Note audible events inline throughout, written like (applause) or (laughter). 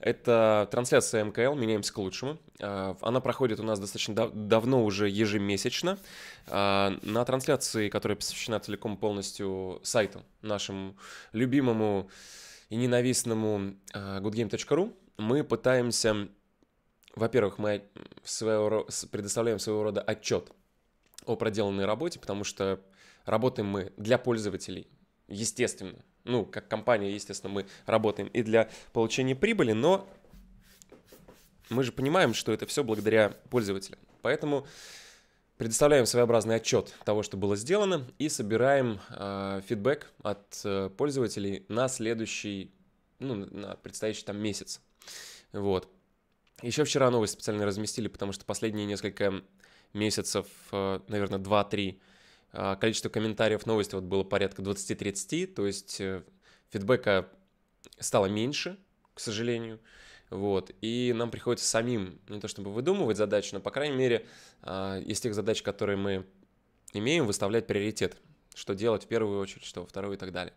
Это трансляция МКЛ «Меняемся к лучшему». А, она проходит у нас достаточно дав- давно уже ежемесячно. А, на трансляции, которая посвящена целиком полностью сайту, нашему любимому и ненавистному а, goodgame.ru, мы пытаемся... Во-первых, мы своего, предоставляем своего рода отчет о проделанной работе, потому что работаем мы для пользователей, естественно, ну, как компания, естественно, мы работаем и для получения прибыли, но мы же понимаем, что это все благодаря пользователям. Поэтому предоставляем своеобразный отчет того, что было сделано, и собираем э, фидбэк от э, пользователей на следующий, ну, на предстоящий там месяц. Вот. Еще вчера новость специально разместили, потому что последние несколько месяцев, э, наверное, 2-3, а, количество комментариев новости вот было порядка 20-30, то есть э, фидбэка стало меньше, к сожалению. Вот. И нам приходится самим не то чтобы выдумывать задачи, но, по крайней мере, а, из тех задач, которые мы имеем, выставлять приоритет. Что делать в первую очередь, что во вторую и так далее.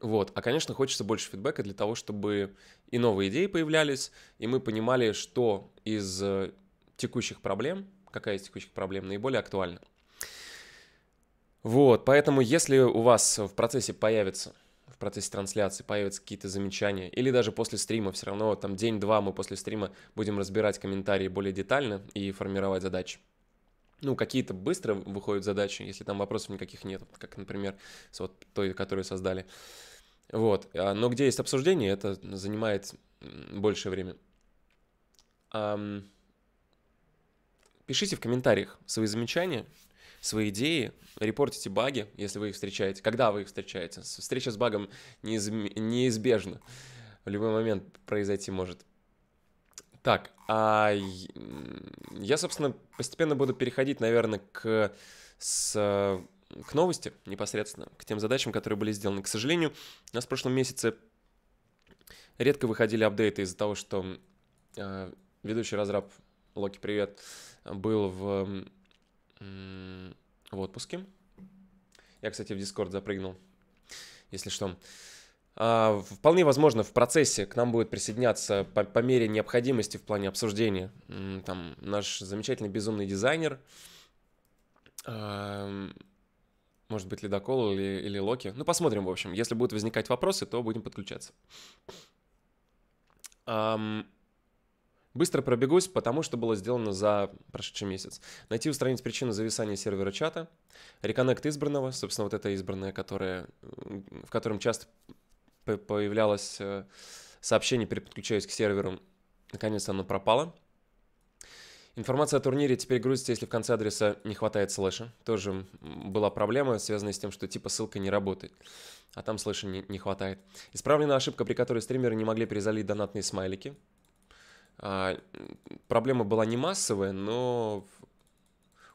Вот. А, конечно, хочется больше фидбэка для того, чтобы и новые идеи появлялись, и мы понимали, что из э, текущих проблем, какая из текущих проблем наиболее актуальна. Вот, поэтому если у вас в процессе появится в процессе трансляции появятся какие-то замечания, или даже после стрима, все равно там день-два мы после стрима будем разбирать комментарии более детально и формировать задачи. Ну, какие-то быстро выходят задачи, если там вопросов никаких нет, как, например, с вот той, которую создали. Вот, а, но где есть обсуждение, это занимает больше времени. Пишите в комментариях свои замечания, свои идеи, репортите баги, если вы их встречаете, когда вы их встречаете. Встреча с багом неизм... неизбежна. В любой момент произойти может. Так, а я, собственно, постепенно буду переходить, наверное, к, с, к новости непосредственно, к тем задачам, которые были сделаны. К сожалению, у нас в прошлом месяце редко выходили апдейты из-за того, что э, ведущий разраб Локи, привет, был в в отпуске. Я, кстати, в Дискорд запрыгнул, если что. А, вполне возможно, в процессе к нам будет присоединяться по, по мере необходимости в плане обсуждения там наш замечательный безумный дизайнер, а, может быть, Ледокол или, или Локи. Ну, посмотрим, в общем. Если будут возникать вопросы, то будем подключаться. Быстро пробегусь, потому что было сделано за прошедший месяц. Найти устранить причину зависания сервера чата, реконнект избранного, собственно, вот это избранное, которое, в котором часто появлялось э, сообщение переподключаясь к серверу», наконец-то оно пропало. Информация о турнире теперь грузится, если в конце адреса не хватает слэша. Тоже была проблема, связанная с тем, что типа ссылка не работает, а там слэша не, не хватает. Исправлена ошибка, при которой стримеры не могли перезалить донатные смайлики. А, проблема была не массовая, но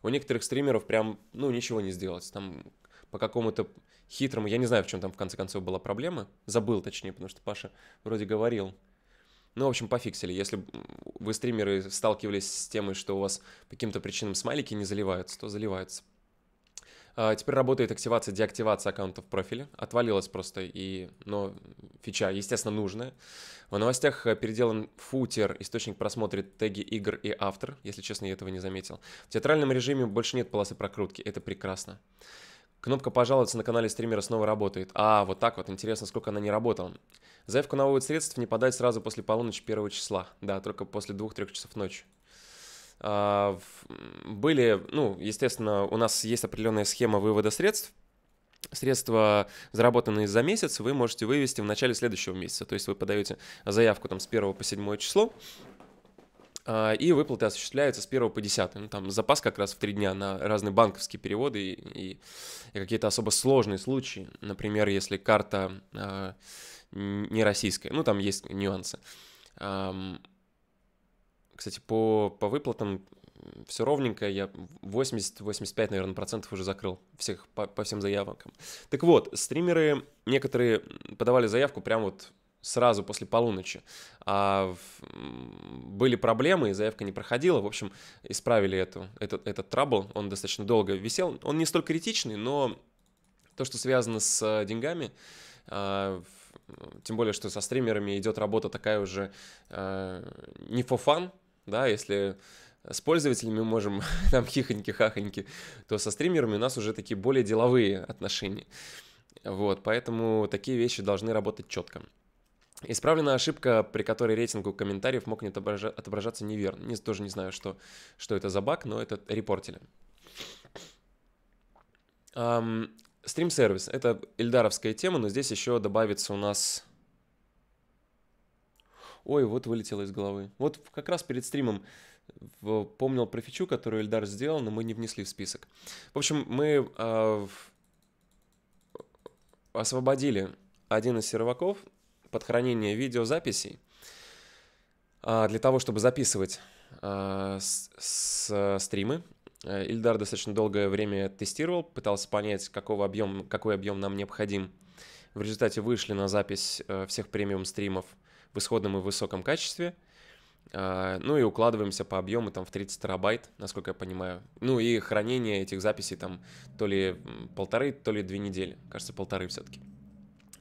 у некоторых стримеров прям, ну, ничего не сделать. Там по какому-то хитрому, я не знаю, в чем там в конце концов была проблема. Забыл, точнее, потому что Паша вроде говорил. Ну, в общем, пофиксили. Если вы, стримеры, сталкивались с темой, что у вас по каким-то причинам смайлики не заливаются, то заливаются. А, теперь работает активация, деактивация аккаунтов в профиле. Отвалилась просто, и, но фича, естественно, нужная. В новостях э, переделан футер, источник просмотрит теги игр и автор. Если честно, я этого не заметил. В театральном режиме больше нет полосы прокрутки. Это прекрасно. Кнопка «Пожаловаться» на канале стримера снова работает. А, вот так вот. Интересно, сколько она не работала. Заявку на вывод средств не подать сразу после полуночи первого числа. Да, только после двух-трех часов ночи. А, были, ну, естественно, у нас есть определенная схема вывода средств, средства, заработанные за месяц, вы можете вывести в начале следующего месяца. То есть вы подаете заявку там с 1 по 7 число, а, и выплаты осуществляются с 1 по 10. Ну, там запас как раз в 3 дня на разные банковские переводы и, и, и какие-то особо сложные случаи. Например, если карта э, не российская, ну там есть нюансы. Эм, кстати, по, по выплатам все ровненько, я 80-85, наверное, процентов уже закрыл всех, по, по всем заявкам. Так вот, стримеры некоторые подавали заявку прямо вот сразу после полуночи. А в, были проблемы, и заявка не проходила. В общем, исправили эту, этот, этот трабл. Он достаточно долго висел. Он не столь критичный, но то, что связано с деньгами, а, тем более, что со стримерами идет работа такая уже а, не for fun, да, если с пользователями мы можем (laughs) там хихоньки-хахоньки, то со стримерами у нас уже такие более деловые отношения. Вот, поэтому такие вещи должны работать четко. Исправлена ошибка, при которой рейтингу комментариев мог не отобража- отображаться неверно. Не, тоже не знаю, что, что это за баг, но это репортили. Эм, стрим-сервис. Это эльдаровская тема, но здесь еще добавится у нас ой, вот вылетело из головы. Вот как раз перед стримом э, помнил про фичу, которую Эльдар сделал, но мы не внесли в список. В общем, мы э, э освободили один из серваков под хранение видеозаписей э, для того, чтобы записывать э, с, с э, стримы. Ильдар достаточно долгое время тестировал, пытался понять, какого объем, какой объем нам необходим. В результате вышли на запись всех премиум стримов – в исходном и высоком качестве. А, ну и укладываемся по объему там в 30 терабайт, насколько я понимаю. Ну и хранение этих записей там то ли полторы, то ли две недели. Кажется, полторы все-таки.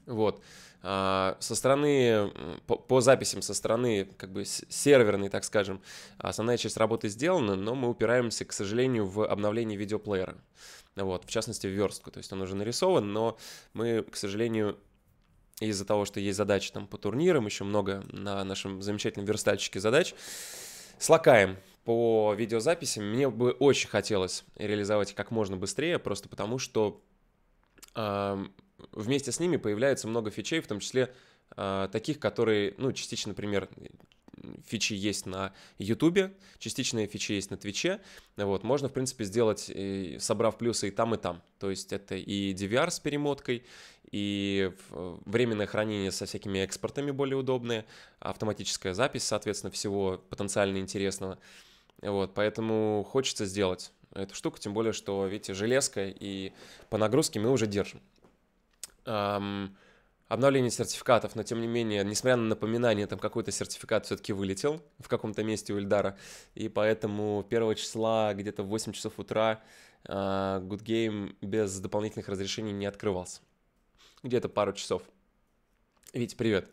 Вот. А, со стороны, по, по записям со стороны, как бы серверной, так скажем, основная часть работы сделана, но мы упираемся, к сожалению, в обновление видеоплеера. Вот, в частности, в верстку. То есть он уже нарисован, но мы, к сожалению, из-за того, что есть задачи там по турнирам, еще много на нашем замечательном верстальщике задач, слакаем по видеозаписи. мне бы очень хотелось реализовать как можно быстрее, просто потому что э, вместе с ними появляется много фичей, в том числе а, таких, которые, ну, частично, например, фичи есть на Ютубе, частичные фичи есть на Твиче. Вот, можно, в принципе, сделать, э, собрав плюсы и там, и там. То есть это и DVR с перемоткой, и временное хранение со всякими экспортами более удобное, автоматическая запись, соответственно, всего потенциально интересного. Вот, поэтому хочется сделать эту штуку, тем более, что, видите, железка, и по нагрузке мы уже держим обновление сертификатов, но тем не менее, несмотря на напоминание, там какой-то сертификат все-таки вылетел в каком-то месте у Эльдара, и поэтому 1 числа где-то в 8 часов утра а, Good Game без дополнительных разрешений не открывался. Где-то пару часов. Витя, привет.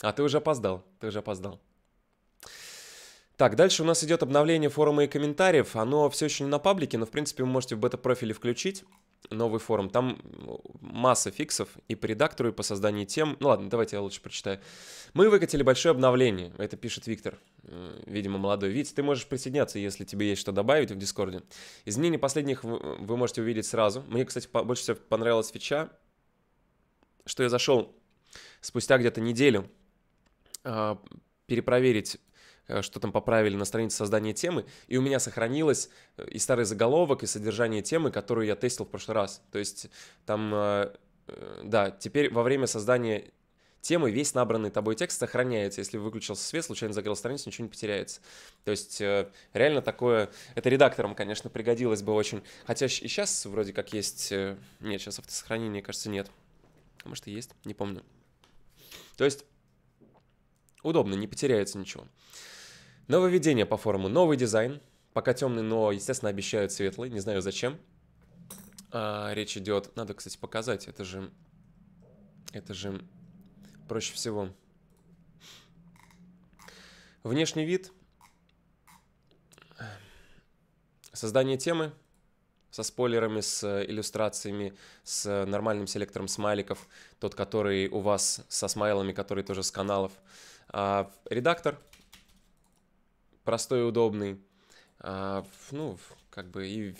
А ты уже опоздал, ты уже опоздал. Так, дальше у нас идет обновление форума и комментариев. Оно все еще не на паблике, но, в принципе, вы можете в бета-профиле включить новый форум. Там масса фиксов и по редактору, и по созданию тем. Ну ладно, давайте я лучше прочитаю. Мы выкатили большое обновление. Это пишет Виктор, э, видимо, молодой. Витя, ты можешь присоединяться, если тебе есть что добавить в Дискорде. Изменения последних вы можете увидеть сразу. Мне, кстати, больше всего понравилась фича, что я зашел спустя где-то неделю а, перепроверить Э, что там поправили на странице создания темы, и у меня сохранилось э, и старый заголовок, и содержание темы, которую я тестил в прошлый раз. То есть там, э, да, теперь во время создания темы весь набранный тобой текст сохраняется. Если выключился свет, случайно закрыл страницу, ничего не потеряется. То есть реально такое... Это редакторам, конечно, пригодилось бы очень. Хотя и сейчас вроде как есть... нет, сейчас автосохранения, кажется, нет. А может и есть, не помню. То есть удобно, не потеряется ничего. Нововведение по форуму. Новый дизайн. Пока темный, но, естественно, обещают светлый. Не знаю зачем. А, речь идет... Надо, кстати, показать. Это же... Это же проще всего. Внешний вид. Создание темы со спойлерами, с иллюстрациями, с нормальным селектором смайликов, тот, который у вас со смайлами, который тоже с каналов. А, редактор, простой и удобный. А, ну, как бы и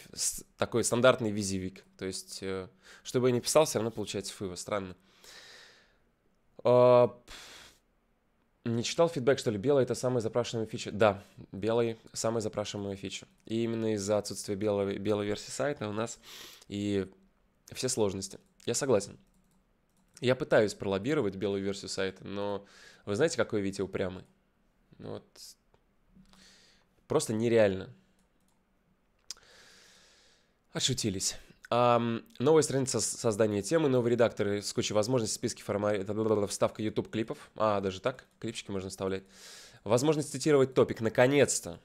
такой стандартный визивик. То есть, э, что бы я ни писал, все равно получается фыва. Странно. А, не читал фидбэк, что ли? Белый — это самая запрашиваемая фича. Да, белый — самая запрашиваемая фича. И именно из-за отсутствия белого, белой версии сайта у нас и все сложности. Я согласен. Я пытаюсь пролоббировать белую версию сайта, но вы знаете, какой Витя упрямый? Ну вот Просто нереально. Отшутились. Um, новая страница создания темы, новые редакторы с кучей возможностей, списки форматов, вставка YouTube клипов. А, даже так, клипчики можно вставлять. Возможность цитировать топик, наконец-то.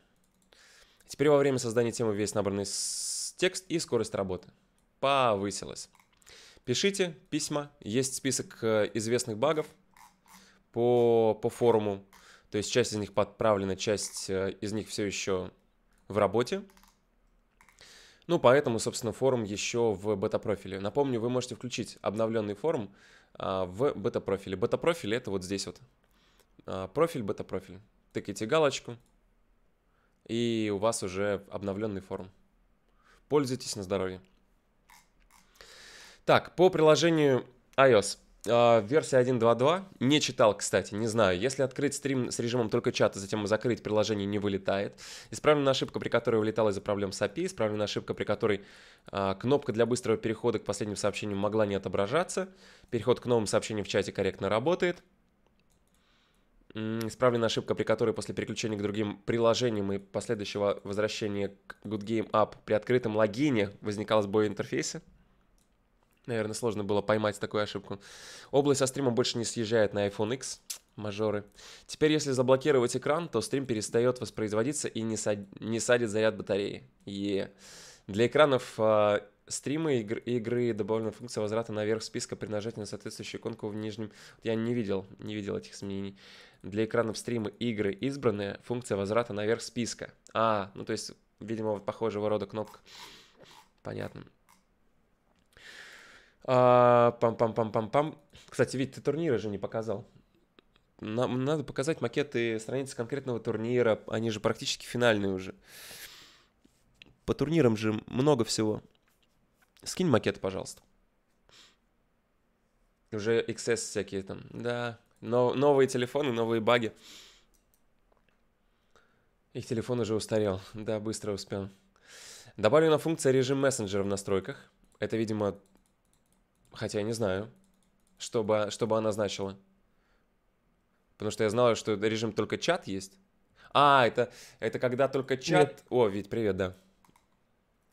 Теперь во время создания темы весь набранный текст и скорость работы. Повысилась. Пишите письма, есть список э, известных багов по, по форуму. То есть часть из них подправлена, часть э, из них все еще в работе. Ну, поэтому, собственно, форум еще в бета-профиле. Напомню, вы можете включить обновленный форум а, в бета-профиле. Бета-профиль — это вот здесь вот. А, профиль, бета-профиль. Тыкайте галочку, и у вас уже обновленный форум. Пользуйтесь на здоровье. Так, по приложению iOS. А, версия 1.2.2. Не читал, кстати, не знаю. Если открыть стрим с режимом только чата, затем закрыть, приложение не вылетает. Исправлена ошибка, при которой вылетала из-за проблем с API. Исправлена ошибка, при которой э, кнопка для быстрого перехода к последним сообщениям могла не отображаться. Переход к новым сообщениям в чате корректно работает. Исправлена ошибка, при которой после переключения к другим приложениям и последующего возвращения к Good Game App при открытом логине возникал сбой интерфейса. Наверное, сложно было поймать такую ошибку. Область со стрима больше не съезжает на iPhone X. (tsk) Мажоры. Теперь, если заблокировать экран, то стрим перестает воспроизводиться и не, сад... не садит заряд батареи. И для экранов э, а, стримы игр... игры добавлена функция возврата наверх списка при нажатии на соответствующую иконку в нижнем. Я не видел, не видел этих изменений. Для экранов стримы игры избранная функция возврата наверх списка. А, ну то есть, видимо, вот похожего рода кнопка. Понятно. А, пам-пам-пам-пам-пам. Кстати, ведь ты турниры же не показал. Нам надо показать макеты страницы конкретного турнира. Они же практически финальные уже. По турнирам же много всего. Скинь макеты, пожалуйста. Уже XS всякие там. Да, но новые телефоны, новые баги. Их телефон уже устарел. Да, быстро успел. Добавлена функция режим мессенджера в настройках. Это, видимо, Хотя я не знаю, что бы, что бы она значила. Потому что я знала, что режим только чат есть. А, это, это когда только чат... Нет. О, Вить, привет, да.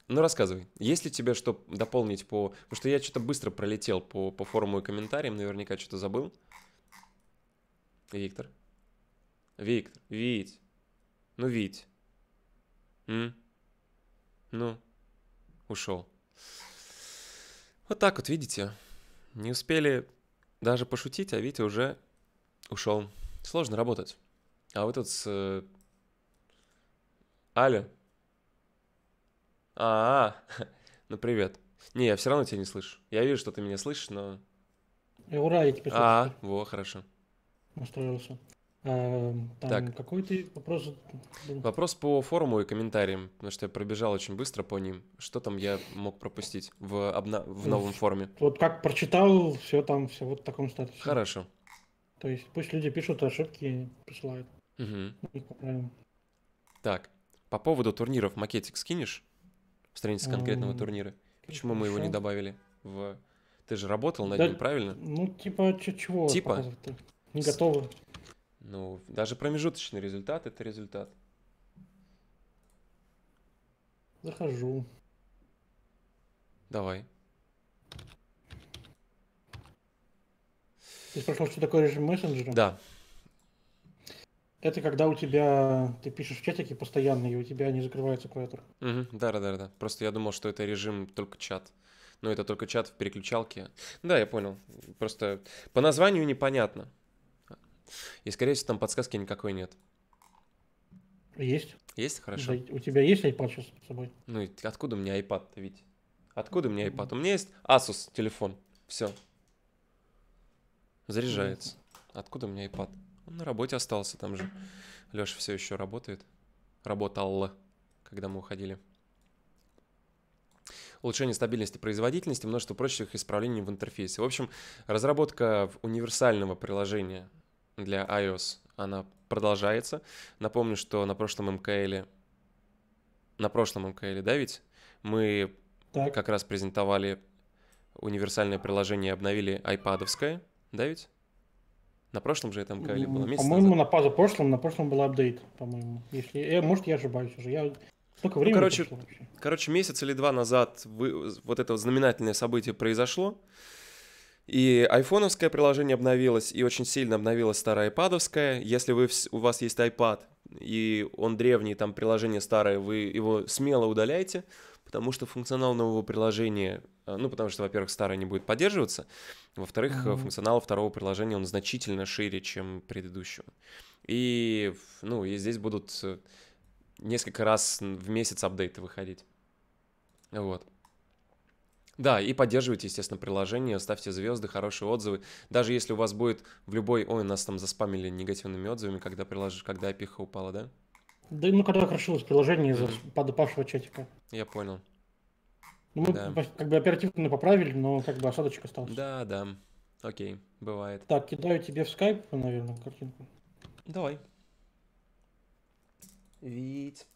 Ну, рассказывай. Есть ли тебе что дополнить по... Потому что я что-то быстро пролетел по, по форуму и комментариям, наверняка что-то забыл. Виктор. Виктор. Вить. Ну, Вить. М? Ну, ушел. Вот так вот, видите, не успели даже пошутить, а Витя уже ушел. Сложно работать. А вы тут с... Э, Алло. А, -а, -а. (laughs) ну привет. Не, я все равно тебя не слышу. Я вижу, что ты меня слышишь, но... И э, ура, я теперь а, слышу. А, во, хорошо. Настроился. Эм, там так. какой ты вопрос? Вопрос по форуму и комментариям, потому что я пробежал очень быстро по ним. Что там я мог пропустить в, обна... в ну, новом форуме? Вот как прочитал, все там, все вот в таком статусе. Хорошо. То есть пусть люди пишут ошибки и присылают. Угу. Так, по поводу турниров макетик скинешь? Страница эм, конкретного турнира. Почему мы его не добавили в... Ты же работал над ним, правильно? Ну, типа, чего? Типа? Не готовы. Ну, даже промежуточный результат – это результат. Захожу. Давай. Ты спрашивал, что такое режим мессенджера? Да. Это когда у тебя ты пишешь в чатики постоянно, и у тебя не закрывается клавиатура. Угу, да, да, да, да. Просто я думал, что это режим только чат. Но это только чат в переключалке. Да, я понял. Просто по названию непонятно. И, скорее всего, там подсказки никакой нет. Есть. Есть? Хорошо. Да, у тебя есть iPad сейчас с собой? Ну, откуда у меня iPad-то, Вить? Откуда у меня iPad? У меня есть Asus телефон. Все. Заряжается. Откуда у меня iPad? Он на работе остался там же. Леша все еще работает. Работал, когда мы уходили улучшение стабильности производительности, множество прочих исправлений в интерфейсе. В общем, разработка универсального приложения для iOS, она продолжается. Напомню, что на прошлом МКЛе, на прошлом МКЛе, да, ведь мы так. как раз презентовали универсальное приложение, обновили айпадовское, да ведь? На прошлом же этом МКЛе было месяц По-моему, назад. на прошлом, на прошлом был апдейт, по-моему. Если, э, может, я ошибаюсь уже. Я столько ну, времени ну, короче, короче, месяц или два назад вы, вот это вот знаменательное событие произошло. И айфоновское приложение обновилось, и очень сильно обновилось старое айпадовское. Если вы, у вас есть iPad, и он древний, там приложение старое, вы его смело удаляете, потому что функционал нового приложения, э, ну, потому что, во-первых, старое не будет поддерживаться, во-вторых, mm-hmm. функционал второго приложения, он значительно шире, чем предыдущего. И, ну, и здесь будут э, несколько раз в месяц апдейты выходить. Вот. Да, и поддерживайте, естественно, приложение, ставьте звезды, хорошие отзывы. Даже если у вас будет в любой... Ой, нас там заспамили негативными отзывами, когда, приложишь, когда опиха упала, да? Да, ну когда крошилось приложение из-за подупавшего чатика. Я понял. Ну, мы да. как бы оперативно поправили, но как бы осадочек остался. Да, да. Окей, бывает. Так, кидаю тебе в скайп, наверное, картинку. Давай. Вить.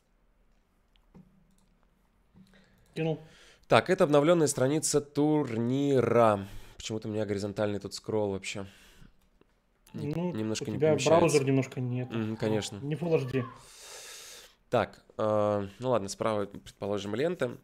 Кинул. Так, это обновленная страница турнира. Почему-то у меня горизонтальный тут скролл вообще. Ну, немножко у тебя не помещается. браузер немножко нет. Mm, конечно. Не Full HD. Так, э, ну ладно, справа, предположим, лента.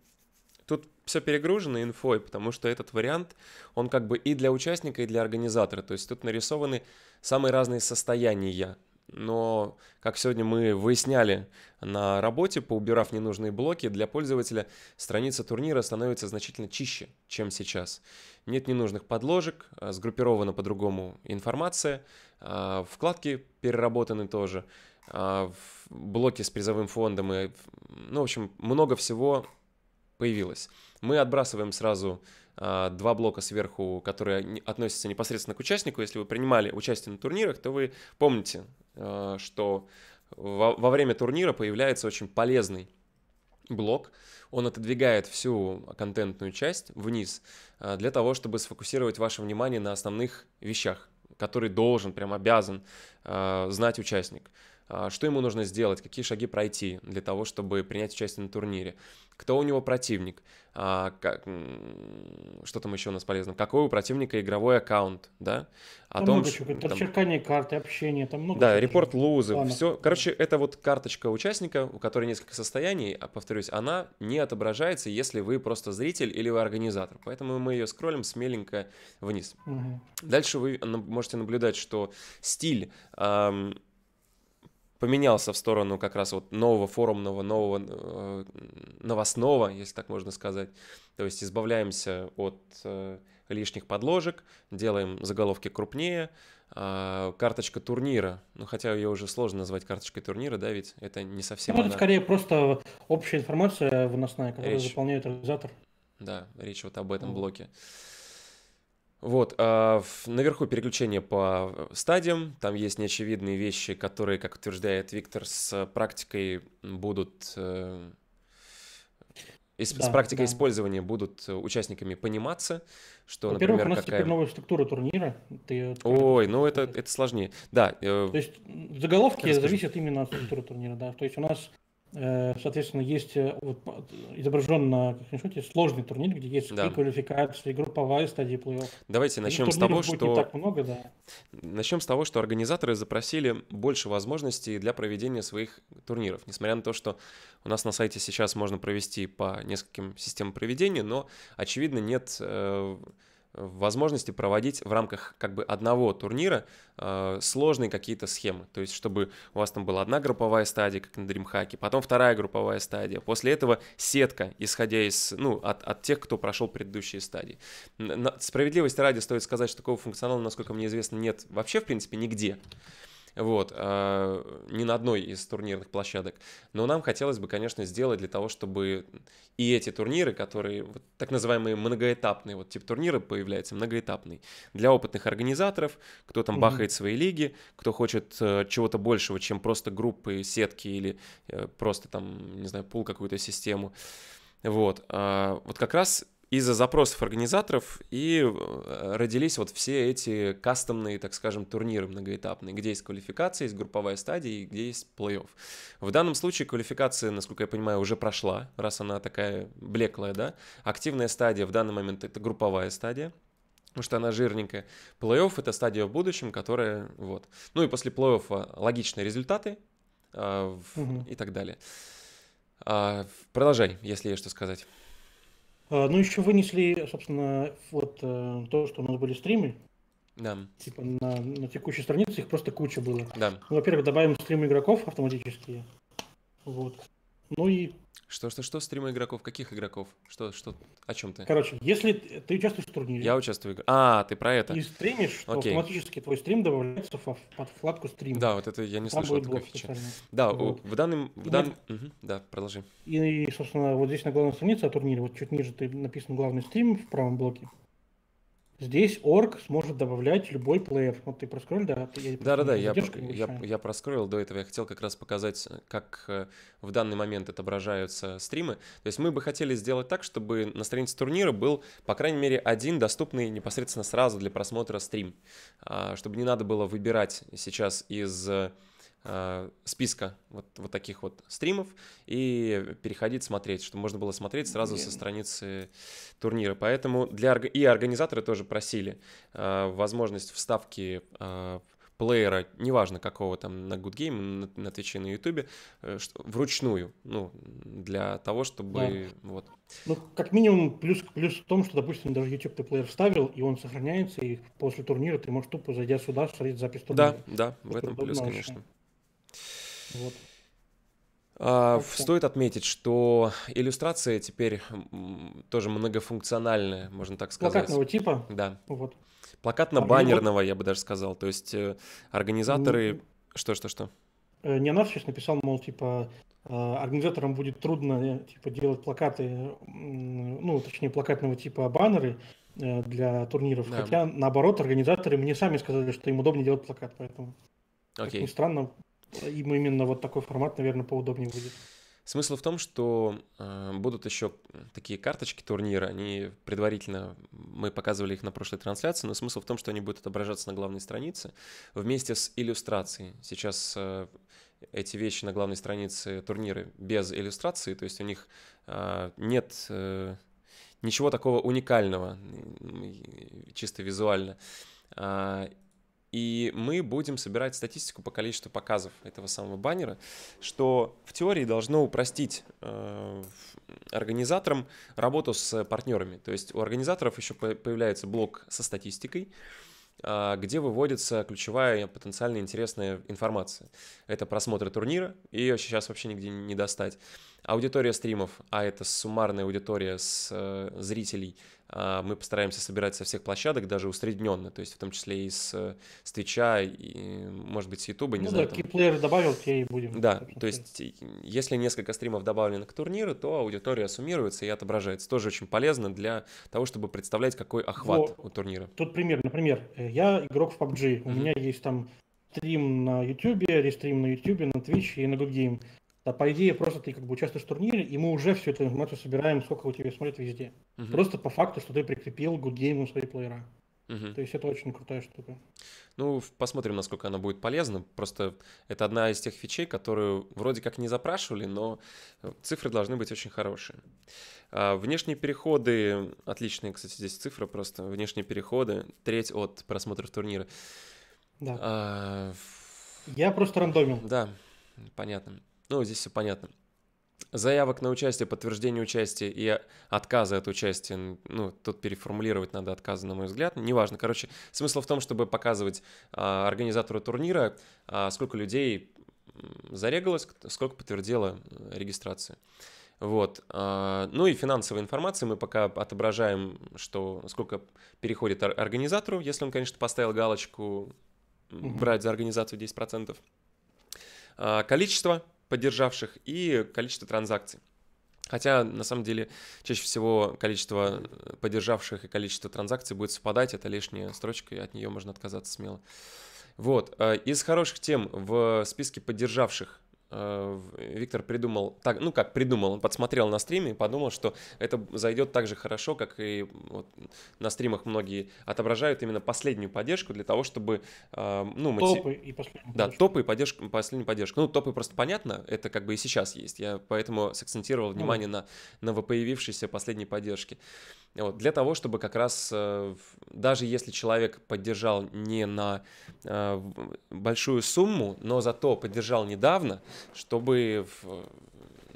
Тут все перегружено инфой, потому что этот вариант, он как бы и для участника, и для организатора. То есть тут нарисованы самые разные состояния но, как сегодня мы выясняли на работе, поубирав ненужные блоки, для пользователя страница турнира становится значительно чище, чем сейчас. Нет ненужных подложек, а, сгруппирована по-другому информация, а, вкладки переработаны тоже, а, блоки с призовым фондом и, ну, в общем, много всего появилось. Мы отбрасываем сразу а, два блока сверху, которые относятся непосредственно к участнику. Если вы принимали участие на турнирах, то вы помните, а, что во время турнира появляется очень полезный блок. Он отодвигает всю контентную часть вниз а, для того, чтобы сфокусировать ваше внимание на основных вещах, которые должен, прям обязан знать участник. А, что ему нужно сделать, какие шаги пройти для того, чтобы принять участие на турнире, кто у него противник, а, как, что там еще у нас полезно, какой у противника игровой аккаунт, да, о там том, много чего, там, черкание карты, общение, там много Да, репорт лузы, все, короче, это вот карточка участника, у которой несколько состояний, а, повторюсь, она не отображается, если вы просто зритель или вы организатор, поэтому мы ее скроллим смеленько вниз. Угу. Дальше вы можете наблюдать, что стиль поменялся в сторону как раз вот нового форумного, нового э, новостного, если так можно сказать. То есть избавляемся от э, лишних подложек, делаем заголовки крупнее. А, карточка турнира, ну хотя ее уже сложно назвать карточкой турнира, да, ведь это не совсем. Ну, это скорее просто общая информация э, выносная, которую речь... заполняет организатор. Да, речь вот об этом mm. блоке. Uh, вот, а наверху переключение по стадиям, там есть неочевидные вещи, которые, как утверждает Виктор, с практикой будут... Э, с, да, с практикой да. использования будут участниками пониматься, что, Во-первых, например, у нас какая... теперь новая структура турнира. Ты... Ой, ну это, это сложнее. Да. Э... То есть заголовки зависят именно от структуры турнира, да. То есть у нас Э, соответственно, есть э, вот, изображен на шуте, сложный турнир, где есть да. квалификации, групповая стадия плей-офф. Давайте ну, начнем с того, что... так много, да. Начнем с того, что организаторы запросили больше возможностей для проведения своих турниров. Несмотря на то, что у нас на сайте сейчас можно провести по нескольким системам проведения, но, очевидно, нет... Э возможности проводить в рамках как бы одного турнира э, сложные какие-то схемы. То есть, чтобы у вас там была одна групповая стадия, как на DreamHack, потом вторая групповая стадия, после этого сетка, исходя из, ну, от, от тех, кто прошел предыдущие стадии. На, справедливости ради стоит сказать, что такого функционала, насколько мне известно, нет вообще, в принципе, нигде вот, э, ни на одной из турнирных площадок. Но нам хотелось бы, конечно, сделать для того, чтобы и эти турниры, которые вот, так называемые многоэтапные, вот тип турнира появляется многоэтапный, для опытных организаторов, кто там mm-hmm. бахает свои лиги, кто хочет э, чего-то большего, чем просто группы, сетки или э, просто там, не знаю, пул какую-то систему. Вот, э, вот как раз из-за запросов организаторов и э, родились вот все эти кастомные, так скажем, турниры многоэтапные, где есть квалификация, есть групповая стадия и где есть плей-офф. В данном случае квалификация, насколько я понимаю, уже прошла, раз она такая блеклая, да. Активная стадия в данный момент — это групповая стадия, потому что она жирненькая. Плей-офф — это стадия в будущем, которая вот. Ну и после плей-оффа логичные результаты э, в, угу. и так далее. Э, продолжай, если есть что сказать. А, ну, еще вынесли, собственно, вот э, то, что у нас были стримы. Да. Типа на, на текущей странице их просто куча было. Да. Ну, во-первых, добавим стримы игроков автоматические. Вот. Ну и что, что, что, стримы игроков? Каких игроков? Что, что, о чем ты? Короче, если ты участвуешь в турнире. Я участвую. А, ты про это. И стримишь, то Окей. автоматически твой стрим добавляется под вкладку стрим. Да, вот это я не слышал о такой фичи. Да, вот. в данном... В дан... Нет. угу, да, продолжи. И, собственно, вот здесь на главной странице о турнире, вот чуть ниже ты написан главный стрим в правом блоке. Здесь орг сможет добавлять любой плеер. Вот ты проскролил, да? Да-да-да, я, я, я проскролил до этого. Я хотел как раз показать, как э, в данный момент отображаются стримы. То есть мы бы хотели сделать так, чтобы на странице турнира был, по крайней мере, один доступный непосредственно сразу для просмотра стрим. А, чтобы не надо было выбирать сейчас из э, Э, списка вот, вот таких вот стримов и переходить смотреть, чтобы можно было смотреть сразу со страницы турнира. Поэтому для и организаторы тоже просили э, возможность вставки э, плеера, неважно какого там на Good Game, на, на Twitch на YouTube, э, вручную, ну, для того, чтобы да. вот. Ну, как минимум, плюс, плюс в том, что, допустим, даже YouTube ты плеер вставил, и он сохраняется, и после турнира ты можешь тупо, зайдя сюда, смотреть запись турнира. Да, да, в Это этом плюс, конечно. Вот. А, стоит отметить, что иллюстрация теперь тоже многофункциональная, можно так сказать. Плакатного типа? Да. Вот. Плакатно-баннерного, а, я бы даже сказал. То есть э, организаторы... Что-что-что? Э, Не она сейчас написал, мол, типа, э, организаторам будет трудно типа, делать плакаты, ну, точнее, плакатного типа баннеры для турниров. Да. Хотя, наоборот, организаторы мне сами сказали, что им удобнее делать плакат, поэтому... Окей. Как ни странно, им именно вот такой формат, наверное, поудобнее будет. Смысл в том, что э, будут еще такие карточки турнира, они предварительно, мы показывали их на прошлой трансляции, но смысл в том, что они будут отображаться на главной странице вместе с иллюстрацией. Сейчас э, эти вещи на главной странице турниры без иллюстрации, то есть у них э, нет э, ничего такого уникального, чисто визуально. А, и мы будем собирать статистику по количеству показов этого самого баннера, что в теории должно упростить э, организаторам работу с партнерами. То есть у организаторов еще появляется блок со статистикой, э, где выводится ключевая потенциально интересная информация. Это просмотры турнира, ее сейчас вообще нигде не достать. Аудитория стримов, а это суммарная аудитория с э, зрителей а, мы постараемся собирать со всех площадок, даже усредненно, то есть в том числе и с, э, с Твича, и, может быть, с YouTube, не ну, знаю. Ну да, там... киплееры добавил, те и будем. Да, то есть если несколько стримов добавлено к турниру, то аудитория суммируется и отображается. Тоже очень полезно для того, чтобы представлять, какой охват Во, у турнира. Тут пример, например, э, я игрок в PUBG, mm-hmm. у меня есть там стрим на YouTube, рестрим на YouTube, на Twitch и на Good Game. А по идее, просто ты как бы участвуешь в турнире, и мы уже всю эту информацию собираем, сколько у тебя смотрят везде. Угу. Просто по факту, что ты прикрепил good game свои плеера. Угу. То есть это очень крутая штука. Ну, посмотрим, насколько она будет полезна. Просто это одна из тех фичей, которую вроде как не запрашивали, но э, цифры должны быть очень хорошие. А, внешние переходы, отличные, кстати, здесь цифры просто, внешние переходы, треть от просмотров турнира. Да. А, Я просто рандомил. Да, понятно. Ну, здесь все понятно. Заявок на участие, подтверждение участия и отказы от участия, ну, тут переформулировать надо отказы, на мой взгляд, неважно. Короче, смысл в том, чтобы показывать а, организатору турнира, а, сколько людей зарегалось, сколько подтвердило э, регистрацию. Вот. А, ну и финансовая информация мы пока отображаем, что сколько переходит организатору, если он, конечно, поставил галочку брать за организацию 10%. А, количество поддержавших и количество транзакций. Хотя, на самом деле, чаще всего количество поддержавших и количество транзакций будет совпадать, это лишняя строчка, и от нее можно отказаться смело. Вот, э, из хороших тем в списке поддержавших Э, Виктор придумал, так, ну как придумал, он подсмотрел на стриме и подумал, что это зайдет так же хорошо, как и вот на стримах многие отображают именно последнюю поддержку для того, чтобы... Э, ну, мотив... Топы и последнюю Да, поддержку. топы и поддержку, последнюю поддержку. Ну, топы просто понятно, это как бы и сейчас есть, я поэтому сакцентировал ну внимание mm. на, на появившейся последней поддержке. Вот, для того, чтобы как раз, э, даже если человек поддержал не на э, большую сумму, но зато поддержал недавно, чтобы э,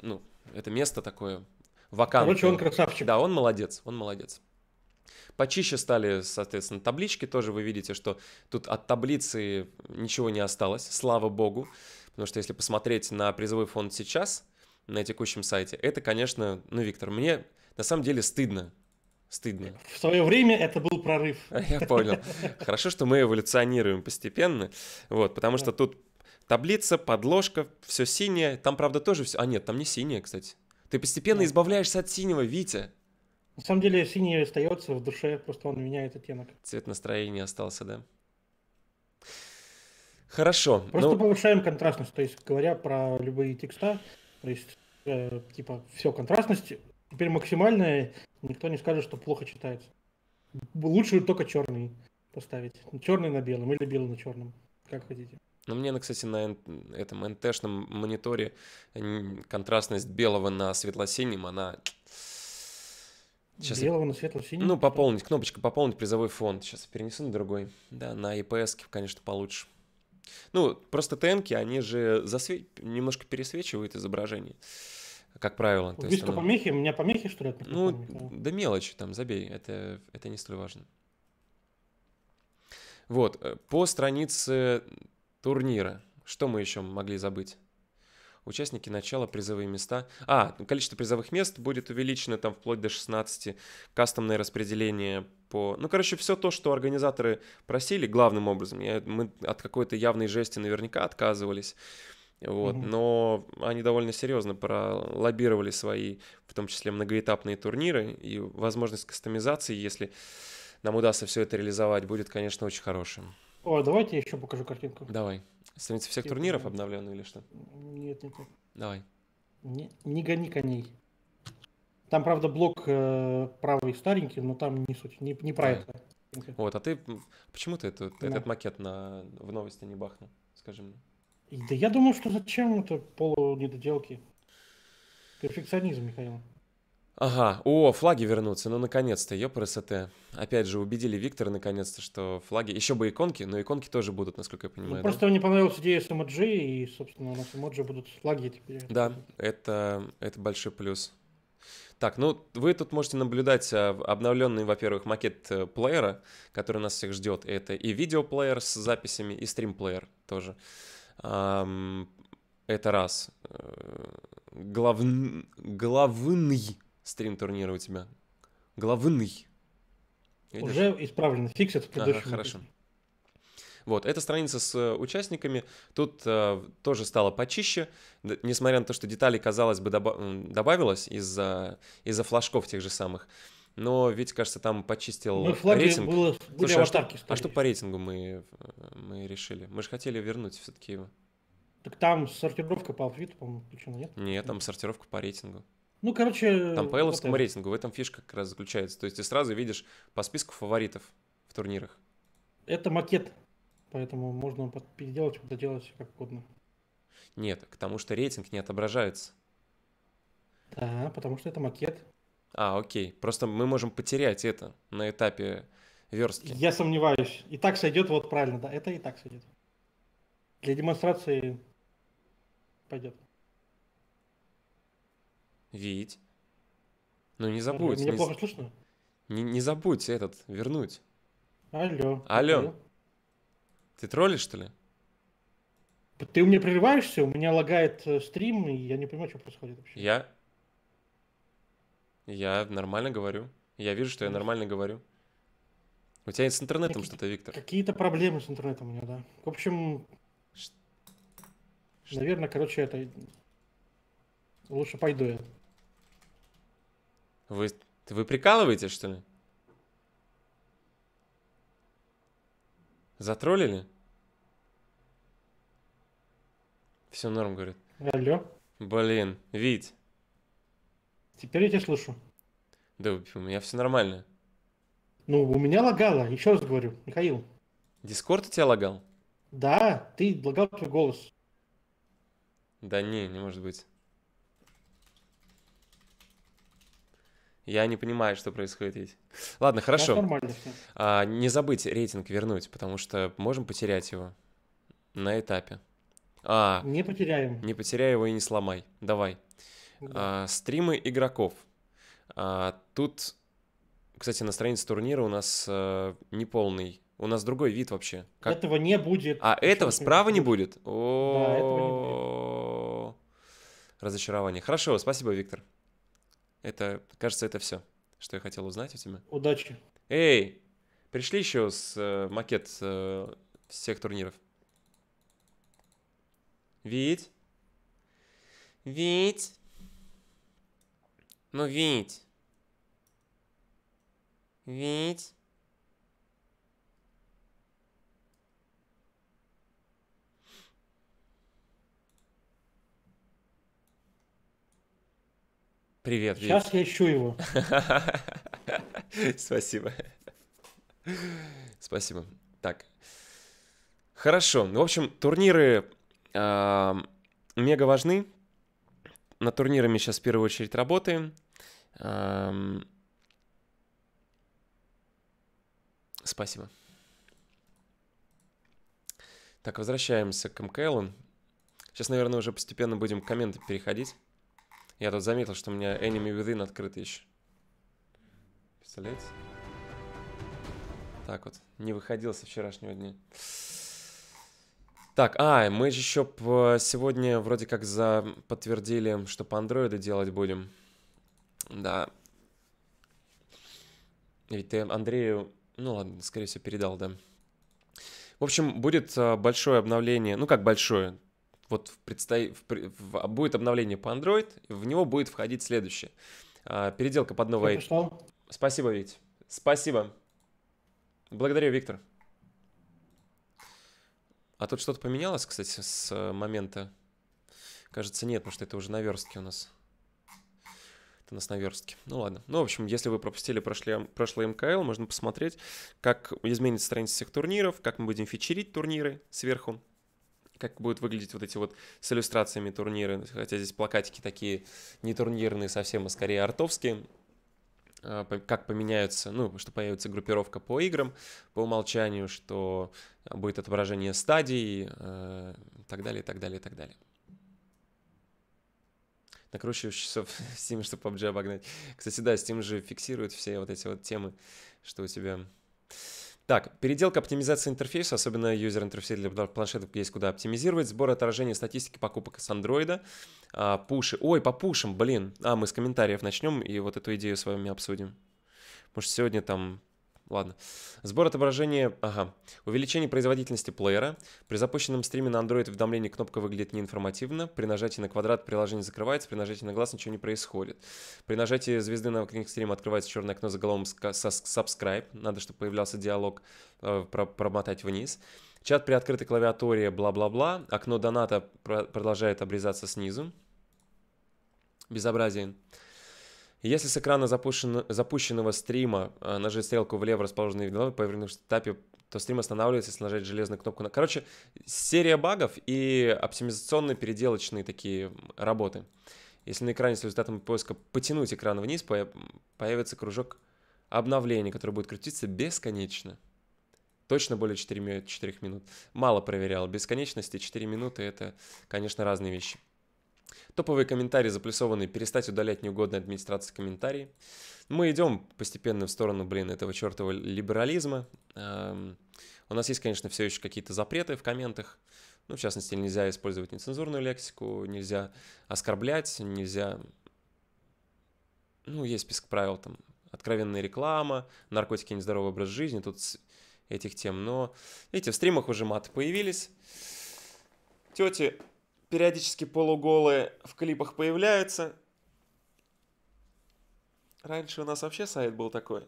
ну, это место такое вакантное. Короче, он красавчик. Да, он молодец, он молодец. Почище стали, соответственно, таблички. Тоже вы видите, что тут от таблицы ничего не осталось, слава богу. Потому что если посмотреть на призовой фонд сейчас, на текущем сайте, это, конечно, ну, Виктор, мне на самом деле стыдно, Стыдно. В свое время это был прорыв. (laughs) Я понял. Хорошо, что мы эволюционируем постепенно. Вот, потому что тут таблица, подложка, все синее. Там, правда, тоже все... А нет, там не синее, кстати. Ты постепенно да. Ну. избавляешься от синего, Витя. На самом деле синий остается в душе, просто он меняет оттенок. Цвет настроения остался, да? Хорошо. Просто ну... повышаем контрастность, то есть говоря про любые текста, то есть э, типа все контрастность Теперь максимальное, никто не скажет, что плохо читается. Лучше только черный поставить. Черный на белом или белый на черном. Как хотите. Но ну, мне, кстати, на этом НТшном мониторе контрастность белого на светло-синем, она... Сейчас белого я... на светло-синем? Ну, пополнить, кнопочка пополнить призовой фонд. Сейчас перенесу на другой. Да, на EPS, конечно, получше. Ну, просто ТНки, они же засве... немножко пересвечивают изображение как правило. То что она... помехи, у меня помехи, что ли, от Ну, да мелочи, там, забей, это, это не столь важно. Вот, э, по странице турнира, что мы еще могли забыть? Участники начала, призовые места. А, количество призовых мест будет увеличено там вплоть до 16. Кастомное распределение по... Ну, короче, все то, что организаторы просили, главным образом. Я, мы от какой-то явной жести наверняка отказывались. Вот, угу. Но они довольно серьезно пролоббировали свои, в том числе многоэтапные турниры, и возможность кастомизации, если нам удастся все это реализовать, будет, конечно, очень хорошим. О, давайте я еще покажу картинку. Давай. Страница всех Ты турниров не... обновленная или что? Нет, нет, нет. Давай. Не, не гони коней. Там, правда, блок э, правый старенький, но там не суть, не, не про да. это. Вот, а ты почему ты этот, да. этот макет на, в новости не бахнул? Скажи мне. Да я думаю, что зачем это полунедоделки? Перфекционизм, Михаил. Ага, о, флаги вернутся, ну наконец-то, ёпрст. Опять же, убедили Виктора наконец-то, что флаги... Еще бы иконки, но иконки тоже будут, насколько я ну, понимаю. Ну, просто мне понравилась идея с эмоджи, и, собственно, у нас эмоджи будут флаги теперь. Да, это, это большой плюс. Так, ну вы тут можете наблюдать а, обновленный, во-первых, макет э, плеера, который нас всех ждет. Это и видеоплеер с записями, и стримплеер тоже. плеер тоже. Это раз. Э, Глав... Главный стрим турнира у тебя. Главный. Видишь? Уже исправлено фикс, это предыдущий. Ага, хорошо. Вот, эта страница с э, участниками. Тут э, тоже стало почище, Д- несмотря на то, что деталей, казалось бы, доба- добавилось из-за, из-за флажков тех же самых но ведь, кажется, там почистил мы флаги рейтинг. Было, были Слушай, а, что, а что по рейтингу мы, мы решили? Мы же хотели вернуть все-таки его. Так там сортировка по алфавиту, по-моему, включена, нет? Нет, там сортировка по рейтингу. Ну, короче... Там по элловскому вот рейтингу, в этом фишка как раз заключается. То есть ты сразу видишь по списку фаворитов в турнирах. Это макет, поэтому можно переделать, доделать как угодно. Нет, к тому, что рейтинг не отображается. Да, потому что это макет. А, окей. Просто мы можем потерять это на этапе верстки. Я сомневаюсь. И так сойдет, вот правильно, да, это и так сойдет. Для демонстрации пойдет. Вить. Ну не забудь. Меня не... плохо слышно? Не, не забудь этот вернуть. Алло. Алло. Алло. Ты троллишь, что ли? Ты у меня прерываешься, у меня лагает э, стрим, и я не понимаю, что происходит вообще. Я? Я нормально говорю. Я вижу, что я нормально говорю. У тебя с интернетом что-то, Виктор? Какие-то проблемы с интернетом у меня, да. В общем, Ш... наверное, короче, это лучше пойду я. Вы, вы прикалываетесь, что ли? Затроллили? Все норм, говорит. Алло. Блин, Вить, Теперь я тебя слышу. Да у меня все нормально. Ну, у меня лагало, еще раз говорю, Михаил. Дискорд у тебя лагал? Да, ты лагал твой голос. Да не, не может быть. Я не понимаю, что происходит ведь. Ладно, хорошо. Да, а, не забыть рейтинг вернуть, потому что можем потерять его на этапе. А, не потеряем. Не потеряй его и не сломай. Давай. Да. А, стримы игроков. А, тут, кстати, на странице турнира у нас а, неполный. У нас другой вид вообще. Как... Этого не будет. А этого справа не будет? о Да, этого не будет. Разочарование. Хорошо, спасибо, Виктор. Это, кажется, это все, что я хотел узнать у тебя. Удачи. Эй, пришли еще с э, макет э, всех турниров. Вить? Вить? Ну, Вить. Вить. Привет, Вить. Сейчас я ищу его. (laughs) Спасибо. Спасибо. Так. Хорошо. В общем, турниры а, мега важны. На турнирами сейчас в первую очередь работаем. Эм, спасибо. Так, возвращаемся к МКЛ. Сейчас, наверное, уже постепенно будем комменты переходить. Я тут заметил, что у меня Enemy Within открыты еще. Представляете? Так вот, не выходил со вчерашнего дня. Так, а, мы же еще сегодня вроде как за подтвердили, что по андроиду делать будем. Да. Ведь ты Андрею... Ну ладно, скорее всего, передал, да. В общем, будет э, большое обновление. Ну как большое? Вот в предсто... в... В... А, будет обновление по Android, в него будет входить следующее. А, переделка под новое. Спасибо, Вить. Спасибо. Благодарю, Виктор. А тут что-то поменялось, кстати, с э, момента? Кажется, нет, потому что это уже наверстки у нас это у нас Ну ладно. Ну, в общем, если вы пропустили прошлый, прошлый МКЛ, можно посмотреть, как изменится страница всех турниров, как мы будем фичерить турниры сверху, как будут выглядеть вот эти вот с иллюстрациями турниры, хотя здесь плакатики такие не турнирные совсем, а скорее артовские, а, как поменяются, ну, что появится группировка по играм по умолчанию, что будет отображение стадий э, и так далее, и так далее, и так далее накручиваешься в (laughs) Steam, чтобы PUBG обогнать. Кстати, да, Steam же фиксирует все вот эти вот темы, что у тебя... Так, переделка оптимизации интерфейса, особенно юзер-интерфейс для планшетов есть куда оптимизировать, сбор отражения статистики покупок с андроида, пуши. Ой, по пушам, блин. А, мы с комментариев начнем и вот эту идею с вами обсудим. Может, сегодня там Ладно. Сбор отображения... Ага. Увеличение производительности плеера. При запущенном стриме на Android уведомление кнопка выглядит неинформативно. При нажатии на квадрат приложение закрывается, при нажатии на глаз ничего не происходит. При нажатии звезды на книг стрима открывается черное окно с головом со subscribe. Надо, чтобы появлялся диалог, э, промотать вниз. Чат при открытой клавиатуре, бла-бла-бла. Окно доната продолжает обрезаться снизу. Безобразие. Если с экрана запущен, запущенного стрима а, нажать стрелку влево, расположенной головой, повернувшись в этапе, то стрим останавливается, если нажать железную кнопку. на. Короче, серия багов и оптимизационные переделочные такие работы. Если на экране с результатом поиска потянуть экран вниз, появится кружок обновления, который будет крутиться бесконечно. Точно более 4, 4 минут. Мало проверял. Бесконечности 4 минуты — это, конечно, разные вещи. Топовые комментарии заплюсованы, перестать удалять неугодные администрации комментарии. Мы идем постепенно в сторону, блин, этого чертового либерализма. Эм, у нас есть, конечно, все еще какие-то запреты в комментах. Ну, в частности, нельзя использовать нецензурную лексику, нельзя оскорблять, нельзя... Ну, есть список правил там. Откровенная реклама, наркотики, нездоровый образ жизни, тут этих тем. Но, видите, в стримах уже маты появились. Тети периодически полуголые в клипах появляются. Раньше у нас вообще сайт был такой.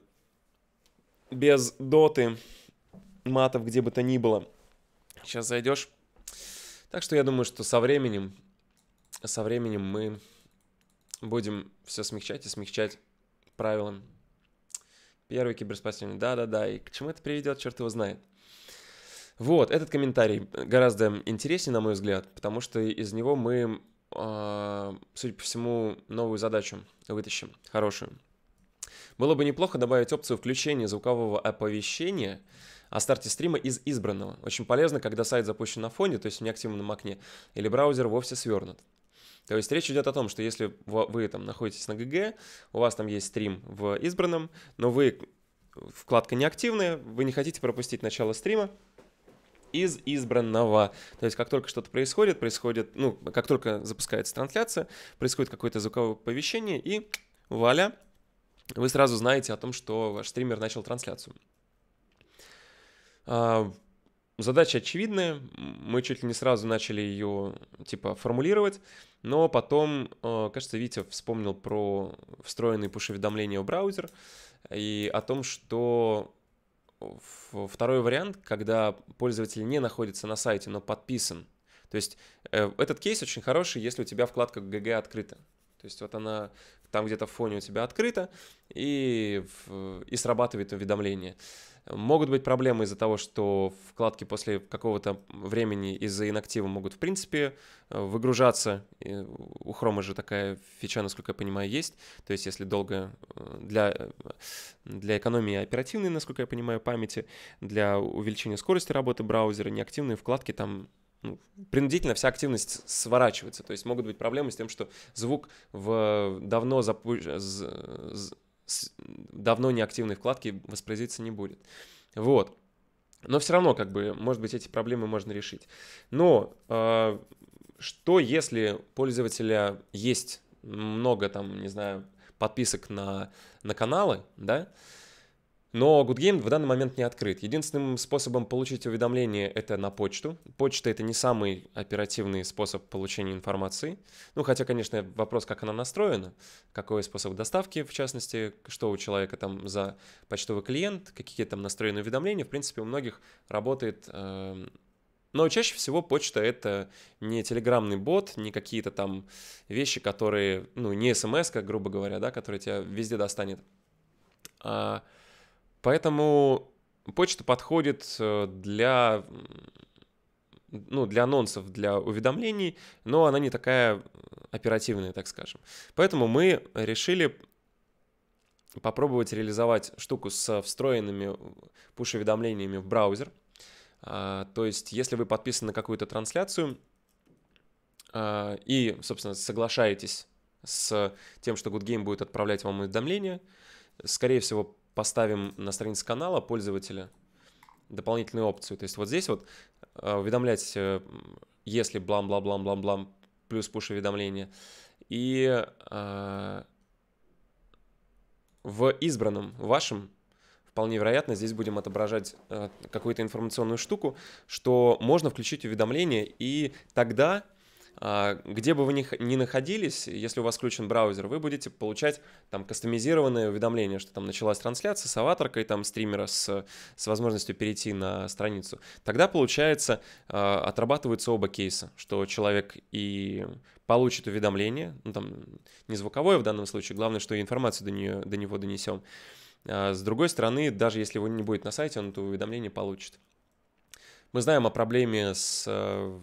Без доты, матов, где бы то ни было. Сейчас зайдешь. Так что я думаю, что со временем, со временем мы будем все смягчать и смягчать правилам. Первый киберспасительный, да-да-да. И к чему это приведет, черт его знает. Вот, этот комментарий гораздо интереснее, на мой взгляд, потому что из него мы, а, судя по всему, новую задачу вытащим, хорошую. Было бы неплохо добавить опцию включения звукового оповещения о старте стрима из избранного. Очень полезно, когда сайт запущен на фоне, то есть в неактивном окне, или браузер вовсе свернут. То есть речь идет о том, что если вы там находитесь на ГГ, у вас там есть стрим в избранном, но вы вкладка неактивная, вы не хотите пропустить начало стрима, из избранного. То есть как только что-то происходит, происходит, ну, как только запускается трансляция, происходит какое-то звуковое оповещение, и вуаля, вы сразу знаете о том, что ваш стример начал трансляцию. А, задача очевидная, мы чуть ли не сразу начали ее, типа, формулировать, но потом, э, кажется, Витя вспомнил про встроенные пуш-уведомления в браузер и о том, что второй вариант, когда пользователь не находится на сайте, но подписан. То есть э, этот кейс очень хороший, если у тебя вкладка GG открыта. То есть вот она там где-то в фоне у тебя открыта и, и срабатывает уведомление. Могут быть проблемы из-за того, что вкладки после какого-то времени из-за инактива могут, в принципе, э, выгружаться. У Хрома же такая фича, насколько я понимаю, есть. То есть, если долго э, для, э, для экономии оперативной, насколько я понимаю, памяти, для увеличения скорости работы браузера, неактивные вкладки там ну, принудительно вся активность сворачивается. То есть могут быть проблемы с тем, что звук в давно запущен с давно неактивной вкладки воспроизводиться не будет. Вот. Но все равно, как бы, может быть, эти проблемы можно решить. Но э, что, если пользователя есть много, там, не знаю, подписок на, на каналы, да, э, но Good Game в данный момент не открыт. Единственным способом получить уведомление это на почту. Почта это не самый оперативный способ получения информации. Ну, хотя, конечно, вопрос, как она настроена, какой способ доставки, в частности, что у человека там за почтовый клиент, какие там настроены уведомления. В принципе, у многих работает эм, но чаще всего почта это не телеграмный бот, не какие-то там вещи, которые, ну, не смс, как грубо говоря, да, которые тебя везде достанет, а Поэтому почта подходит э, для ну, для анонсов, для уведомлений, но она не такая оперативная, так скажем. Поэтому мы решили попробовать реализовать штуку с встроенными пуш-уведомлениями в браузер. А, то есть, если вы подписаны на какую-то трансляцию а, и, собственно, соглашаетесь с тем, что Good Game будет отправлять вам уведомления, скорее всего, поставим на странице канала пользователя дополнительную опцию. То есть вот здесь вот э, уведомлять, э, если блам-блам-блам-блам-блам, плюс пуш уведомления И э, в избранном вашем вполне вероятно, здесь будем отображать э, какую-то информационную штуку, что можно включить уведомления и тогда а, где бы вы ни находились, если у вас включен браузер, вы будете получать там кастомизированное уведомление, что там началась трансляция с аватаркой там стримера с, с возможностью перейти на страницу. Тогда, получается, а, отрабатываются оба кейса, что человек и получит уведомление, ну там не звуковое в данном случае, главное, что информацию до, нее, до него донесем. А, с другой стороны, даже если его не будет на сайте, он это уведомление получит. Мы знаем о проблеме с э,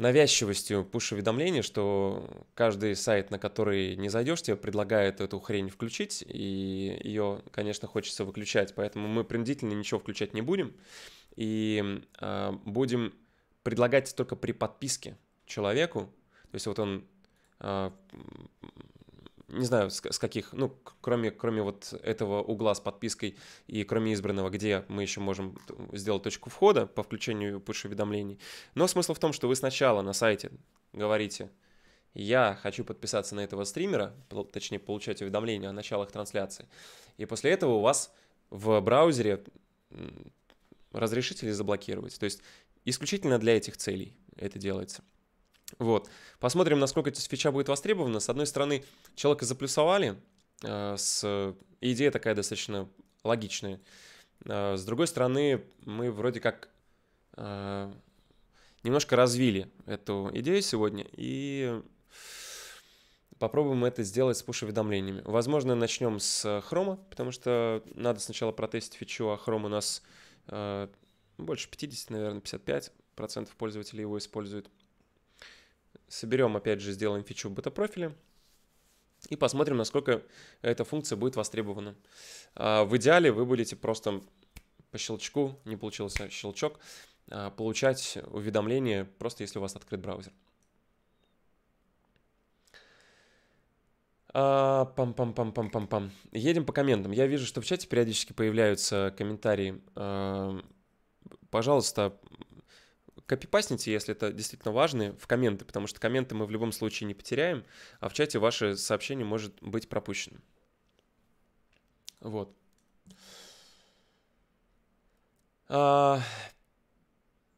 навязчивостью пуш-уведомлений, что каждый сайт, на который не зайдешь, тебе предлагает эту хрень включить, и ее, конечно, хочется выключать, поэтому мы принудительно ничего включать не будем, и э, будем предлагать только при подписке человеку, то есть вот он а, не знаю, с, с каких, ну, кроме, кроме вот этого угла с подпиской и кроме избранного, где мы еще можем сделать точку входа по включению push-уведомлений. Но смысл в том, что вы сначала на сайте говорите, я хочу подписаться на этого стримера, точнее, получать уведомления о началах трансляции. И после этого у вас в браузере разрешить или заблокировать. То есть исключительно для этих целей это делается. Вот. Посмотрим, насколько эта фича будет востребована. С одной стороны, человека заплюсовали, э, с... идея такая достаточно логичная. Э, с другой стороны, мы вроде как э, немножко развили эту идею сегодня и попробуем это сделать с пуш-уведомлениями. Возможно, начнем с хрома, потому что надо сначала протестить фичу, а хром у нас э, больше 50, наверное, 55% пользователей его используют соберем, опять же, сделаем фичу в бета-профиле и посмотрим, насколько эта функция будет востребована. А, в идеале вы будете просто по щелчку, не получился щелчок, а, получать уведомления, просто если у вас открыт браузер. А, пам-пам-пам-пам-пам-пам. Едем по комментам. Я вижу, что в чате периодически появляются комментарии. пожалуйста, Копипастните, если это действительно важно, в комменты, потому что комменты мы в любом случае не потеряем, а в чате ваше сообщение может быть пропущено. Вот. А,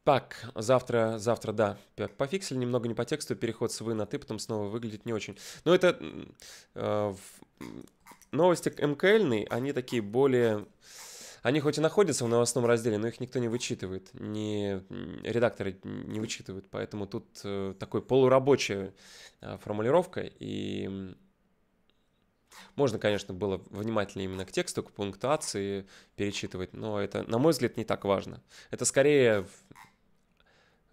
так, завтра, завтра, да, пофиксили немного не по тексту, переход с вы на ты, потом снова выглядит не очень. Но ну, это э, в, новости мкл они такие более... Они хоть и находятся в новостном разделе, но их никто не вычитывает, не, редакторы не вычитывают, поэтому тут э, такой полурабочая э, формулировка, и можно, конечно, было внимательнее именно к тексту, к пунктуации перечитывать, но это, на мой взгляд, не так важно. Это скорее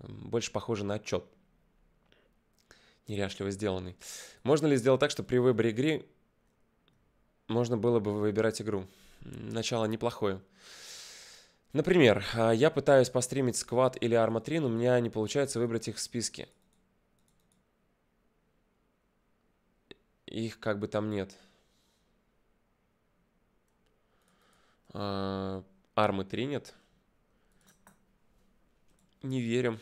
больше похоже на отчет, неряшливо сделанный. Можно ли сделать так, что при выборе игры можно было бы выбирать игру? начало неплохое. Например, а, я пытаюсь постримить Сквад или Арматрин, у меня не получается выбрать их в списке. Их как бы там нет. А, армы 3 нет. Не верим.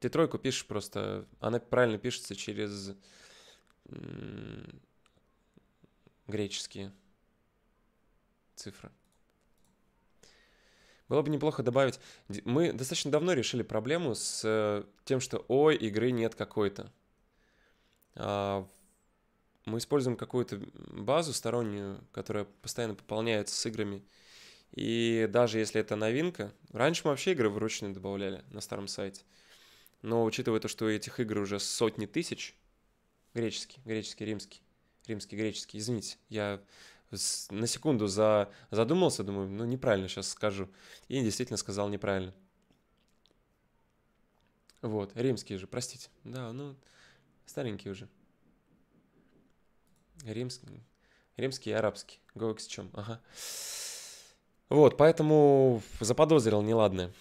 Ты тройку пишешь просто. Она правильно пишется через греческие цифры. Было бы неплохо добавить. Мы достаточно давно решили проблему с э, тем, что ой, игры нет какой-то. А, мы используем какую-то базу стороннюю, которая постоянно пополняется с играми. И даже если это новинка, раньше мы вообще игры вручную добавляли на старом сайте. Но учитывая то, что этих игр уже сотни тысяч, Греческий, греческий, римский. Римский, греческий, извините. Я на секунду за, задумался, думаю, ну неправильно сейчас скажу. И действительно сказал неправильно. Вот, римский же, простите. Да, ну, старенький уже. Римский, римский и арабский. Go с чем? Ага. Вот, поэтому заподозрил неладное.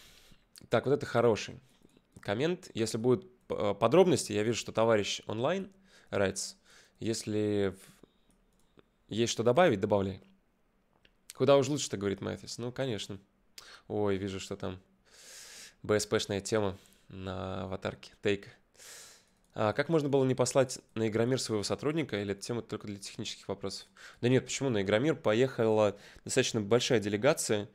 Так, вот это хороший коммент. Если будут э, подробности, я вижу, что товарищ онлайн – rights. Если есть что добавить, добавляй. Куда уж лучше-то, говорит Мэфис. Ну, конечно. Ой, вижу, что там БСПшная тема на аватарке. Тейк. А как можно было не послать на Игромир своего сотрудника, или эта тема только для технических вопросов? Да нет, почему на Игромир поехала достаточно большая делегация.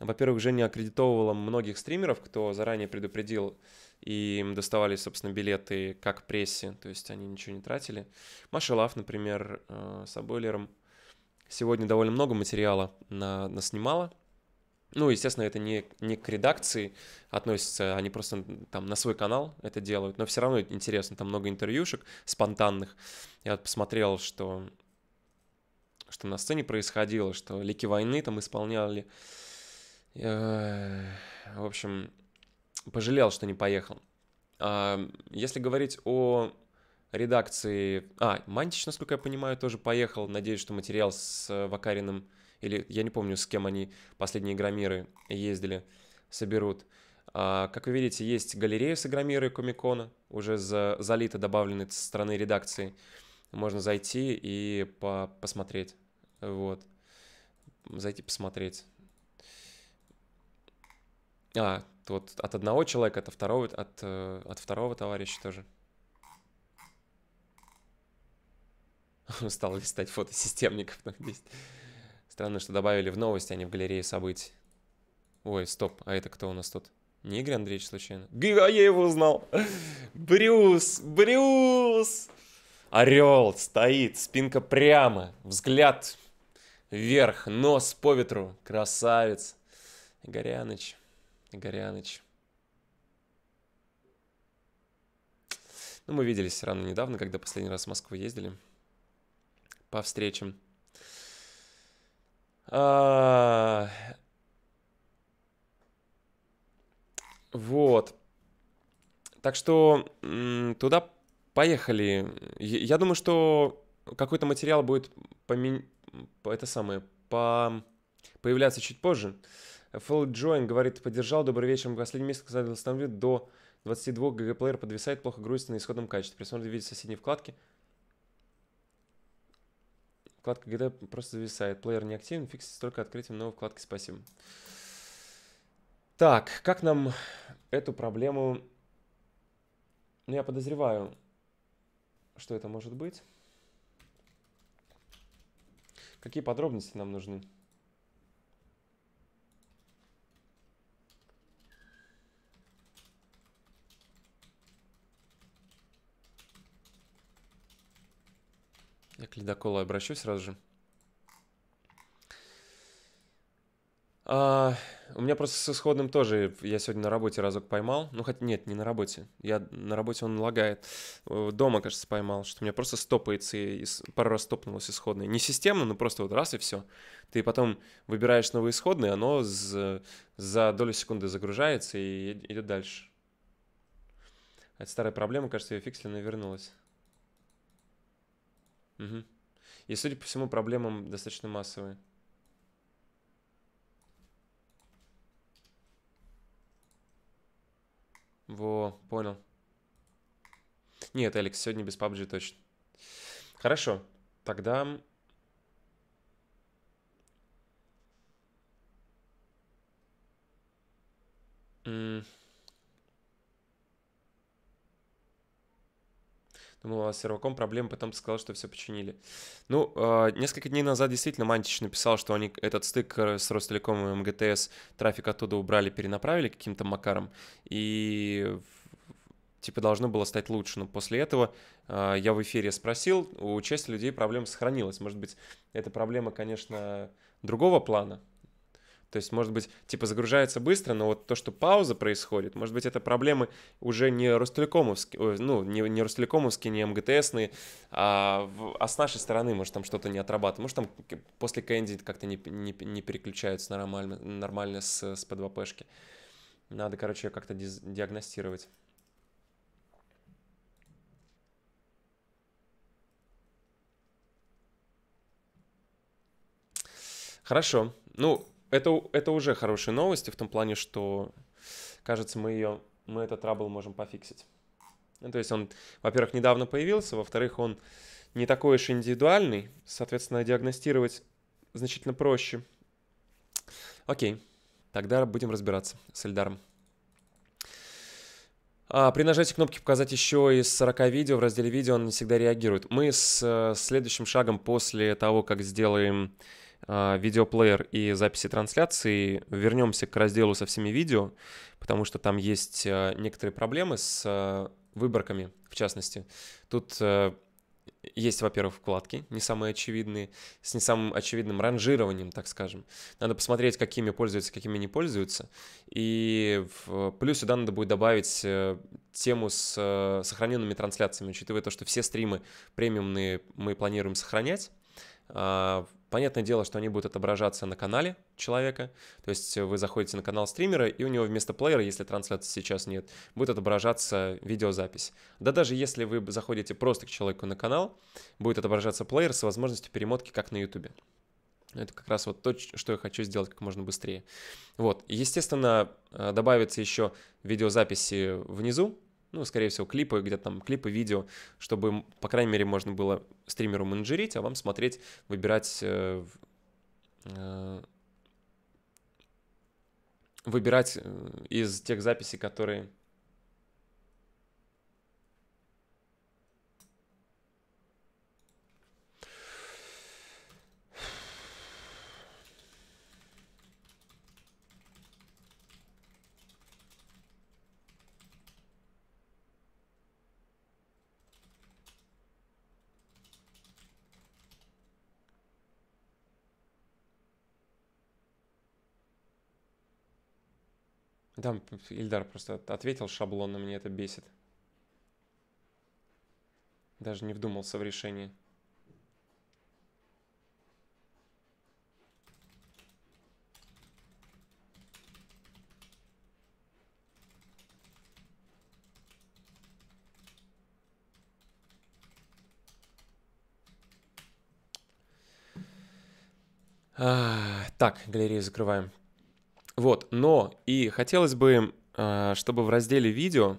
Во-первых, Женя аккредитовывала многих стримеров, кто заранее предупредил и им доставали, собственно, билеты как прессе, то есть они ничего не тратили. Маша Лав, например, э, с Абойлером сегодня довольно много материала на, наснимала. Ну, естественно, это не, не к редакции относится, они просто там на свой канал это делают, но все равно интересно, там много интервьюшек спонтанных. Я посмотрел, что, что на сцене происходило, что «Лики войны» там исполняли. Э, в общем, пожалел, что не поехал. А, если говорить о редакции... А, Мантич, насколько я понимаю, тоже поехал. Надеюсь, что материал с э, Вакариным, или я не помню, с кем они последние громиры ездили, соберут. А, как вы видите, есть галерея с игромирой Комикона, уже за, залита, добавлены со стороны редакции. Можно зайти и по посмотреть. Вот. Зайти посмотреть. А, вот от одного человека, от второго, от, э, от второго товарища тоже. Он (laughs) стал листать фото системников. Ну, Странно, что добавили в новости, а не в галерее событий. Ой, стоп, а это кто у нас тут? Не Игорь Андреевич случайно? А я его узнал. (laughs) Брюс, Брюс! Орел стоит, спинка прямо, взгляд вверх, нос по ветру. Красавец. Игоряныч. Горяныч. Ну, мы виделись рано недавно, когда последний раз в Москву ездили. По встречам. А... Вот. Так что туда поехали. Я думаю, что какой-то материал будет помен... это самое, по... появляться чуть позже. FL Join говорит, поддержал, добрый вечер, последний месяц сказал, установлю до 22 ГГ плеер подвисает, плохо грузится на исходном качестве. Присмотрите видеть соседние вкладки. Вкладка GD просто зависает. Плеер не активен, фиксится только открытием новой вкладки. Спасибо. Так, как нам эту проблему... Ну, я подозреваю, что это может быть. Какие подробности нам нужны? Я к ледоколу обращусь сразу же. А, у меня просто с исходным тоже, я сегодня на работе разок поймал, ну хоть нет, не на работе, я на работе он лагает, э, дома, кажется, поймал, что у меня просто стопается и, пару раз стопнулось исходное, не системно, но просто вот раз и все, ты потом выбираешь новые исходные, оно за, за долю секунды загружается и идет дальше. Это старая проблема, кажется, ее фиксили, вернулась. Угу. И, судя по всему, проблемам достаточно массовые. Во, понял. Нет, Алекс, сегодня без PUBG точно. Хорошо, тогда... Mm. Думал, ну, а с серваком проблем, потом ты сказал, что все починили. Ну, э, несколько дней назад действительно Мантич написал, что они этот стык э, с Ростелеком и МГТС трафик оттуда убрали, перенаправили каким-то макаром. И типа должно было стать лучше. Но после этого э, я в эфире спросил, у части людей проблема сохранилась. Может быть, эта проблема, конечно, другого плана, то есть, может быть, типа загружается быстро, но вот то, что пауза происходит, может быть, это проблемы уже не Ростелекомовские, ну, не, не Ростелекомовские, не МГТСные, а, в, а с нашей стороны, может, там что-то не отрабатывает. Может, там после Кэнди как-то не, не, не переключаются нормально, нормально с, с P2P-шки. Надо, короче, ее как-то диагностировать. Хорошо. Ну, это, это уже хорошие новости в том плане, что, кажется, мы ее, мы этот трабл можем пофиксить. Ну, то есть он, во-первых, недавно появился, во-вторых, он не такой уж индивидуальный, соответственно, диагностировать значительно проще. Окей, тогда будем разбираться с Эльдаром. А, при нажатии кнопки «Показать еще» из 40 видео в разделе «Видео» он не всегда реагирует. Мы с э, следующим шагом после того, как сделаем а, видеоплеер и записи трансляции, вернемся к разделу со всеми видео, потому что там есть а, некоторые проблемы с а, выборками, в частности. Тут есть, во-первых, вкладки, не самые очевидные, с не самым очевидным ранжированием, так скажем. Надо посмотреть, какими пользуются, какими не пользуются. И в плюс сюда надо будет добавить э, тему с э, сохраненными трансляциями, учитывая то, что все стримы премиумные мы планируем сохранять Понятное дело, что они будут отображаться на канале человека, то есть вы заходите на канал стримера, и у него вместо плеера, если трансляции сейчас нет, будет отображаться видеозапись. Да даже если вы заходите просто к человеку на канал, будет отображаться плеер с возможностью перемотки, как на YouTube. Это как раз вот то, что я хочу сделать как можно быстрее. Вот, естественно, э, добавятся еще видеозаписи внизу, ну, скорее всего, клипы, где то там клипы, видео, чтобы, по крайней мере, можно было стримеру менеджерить, а вам смотреть, выбирать... Э, э, выбирать э, из тех записей, которые Да, Ильдар просто ответил шаблонно, мне это бесит. Даже не вдумался в решение. так, галерею закрываем. Вот, но и хотелось бы, а, чтобы в разделе «Видео»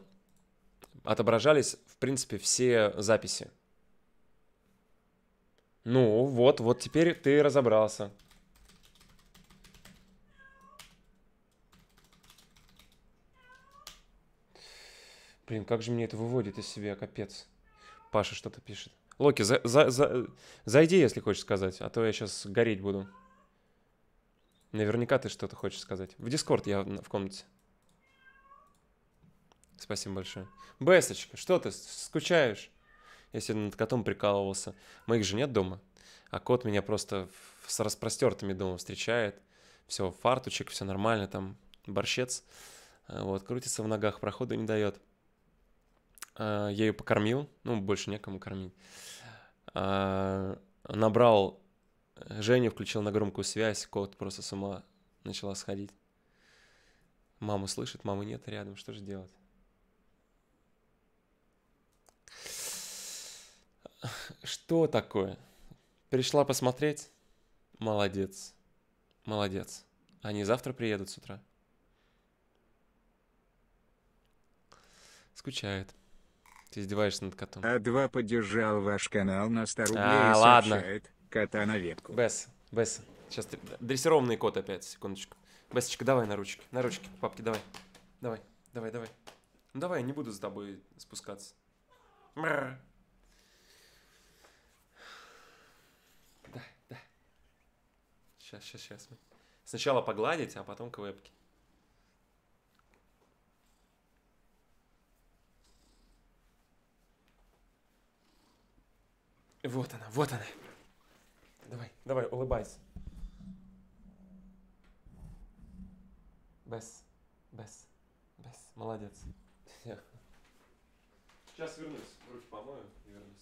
отображались, в принципе, все записи. Ну, вот, вот теперь ты разобрался. Блин, как же мне это выводит из себя, капец. Паша что-то пишет. Локи, за, за, за, зайди, если хочешь сказать, а то я сейчас гореть буду. Наверняка ты что-то хочешь сказать. В Дискорд я в комнате. Спасибо большое. Бесочка, что ты, скучаешь? Я сегодня над котом прикалывался. Моих же нет дома. А кот меня просто с распростертыми дома встречает. Все, фартучек, все нормально, там борщец. Э, вот, крутится в ногах, проходу не дает. А, я ее покормил, ну, больше некому кормить. А, набрал Женю включил на громкую связь, кот просто с ума начала сходить. Маму слышит, мамы нет рядом, что же делать? Что такое? Пришла посмотреть? Молодец. Молодец. Они завтра приедут с утра. Скучает. Ты издеваешься над котом. А два поддержал ваш канал на 100 рублей а, ладно. сообщает, кота на ветку. Бес, Бес, сейчас ты... дрессированный кот опять, секундочку. Бесочка, давай на ручки, на ручки, папки, давай. Давай, давай, давай. Ну давай, я не буду с тобой спускаться. Мррр. Да, да. Сейчас, сейчас, сейчас. Сначала погладить, а потом к вебке. Вот она, вот она. Давай, давай, улыбайся. Без, без, без. Молодец. Сейчас вернусь, руки помою и вернусь.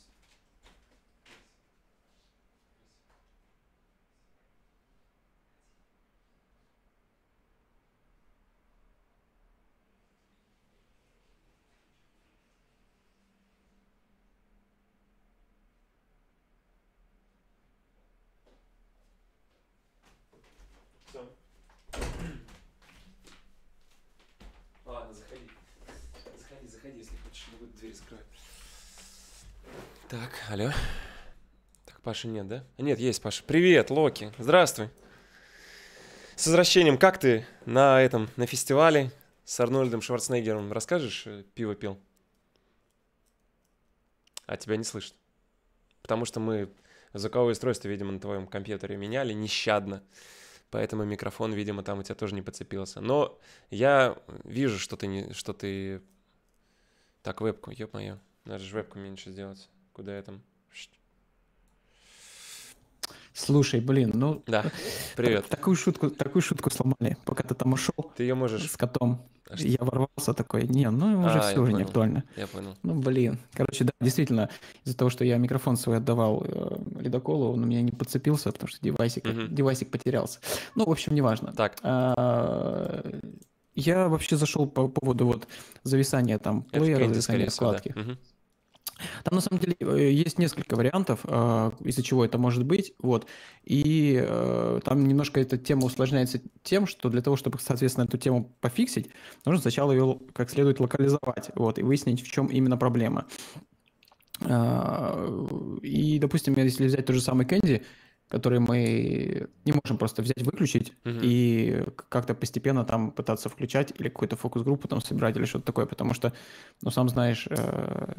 дверь скрывай. Так, алло. Так, Паша нет, да? А, нет, есть Паша. Привет, Локи. Здравствуй. С возвращением. Как ты на этом, на фестивале с Арнольдом Шварценеггером? Расскажешь, э, пиво пил? А тебя не слышно. Потому что мы звуковое устройство, видимо, на твоем компьютере меняли нещадно. Поэтому микрофон, видимо, там у тебя тоже не подцепился. Но я вижу, что ты, не, что ты так, вебку, ёб мою. Надо же вебку меньше сделать. Куда я там? Слушай, блин, ну... Да, э, привет. такую шутку, такую шутку сломали, пока ты там ушел. Ты ее можешь... С котом. А я ворвался такой, не, ну уже а, все, уже понял. не актуально. Я понял. Ну, блин. Короче, да, действительно, из-за того, что я микрофон свой отдавал э, ледоколу, он у меня не подцепился, потому что девайсик, угу. девайсик потерялся. Ну, в общем, неважно. Так. А, я вообще зашел по поводу вот зависания там плеера, зависания вкладки. Там на самом деле э, есть несколько вариантов, э, из-за чего это может быть. Вот. И э, там немножко эта тема усложняется тем, что для того, чтобы, соответственно, эту тему пофиксить, нужно сначала ее как следует локализовать вот, и выяснить, в чем именно проблема. И, допустим, если взять тот же самый Кэнди, которые мы не можем просто взять, выключить угу. и как-то постепенно там пытаться включать или какую-то фокус-группу там собирать или что-то такое, потому что, ну, сам знаешь, э,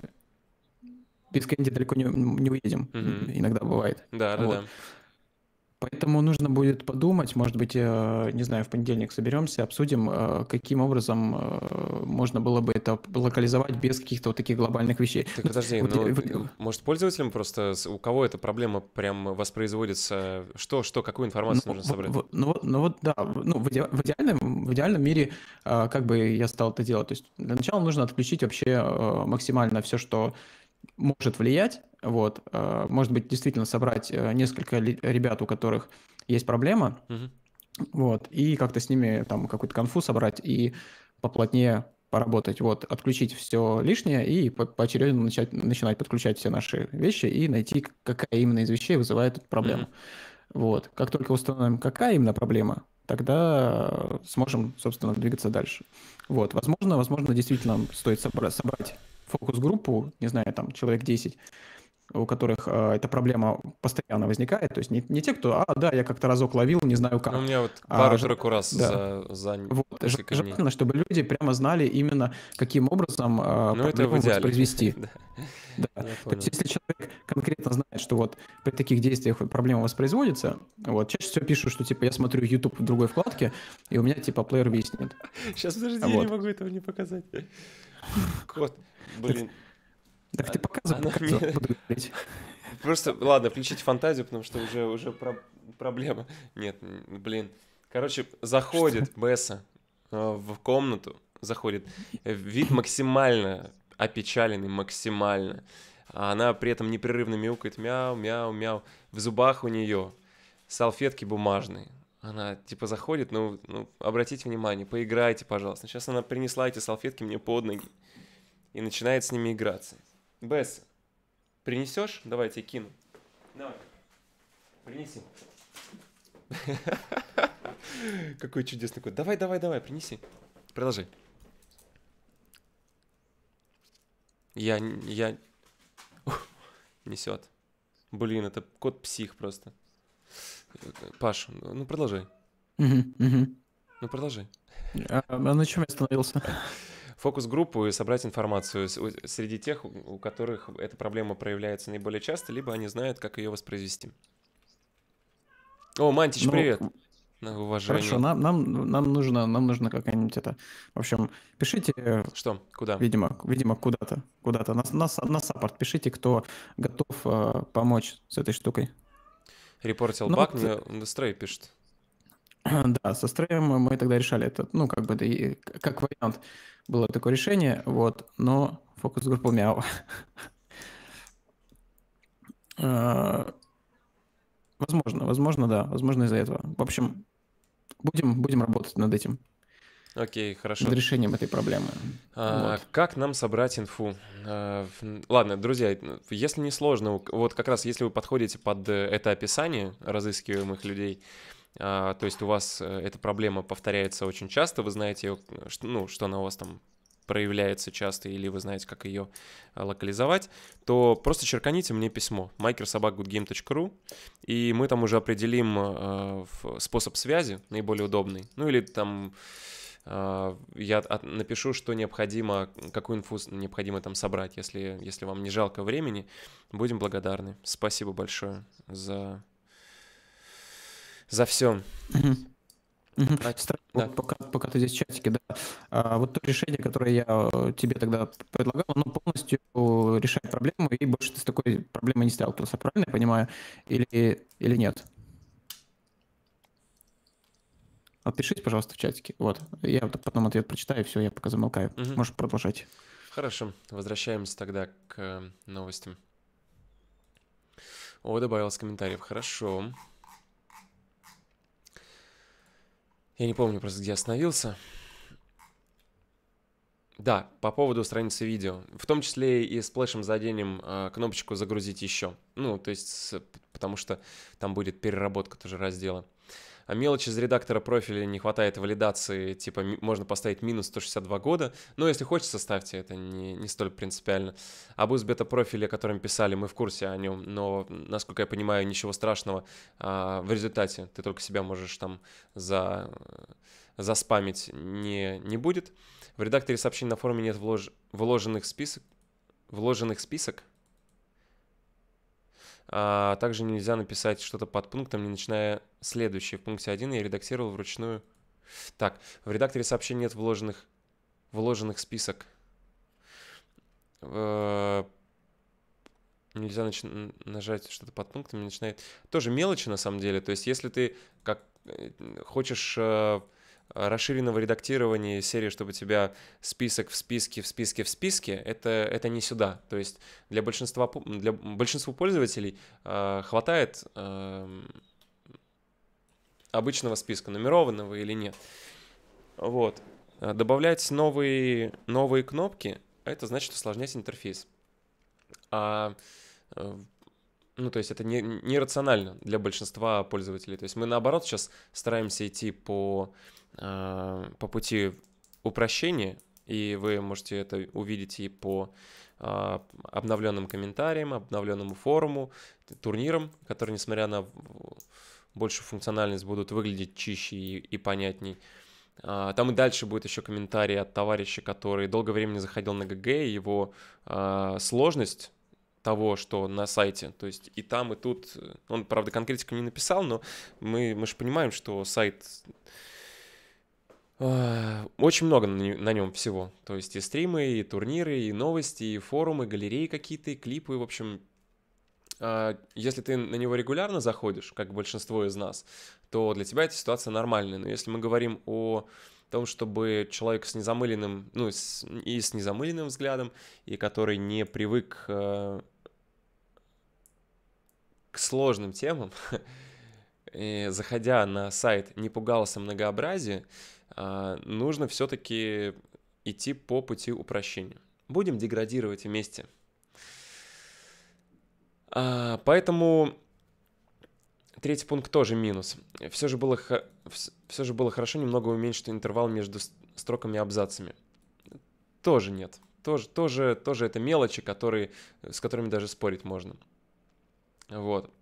без Кэнди далеко не, не уедем, угу. иногда бывает. Да, да, да. Поэтому нужно будет подумать, может быть, э, не знаю, в понедельник соберемся, обсудим, э, каким образом э, можно было бы это локализовать без каких-то вот таких глобальных вещей. Так, подожди, вот, ну, вот, может, пользователям просто, у кого эта проблема прям воспроизводится, что, что, какую информацию ну, нужно собрать? Ну, ну, ну вот, да, ну, в, иде, в, идеальном, в идеальном мире, как бы я стал это делать, то есть для начала нужно отключить вообще максимально все, что может влиять, вот, э, может быть, действительно собрать э, несколько ребят, у которых есть проблема, угу. вот, и как-то с ними там какую-то конфу собрать и поплотнее поработать, вот, отключить все лишнее и по поочередно начать, начинать подключать все наши вещи и найти, какая именно из вещей вызывает эту проблему. Mm-hmm. Вот, как только установим, какая именно проблема, тогда сможем, собственно, двигаться дальше. Вот, возможно, возможно, действительно стоит собрать, собрать фокус-группу, не знаю, там, человек 10, у которых э, эта проблема постоянно возникает. То есть не, не те, кто, а, да, я как-то разок ловил, не знаю как. Ну, у меня вот пару-тройку а, раз да. за, за вот, Желательно, дней. чтобы люди прямо знали именно, каким образом э, ну, это воспроизвести. (laughs) да. То есть если человек конкретно знает, что вот при таких действиях проблема воспроизводится, вот, чаще всего пишут, что, типа, я смотрю YouTube в другой вкладке, и у меня, типа, плеер виснет. Сейчас, подожди, я не могу этого не показать. Кот, блин. Так ты показывай, показывай, буду (laughs) Просто, ладно, включите фантазию, потому что уже, уже про- проблема. Нет, блин. Короче, заходит что? Бесса э, в комнату, заходит. Э, вид максимально опечаленный, максимально. А она при этом непрерывно мяукает, мяу, мяу, мяу. В зубах у нее салфетки бумажные. Она типа заходит, ну, ну, обратите внимание, поиграйте, пожалуйста. Сейчас она принесла эти салфетки мне под ноги и начинает с ними играться. Бес, принесешь? Давай, тебе кину. Давай. Принеси. (laughs) Какой чудесный кот. Давай, давай, давай, принеси. Продолжи. Я, я... несет. Блин, это кот-псих просто. Паш, ну продолжай. Ну продолжай. А, а на чем я остановился? (laughs) фокус-группу и собрать информацию среди тех, у которых эта проблема проявляется наиболее часто, либо они знают, как ее воспроизвести. О, Мантич, ну, привет! На уважение. Хорошо, нам, нам, нам нужно, нам нужно какая-нибудь это. В общем, пишите. Что? Куда? Видимо, видимо, куда-то. Куда-то. На, на, на саппорт пишите, кто готов э, помочь с этой штукой. Репортил ну Бак баг, вот... мне Стрей пишет. (clears throat) Да, со строем мы тогда решали это, ну, как бы, как вариант было такое решение, вот, но фокус-группа мяу. (laughs) А, возможно, возможно, да, возможно из-за этого. В общем, будем, будем работать над этим. Окей, хорошо. Над решением этой проблемы. А, вот. Как нам собрать инфу? А, ладно, друзья, если не сложно, вот как раз если вы подходите под э, это описание разыскиваемых людей, а, то есть у вас э, эта проблема повторяется очень часто, вы знаете, э, ну, что она у вас там проявляется часто, или вы знаете, как ее э, локализовать, то просто черканите мне письмо makersobakgoodgame.ru, и мы там уже определим способ связи наиболее удобный. Ну или там я напишу, что необходимо, какую инфу необходимо там собрать, если, если вам не жалко времени. Будем благодарны. Спасибо большое за за все. Угу. Да. Пока, пока ты здесь в чатике, да. А, вот то решение, которое я э, тебе тогда предлагал, оно полностью э, решает проблему, и больше ты с такой проблемой не сталкивался, правильно я понимаю? Или, или нет? Отпишись, пожалуйста, в чатике. Вот. Я потом ответ прочитаю, и все, я пока замолкаю. Угу. Можешь продолжать. Хорошо. Возвращаемся тогда к э, новостям. О, добавилось комментариев. Хорошо. Я не помню просто, где остановился. Да, по поводу страницы видео. В том числе и сплэшем заденем э, кнопочку «Загрузить еще». Ну, то есть, потому что там будет переработка тоже раздела. А мелочи из редактора профиля не хватает валидации, типа можно поставить минус 162 года, но если хочется, ставьте, это не, не столь принципиально. Об бета-профиле, о котором писали, мы в курсе о нем, но, насколько я понимаю, ничего страшного а, в результате, ты только себя можешь там за за спамить не, не будет. В редакторе сообщений на форуме нет влож... вложенных список, вложенных список, а, также нельзя написать что-то под пунктом, не начиная следующий В пункте 1 я редактировал вручную. Так, в редакторе сообщений нет вложенных, вложенных список. Э, нельзя нач... нажать что-то под пунктом, не начинает... Тоже мелочи на самом деле. То есть если ты как э, хочешь... Э, Э, расширенного редактирования серии, чтобы тебя список в списке, в списке, в списке, это, это не сюда. То есть для большинства, для большинства пользователей э, хватает э, обычного списка, нумерованного или нет. Вот. Э, добавлять новые, новые кнопки, это значит усложнять интерфейс. А э, ну, то есть это не, нерационально для большинства пользователей. То есть мы, наоборот, сейчас стараемся идти по Э, по пути упрощения, и вы можете это увидеть и по э, обновленным комментариям, обновленному форуму, турнирам, которые, несмотря на большую функциональность, будут выглядеть чище и, и понятней. А, там и дальше будет еще комментарий от товарища, который долгое время не заходил на ГГ, и его э, сложность того, что на сайте, то есть и там, и тут, э, он, правда, конкретику не написал, но мы, мы же понимаем, что сайт очень много на нем всего. То есть и стримы, и турниры, и новости, и форумы, галереи какие-то, и клипы. В общем, а, если ты на него регулярно заходишь, как большинство из нас, то для тебя эта ситуация нормальная. Но если мы говорим о том, чтобы человек с незамыленным, ну, с, и с незамыленным взглядом, и который не привык э, к сложным темам, (laughs) и, заходя на сайт, не пугался многообразия, а, нужно все-таки идти по пути упрощения. Будем деградировать вместе. А, поэтому третий пункт тоже минус. Все же было, все же было хорошо немного уменьшить интервал между строками и абзацами. Тоже нет. Тоже, тоже, тоже это мелочи, которые, с которыми даже спорить можно. Вот.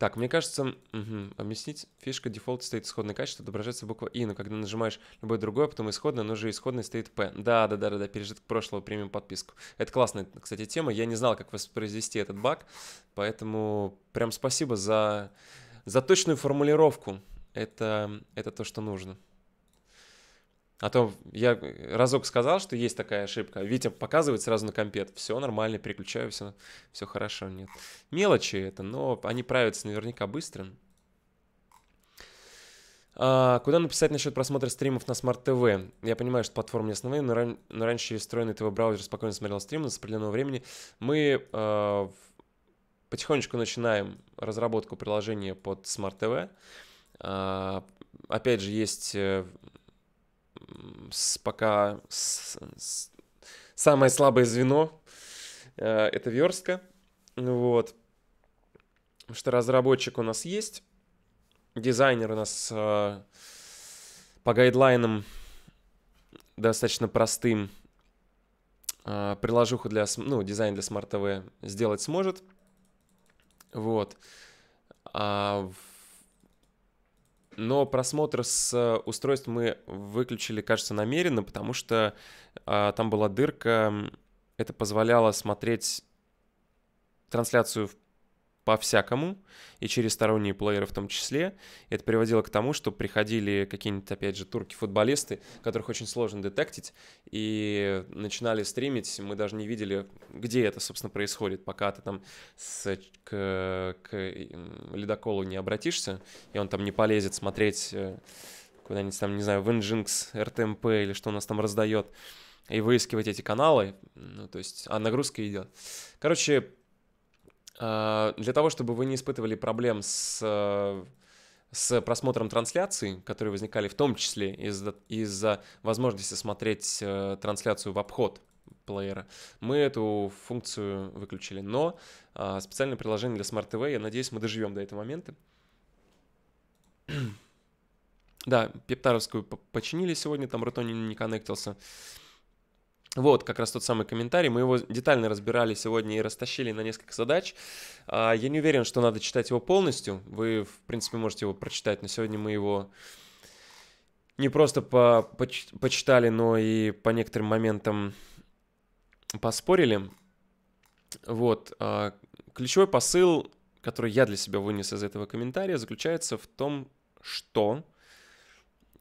Так, мне кажется, угу, объяснить, фишка дефолт стоит исходное качество, отображается буква «и», но когда нажимаешь любое другое, потом исходное, но же исходное стоит «п». Да-да-да-да, пережиток прошлого, премиум подписку. Это классная, кстати, тема, я не знал, как воспроизвести этот баг, поэтому прям спасибо за, за точную формулировку. Это, это то, что нужно. А то я разок сказал, что есть такая ошибка. А Витя показывает сразу на компет. Все нормально, переключаю, все, все хорошо. Нет. Мелочи это, но они правятся наверняка быстро. А, куда написать насчет просмотра стримов на Smart TV? Я понимаю, что платформа не основная, но, ран... но раньше встроенный ТВ-браузер спокойно смотрел стримы с определенного времени. Мы э, потихонечку начинаем разработку приложения под Smart TV. А, опять же, есть э, пока с, с, самое слабое звено э, это верстка. Ну вот. Потому что разработчик у нас есть, дизайнер у нас э, по гайдлайнам достаточно простым э, приложуху для, ну, дизайн для смарт-ТВ сделать сможет. Вот. А в но просмотр с устройств мы выключили, кажется, намеренно, потому что э, там была дырка, это позволяло смотреть трансляцию в по-всякому, и через сторонние плееры в том числе. Это приводило к тому, что приходили какие-нибудь, опять же, турки-футболисты, которых очень сложно детектить, и начинали стримить, мы даже не видели, где это, собственно, происходит, пока ты там с, к, к ледоколу не обратишься, и он там не полезет смотреть э, куда-нибудь там, не знаю, в Nginx, RTMP эм или что у нас там раздает, и выискивать эти каналы, ну, то есть, а нагрузка идет. Короче, а, для того, чтобы вы не испытывали проблем с э, с просмотром трансляций, которые возникали в том числе из-за из возможности смотреть э, трансляцию в обход плеера, мы эту функцию выключили. Но а, специальное приложение для Smart TV, я надеюсь, мы доживем до этого момента. (clears throat) да, пептаровскую починили сегодня, там Ротонин не коннектился. Вот как раз тот самый комментарий. Мы его детально разбирали сегодня и растащили на несколько задач. А, я не уверен, что надо читать его полностью. Вы, в принципе, можете его прочитать, но сегодня мы его не просто по поч почитали, но и по некоторым моментам поспорили. Вот. А, ключевой посыл, который я для себя вынес из этого комментария, заключается в том, что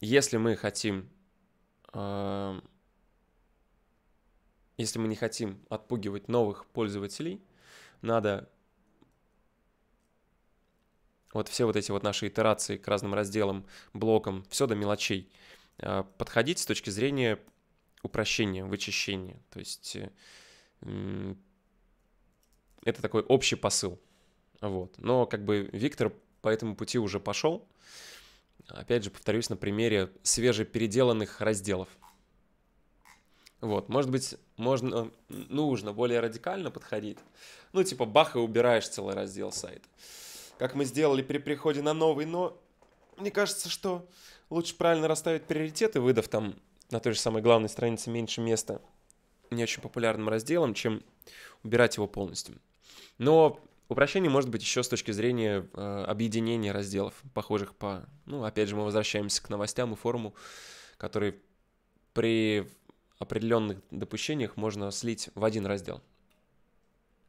если мы хотим а, если мы не хотим отпугивать новых пользователей, надо вот все вот эти вот наши итерации к разным разделам, блокам, все до мелочей, э, подходить с точки зрения упрощения, вычищения. То есть э, это такой общий посыл. Вот. Но как бы Виктор по этому пути уже пошел. Опять же, повторюсь на примере свежепеределанных разделов. Вот, может быть, можно, нужно более радикально подходить. Ну, типа, бах, и убираешь целый раздел сайта. Как мы сделали при приходе на новый, но мне кажется, что лучше правильно расставить приоритеты, выдав там на той же самой главной странице меньше места не очень популярным разделом, чем убирать его полностью. Но упрощение может быть еще с точки зрения э, объединения разделов, похожих по... Ну, опять же, мы возвращаемся к новостям и форуму, который при определенных допущениях можно слить в один раздел.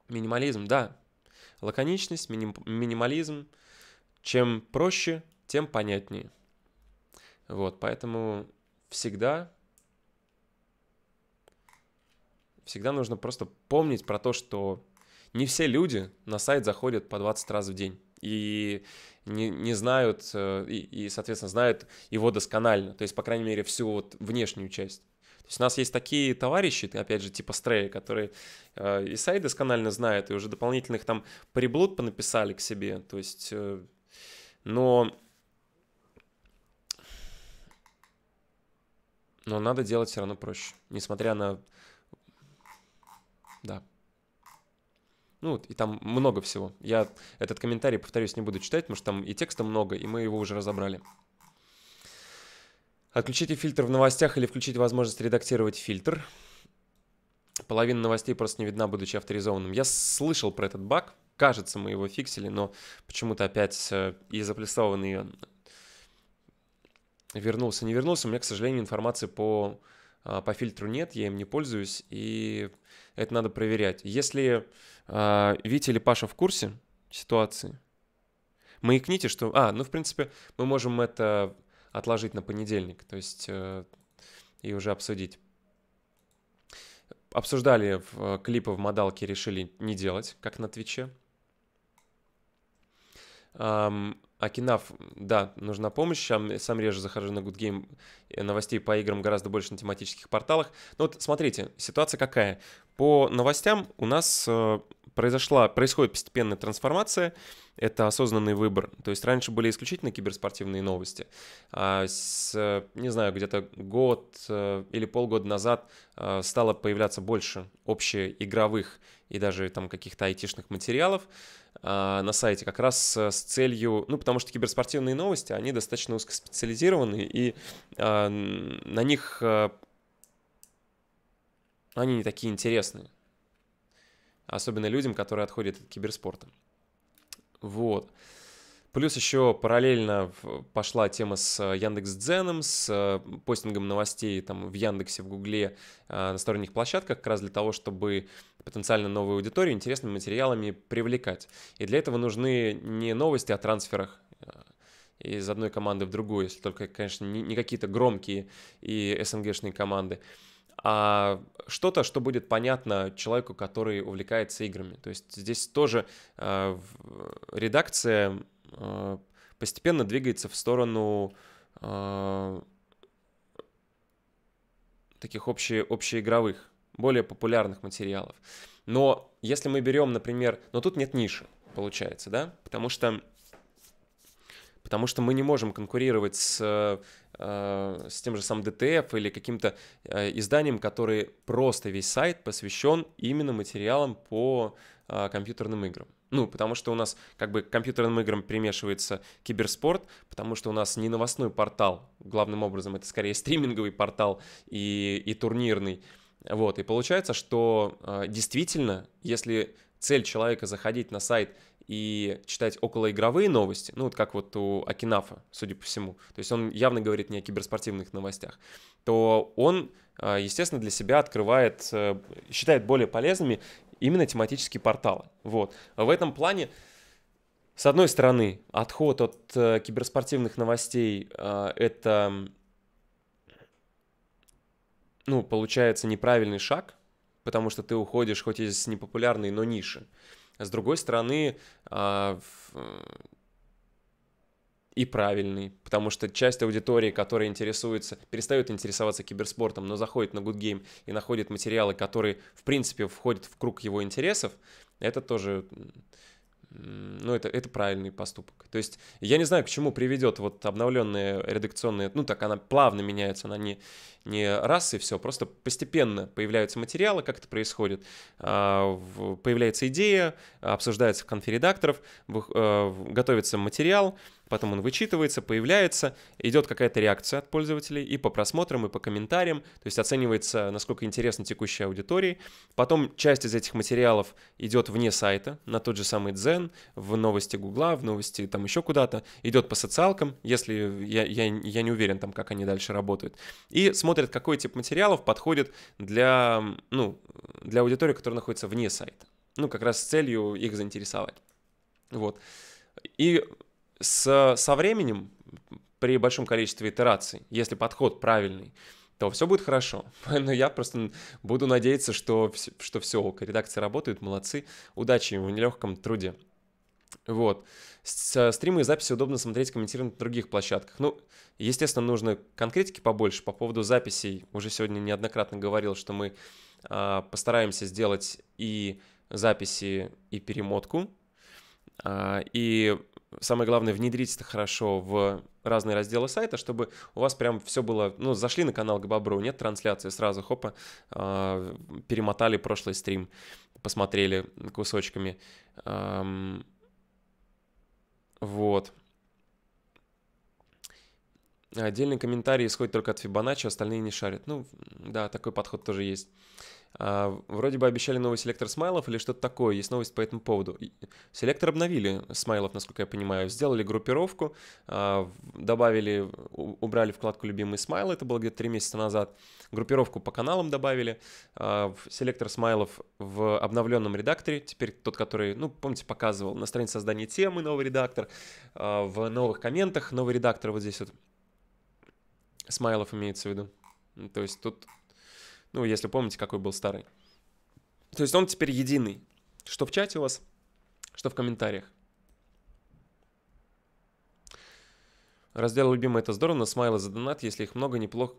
Минимализм, да. Лаконичность, миним, минимализм. Чем проще, тем понятнее. Вот, поэтому всегда, всегда нужно просто помнить про то, что не все люди на сайт заходят по 20 раз в день и не, не знают, э, и, и, соответственно, знают его досконально, то есть, по крайней мере, всю вот внешнюю часть есть у нас есть такие товарищи, опять же, типа Стрея, которые э, Исаи досконально знают и уже дополнительных там приблуд понаписали к себе. То есть, э, но... Но надо делать все равно проще, несмотря на... Да. Ну, вот и там много всего. Я этот комментарий, повторюсь, не буду читать, потому что там и текста много, и мы его уже разобрали. Отключите фильтр в новостях или включите возможность редактировать фильтр. Половина новостей просто не видна, будучи авторизованным. Я слышал про этот баг. Кажется, мы его фиксили, но почему-то опять э, и заплесованный вернулся, не вернулся. У меня, к сожалению, информации по, а, по фильтру нет, я им не пользуюсь, и это надо проверять. Если а, Витя или Паша в курсе ситуации, маякните, что... А, ну, в принципе, мы можем это отложить на понедельник, то есть э, и уже обсудить. Обсуждали в, э, клипы в модалке, решили не делать, как на Твиче. Эм, Акинав, да, нужна помощь. Сам, сам реже захожу на Good Game. Э, новостей по играм гораздо больше на тематических порталах. Но вот смотрите, ситуация какая. По новостям у нас э, произошла, происходит постепенная трансформация это осознанный выбор. То есть раньше были исключительно киберспортивные новости. А с, не знаю, где-то год э, или полгода назад э, стало появляться больше общеигровых и даже там каких-то айтишных материалов а, на сайте как раз с целью, ну, потому что киберспортивные новости, они достаточно узкоспециализированы, и а, на них э, они не такие интересные особенно людям, которые отходят от киберспорта. Вот. Плюс еще параллельно пошла тема с э, Яндекс Дзеном, с э, постингом новостей там в Яндексе, в Гугле, э, на сторонних площадках, как раз для того, чтобы потенциально новую аудиторию интересными материалами привлекать. И для этого нужны не новости о трансферах из одной команды в другую, если только, конечно, не какие-то громкие и СНГшные команды, а что-то, что будет понятно человеку, который увлекается играми. То есть здесь тоже э, редакция э, постепенно двигается в сторону э, таких общие общеигровых, более популярных материалов. Но если мы берем, например, но тут нет ниши, получается, да, потому что потому что мы не можем конкурировать с Э, с тем же самым ДТФ или каким-то э, изданием, который просто весь сайт посвящен именно материалам по э, компьютерным играм. Ну, потому что у нас как бы к компьютерным играм примешивается киберспорт, потому что у нас не новостной портал, главным образом это скорее стриминговый портал и, и турнирный. Вот, и получается, что действительно, если цель человека заходить на сайт – и читать околоигровые новости, ну вот как вот у Акинафа, судя по всему, то есть он явно говорит не о киберспортивных новостях, то он, а, естественно, для себя открывает, э, считает более полезными именно тематические порталы. Вот. В этом плане, с одной стороны, отход от э, киберспортивных новостей а, это, ну, получается неправильный шаг, потому что ты уходишь хоть из непопулярной, но ниши с другой стороны, а, э, и правильный, потому что часть аудитории, которая интересуется, перестает интересоваться киберспортом, но заходит на Good Game и находит материалы, которые, в принципе, входят в круг его интересов, это тоже ну, это, это правильный поступок. То есть я не знаю, к чему приведет вот обновленная редакционная. ну, так она плавно меняется, она не, не раз и все, просто постепенно появляются материалы, как это происходит, а, появляется идея, обсуждается в конфередакторов, э, готовится материал, потом он вычитывается, появляется, идет какая-то реакция от пользователей и по просмотрам, и по комментариям, то есть оценивается, насколько интересно текущая аудитория Потом часть из этих материалов идет вне сайта, на тот же самый Дзен, в новости Гугла, в новости там еще куда-то, идет по социалкам, если я, я, я не уверен там, как они дальше работают, и смотрят, какой тип материалов подходит для, ну, для аудитории, которая находится вне сайта. Ну, как раз с целью их заинтересовать. Вот. И с, со временем, при большом количестве итераций, если подход правильный, то все будет хорошо. (laughs) Но я просто буду надеяться, что, что все ок. Редакция работает, молодцы. Удачи в нелегком труде. Вот. стримы и записи удобно смотреть, комментировать на других площадках. Ну, естественно, нужно конкретики побольше. По поводу записей уже сегодня неоднократно говорил, что мы э, постараемся сделать и записи, и перемотку. Э, и самое главное, внедрить это хорошо в разные разделы сайта, чтобы у вас прям все было, ну, зашли на канал к Бобру, нет трансляции, сразу, хопа, э, перемотали прошлый стрим, посмотрели кусочками. Эм, вот. Отдельный комментарий исходит только от Фибоначчи, остальные не шарят. Ну, да, такой подход тоже есть. А, вроде бы обещали новый селектор смайлов или что-то такое, есть новость по этому поводу. Селектор обновили смайлов, насколько я понимаю, сделали группировку, а, добавили, убрали вкладку «Любимые смайлы», это было где-то три месяца назад, группировку по каналам добавили, а, селектор смайлов в обновленном редакторе, теперь тот, который, ну, помните, показывал на странице создания темы новый редактор, в новых комментах новый редактор вот здесь вот, смайлов имеется в виду. То есть тут ну, если помните, какой был старый. То есть он теперь единый. Что в чате у вас, что в комментариях. Раздел «Любимый» — это здорово, но смайлы за донат, если их много, неплохо,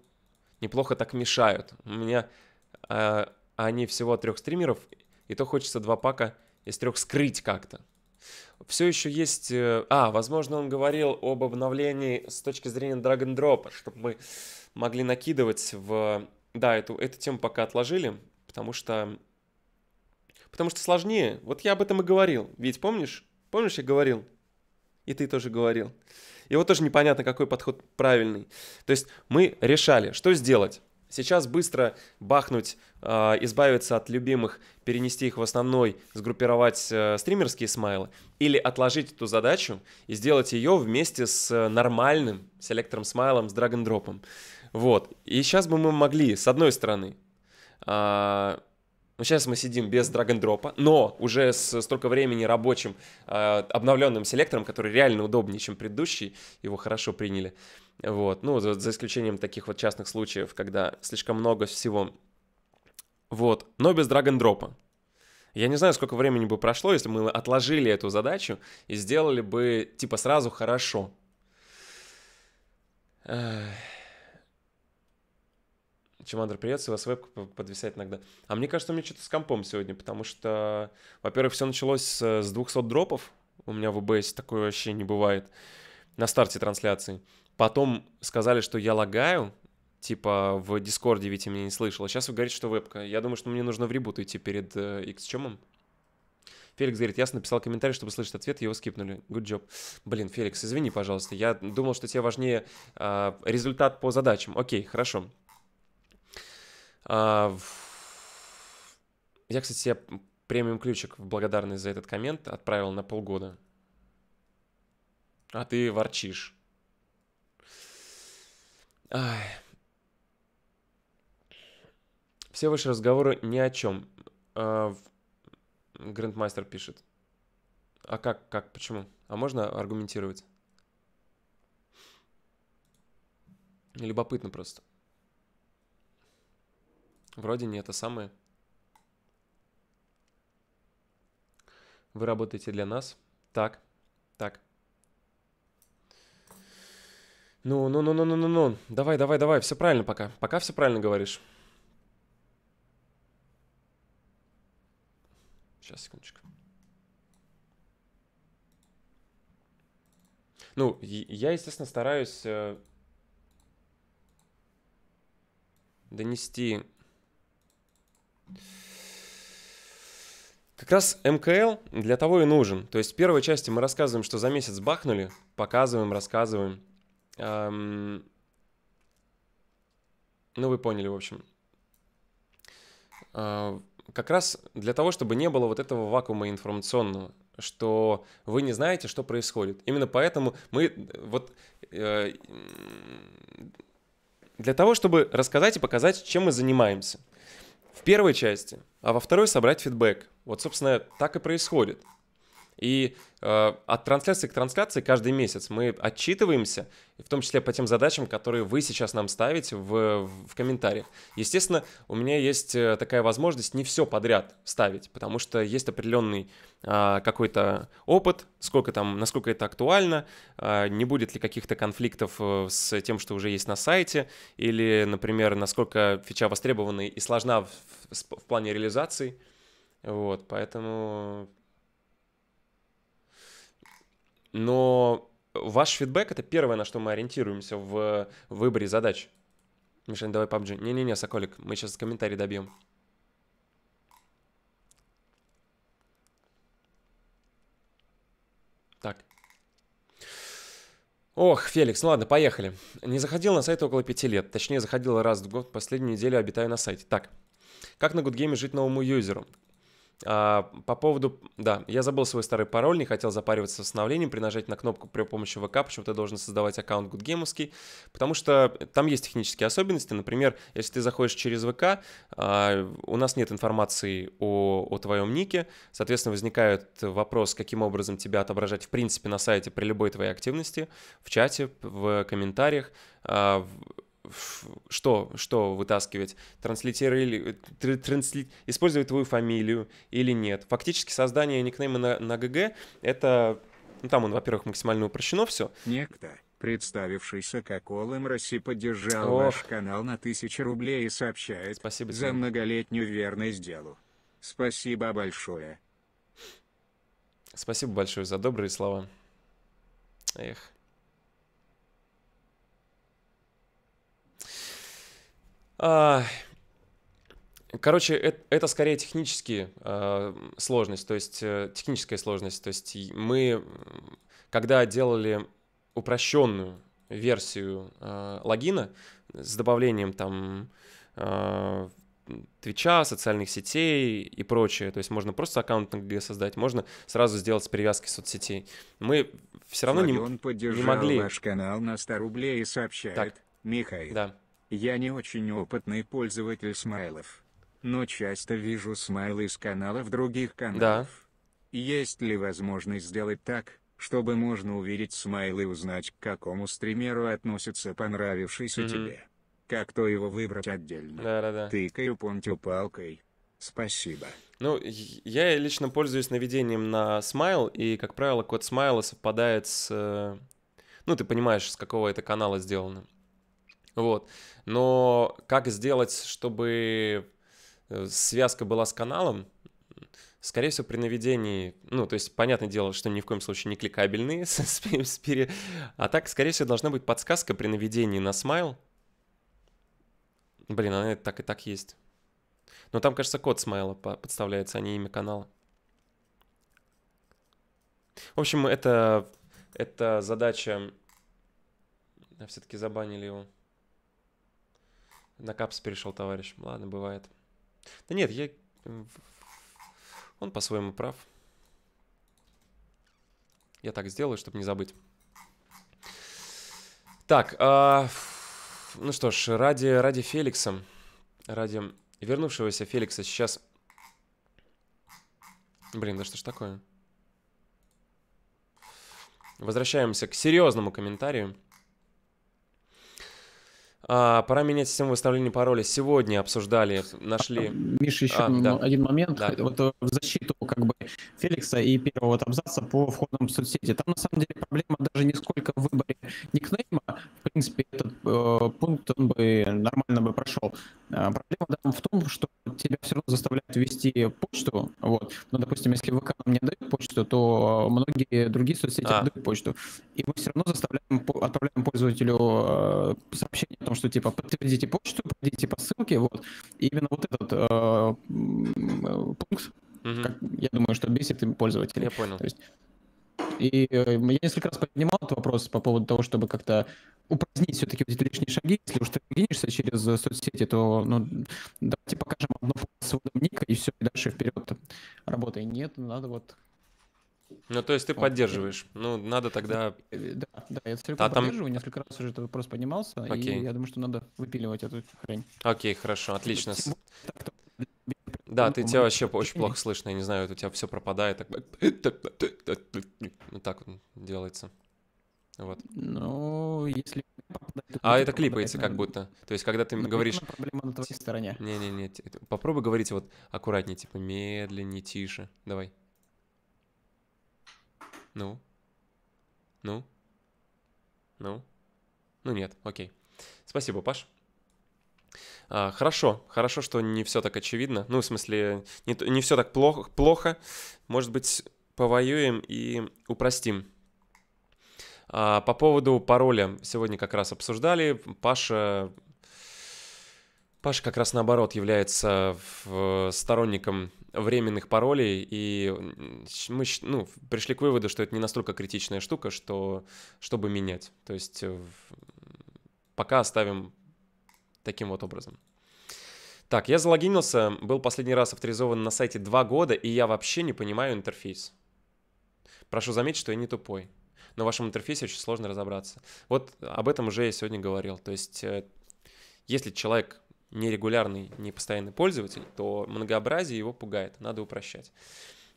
неплохо так мешают. У меня э, они всего трех стримеров, и то хочется два пака из трех скрыть как-то. Все еще есть... Э, а, возможно, он говорил об обновлении с точки зрения драг н дропа, чтобы мы могли накидывать в да, эту, эту тему пока отложили, потому что... Потому что сложнее. Вот я об этом и говорил. Ведь помнишь? Помнишь, я говорил? И ты тоже говорил. И вот тоже непонятно, какой подход правильный. То есть мы решали, что сделать. Сейчас быстро бахнуть, э, избавиться от любимых, перенести их в основной, сгруппировать э, стримерские смайлы, или отложить эту задачу и сделать ее вместе с нормальным селектором смайлом, с драгондропом. дропом вот. И сейчас бы мы могли, с одной стороны, а, ну, сейчас мы сидим без драг н но уже с столько времени рабочим а, обновленным селектором, который реально удобнее, чем предыдущий, его хорошо приняли. Вот. Ну, за, за исключением таких вот частных случаев, когда слишком много всего. Вот. Но без драг н Я не знаю, сколько времени бы прошло, если бы мы отложили эту задачу и сделали бы, типа, сразу хорошо. Эх. Чемандр, привет, с вас веб подвисает иногда. А мне кажется, у меня что-то с компом сегодня, потому что, во-первых, все началось с 200 дропов. У меня в OBS такое вообще не бывает на старте трансляции. Потом сказали, что я лагаю, типа в Дискорде, ведь меня не слышал. А сейчас вы говорите, что вебка. Я думаю, что мне нужно в ребут идти перед э, x Феликс говорит, ясно, написал комментарий, чтобы слышать ответ, его скипнули. Good job. Блин, Феликс, извини, пожалуйста, я думал, что тебе важнее э, результат по задачам. Окей, хорошо, а, я, кстати, я премиум ключик в благодарность за этот коммент отправил на полгода. А ты ворчишь. Ай. Все ваши разговоры ни о чем. А, Грандмастер пишет. А как, как, почему? А можно аргументировать? Любопытно просто. Вроде не это самое. Вы работаете для нас. Так, так. Ну, ну, ну, ну, ну, ну, ну. Давай, давай, давай. Все правильно пока. Пока все правильно говоришь. Сейчас, секундочку. Ну, я, естественно, стараюсь э, донести как раз МКЛ для того и нужен. То есть в первой части мы рассказываем, что за месяц бахнули, показываем, рассказываем. Эм... Ну, вы поняли, в общем. Эм... Как раз для того, чтобы не было вот этого вакуума информационного, что вы не знаете, что происходит. Именно поэтому мы вот... Э... Для того, чтобы рассказать и показать, чем мы занимаемся – в первой части, а во второй собрать фидбэк. Вот, собственно, так и происходит. И э, от трансляции к трансляции каждый месяц мы отчитываемся, в том числе по тем задачам, которые вы сейчас нам ставите в, в комментариях. Естественно, у меня есть э, такая возможность не все подряд ставить, потому что есть определенный э, а, какой-то опыт, сколько там, насколько это актуально, э, не будет ли каких-то конфликтов э, с тем, что уже есть на сайте, или, например, насколько фича востребована и сложна в, в, в плане реализации. Вот, поэтому но ваш фидбэк — это первое, на что мы ориентируемся в выборе задач. Мишань, давай PUBG. Не-не-не, Соколик, мы сейчас комментарий добьем. Так. Ох, Феликс, ну ладно, поехали. Не заходил на сайт около пяти лет. Точнее, заходил раз в год. Последнюю неделю обитаю на сайте. Так. Как на Гудгейме жить новому юзеру? А, по поводу... Да, я забыл свой старый пароль, не хотел запариваться с восстановлением, при нажатии на кнопку при помощи ВК почему ты должен создавать аккаунт GoodGameовский, потому что там есть технические особенности. Например, если ты заходишь через ВК, а, у нас нет информации о, о твоем нике, соответственно, возникает вопрос, каким образом тебя отображать в принципе на сайте при любой твоей активности, в чате, в комментариях, а, что, что вытаскивать? Транслитерили, э, тр, трансли, использовать твою фамилию или нет? Фактически создание никнейма на, на ГГ это, ну там он, во-первых, максимально упрощено все. Некто, представившийся как Олэм Росси, поддержал Ох. ваш канал на тысячу рублей и сообщает Спасибо за многолетнюю верность делу. Спасибо большое. Спасибо большое за добрые слова. Эх. А, короче, это, это скорее технические э, а, сложность, то есть э, техническая сложность. То есть мы, когда делали упрощенную версию э, логина с добавлением там э, Твича, социальных сетей и прочее. То есть можно просто аккаунт на ГГ создать, можно сразу сделать с привязкой соцсетей. Мы все равно не, не могли... ваш канал на 100 рублей и сообщает. Так. Михаил. Да. Я не очень опытный пользователь смайлов, но часто вижу смайлы из каналов других каналов. Да. Есть ли возможность сделать так, чтобы можно увидеть смайл и узнать, к какому стримеру относится понравившийся mm-hmm. тебе? Как то его выбрать отдельно? Да-да-да. Тыкаю понтю палкой. Спасибо. Ну, я лично пользуюсь наведением на смайл, и, как правило, код смайла совпадает с... Э, ну, ты понимаешь, с какого это канала сделано. Вот. Но как сделать, чтобы э, связка была с каналом, скорее всего, при наведении, ну, то есть, понятное дело, что ни в коем случае не кликабельные (laughs) с пере... А так, скорее всего, должна быть подсказка при наведении на смайл. Блин, она так и так есть. Но там, кажется, код смайла подставляется, а не имя канала. В общем, это, это задача... А Все-таки забанили его. На капс перешел товарищ. Ладно, бывает. Да нет, я... Он по-своему прав. Я так сделаю, чтобы не забыть. Так, э, ну что ж, ради, ради Феликса, ради вернувшегося Феликса сейчас... Блин, да что ж такое? Возвращаемся к серьезному комментарию. А, пора менять систему выставления пароля. Сегодня обсуждали, нашли... А, Миша, еще а, да. один момент. Да. Вот э, в защиту как бы Феликса и первого вот абзаца по входам в соцсети. Там на самом деле проблема даже не сколько в выборе никнейма. В принципе, этот э, пункт он бы нормально бы прошел. А, проблема да, в том, что тебя все равно заставляют вести почту. Вот. Но, ну, допустим, если ВК нам не дает почту, то а, многие другие соцсети а. дают почту. И мы все равно заставляем, отправляем пользователю а, сообщение о том, что типа подтвердите почту, пройдите по ссылке. Вот. И именно вот этот э, пункт, угу. как, я думаю, что бесит им пользователей. Я понял. То есть, и э, я несколько раз поднимал этот вопрос по поводу того, чтобы как-то упразднить все-таки эти лишние шаги. Если уж ты двинешься через э, соцсети, то ну, давайте покажем одно с выводом ника, и все, и дальше вперед. Работай. Нет, ну, надо вот ну, то есть ты вот. поддерживаешь. Ну, надо тогда... Э, да, да, я целиком а поддерживаю. Там... Несколько раз уже этот вопрос поднимался, Окей. и я думаю, что надо выпиливать эту хрень. Окей, хорошо, отлично. Да, ты тебя вообще очень плохо слышно, я не знаю, у тебя все пропадает, так... Вот так делается. Вот. Ну, если... А это клипается как будто. То есть, когда ты говоришь... Проблема на твоей стороне. Не-не-не, попробуй говорить вот аккуратнее, типа медленнее, тише. Давай. Ну? Ну? Ну? Ну нет, окей. Спасибо, Паш. А, хорошо, хорошо, что не все так очевидно. Ну, в смысле, не, не все так плохо, плохо. Может быть, повоюем и упростим. А, по поводу пароля сегодня как раз обсуждали. Паша Паша как раз наоборот является сторонником временных паролей, и мы ну, пришли к выводу, что это не настолько критичная штука, что, чтобы менять. То есть пока оставим таким вот образом. Так, я залогинился, был последний раз авторизован на сайте два года, и я вообще не понимаю интерфейс. Прошу заметить, что я не тупой. Но в вашем интерфейсе очень сложно разобраться. Вот об этом уже я сегодня говорил. То есть, э, если человек нерегулярный, не постоянный пользователь, то многообразие его пугает, надо упрощать.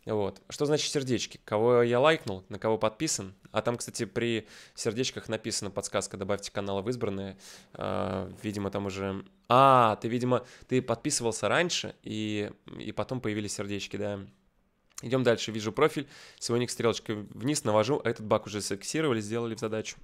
Вот. Что значит сердечки? Кого я лайкнул, на кого подписан. А там, кстати, при сердечках написана подсказка «Добавьте каналы в избранные». А, видимо, там уже... А, ты, видимо, ты подписывался раньше, и, и потом появились сердечки, да. Идем дальше. Вижу профиль. Сегодня к стрелочке вниз навожу. Этот бак уже зафиксировали, сделали в задачу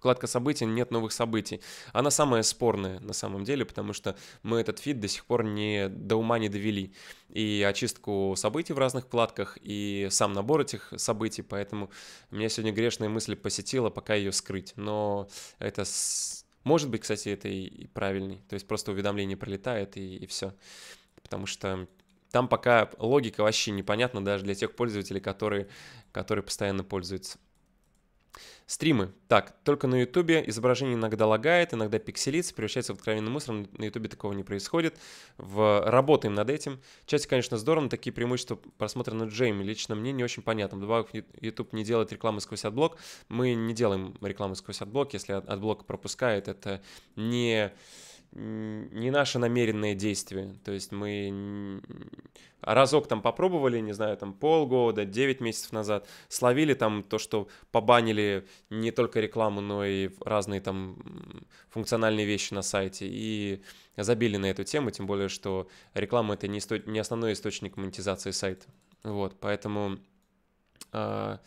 вкладка событий, нет новых событий. Она самая спорная на самом деле, потому что мы этот фид до сих пор не до ума не довели. И очистку событий в разных вкладках, и сам набор этих событий, поэтому меня сегодня грешная мысль посетила, пока ее скрыть. Но это с... Может быть, кстати, это и, и правильный. То есть просто уведомление пролетает и, и все. Потому что там пока логика вообще непонятна даже для тех пользователей, которые, которые постоянно пользуются. Стримы. Так, только на Ютубе изображение иногда лагает, иногда пикселится, превращается в откровенный мусор. На Ютубе такого не происходит. В... Работаем над этим. Часть, конечно, здорово, но такие преимущества просмотра на Джейме лично мне не очень понятно. Вдобавок, Ютуб не делает рекламы сквозь отблок. Мы не делаем рекламы сквозь отблок. Если отблок пропускает, это не не наше намеренное действие. То есть мы а разок там попробовали, не знаю, там полгода, 9 месяцев назад, словили там то, что побанили не только рекламу, но и разные там функциональные вещи на сайте, и забили на эту тему, тем более, что реклама — это не, основной источник монетизации сайта. Вот, поэтому... Э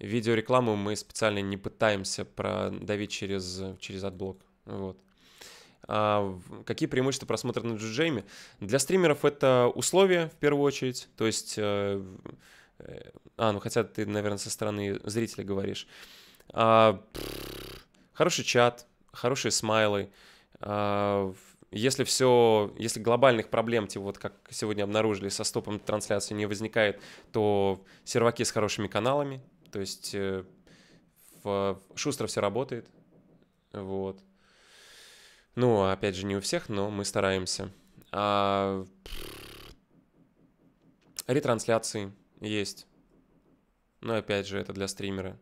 видеорекламу мы специально не пытаемся продавить через, через AdBlock, Вот. А Какие преимущества просмотра на джуджейме? Эм. Для стримеров это условия, в первую очередь, то есть... Э, э, а, ну хотя ты, наверное, со стороны зрителя говоришь. А, хороший чат, хорошие смайлы. А, если все, если глобальных проблем, типа вот как сегодня обнаружили, со стопом трансляции не возникает, то серваки с хорошими каналами, то есть э, в, шустро все работает, вот. Ну, а опять же, не у всех, но мы стараемся. А... Ретрансляции есть. Но ну, опять же, это для стримера.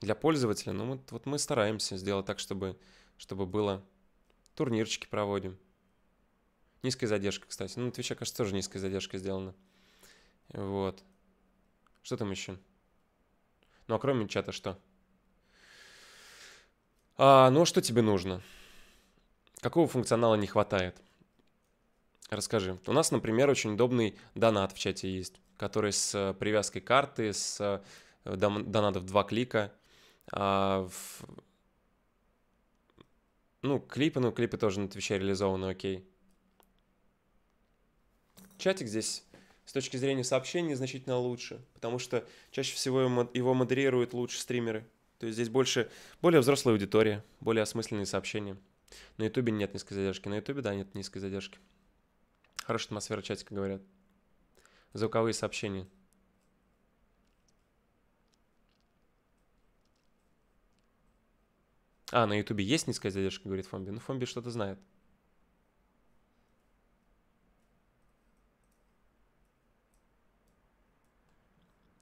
Для пользователя, ну вот, вот мы стараемся сделать так, чтобы, чтобы было. Турнирчики проводим. Низкая задержка, кстати. Ну, на Твиче, кажется, тоже низкая задержка сделана. Вот. Что там еще? Ну, а кроме чата что? А, ну, а что тебе нужно? Какого функционала не хватает? Расскажи. У нас, например, очень удобный донат в чате есть, который с э, привязкой карты, с э, донатов два клика. А, в... Ну, клипы, ну, клипы тоже на Твиче реализованы, окей. Чатик здесь с точки зрения сообщений значительно лучше, потому что чаще всего его модерируют лучше стримеры – то есть здесь больше, более взрослая аудитория, более осмысленные сообщения. На Ютубе нет низкой задержки. На Ютубе, да, нет низкой задержки. Хорошая атмосфера чатика, говорят. Звуковые сообщения. А, на Ютубе есть низкая задержка, говорит Фомби. Ну, Фомби что-то знает.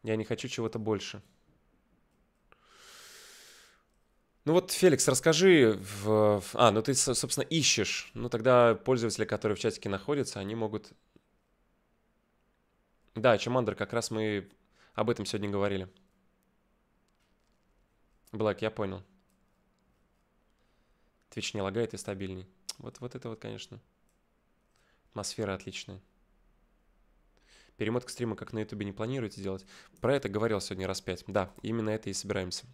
Я не хочу чего-то больше. Ну вот, Феликс, расскажи, в... а, ну ты, собственно, ищешь, ну тогда пользователи, которые в чатике находятся, они могут... Да, Чамандр, как раз мы об этом сегодня говорили. Блэк, я понял. Твич не лагает и стабильней. Вот, вот это вот, конечно. Атмосфера отличная. Перемотка стрима, как на ютубе, не планируете делать? Про это говорил сегодня раз пять. Да, именно это и собираемся.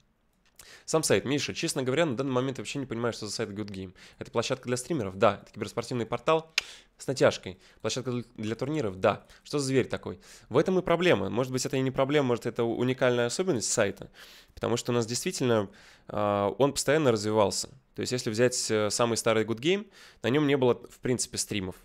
Сам сайт. Миша, честно говоря, на данный момент вообще не понимаю, что за сайт Good Game. Это площадка для стримеров? Да. Это киберспортивный портал с натяжкой. Площадка для турниров? Да. Что за зверь такой? В этом и проблема. Может быть, это и не проблема, может, это уникальная особенность сайта. Потому что у нас действительно э, он постоянно развивался. То есть, если взять э, самый старый Good Game, на нем не было, в принципе, стримов.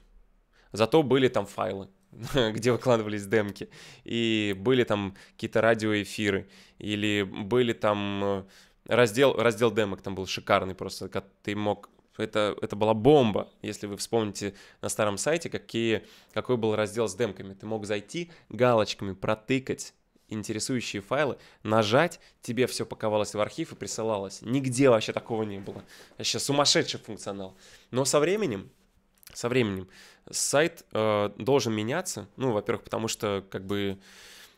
Зато были там файлы. (laughs) где выкладывались демки, и были там какие-то радиоэфиры, или были там э, раздел, раздел демок там был шикарный просто, как ты мог это, это была бомба, если вы вспомните на старом сайте, какие, какой был раздел с демками. Ты мог зайти галочками, протыкать интересующие файлы, нажать, тебе все паковалось в архив и присылалось. Нигде вообще такого не было. Вообще сумасшедший функционал. Но со временем, со временем сайт э, должен меняться. Ну, во-первых, потому что как бы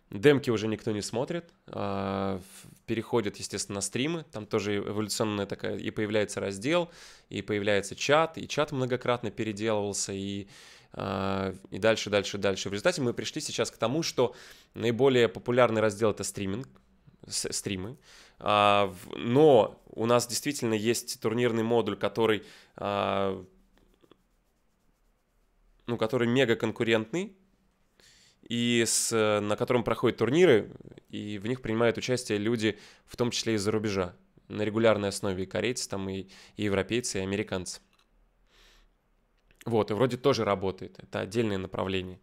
демки уже никто не смотрит, э, переходят, естественно, на стримы. Там тоже эволюционная такая и появляется раздел, и появляется чат, и чат многократно переделывался, и а, и дальше, дальше, дальше. В результате мы пришли сейчас к тому, что наиболее популярный раздел это стриминг, стримы. А, но у нас действительно есть турнирный модуль, который ну, который мега конкурентный, и с, э, на котором проходят турниры, и в них принимают участие люди, в том числе из-за рубежа, на регулярной основе и корейцы, там и, и европейцы, и американцы. Вот, и вроде тоже работает, это отдельное направление.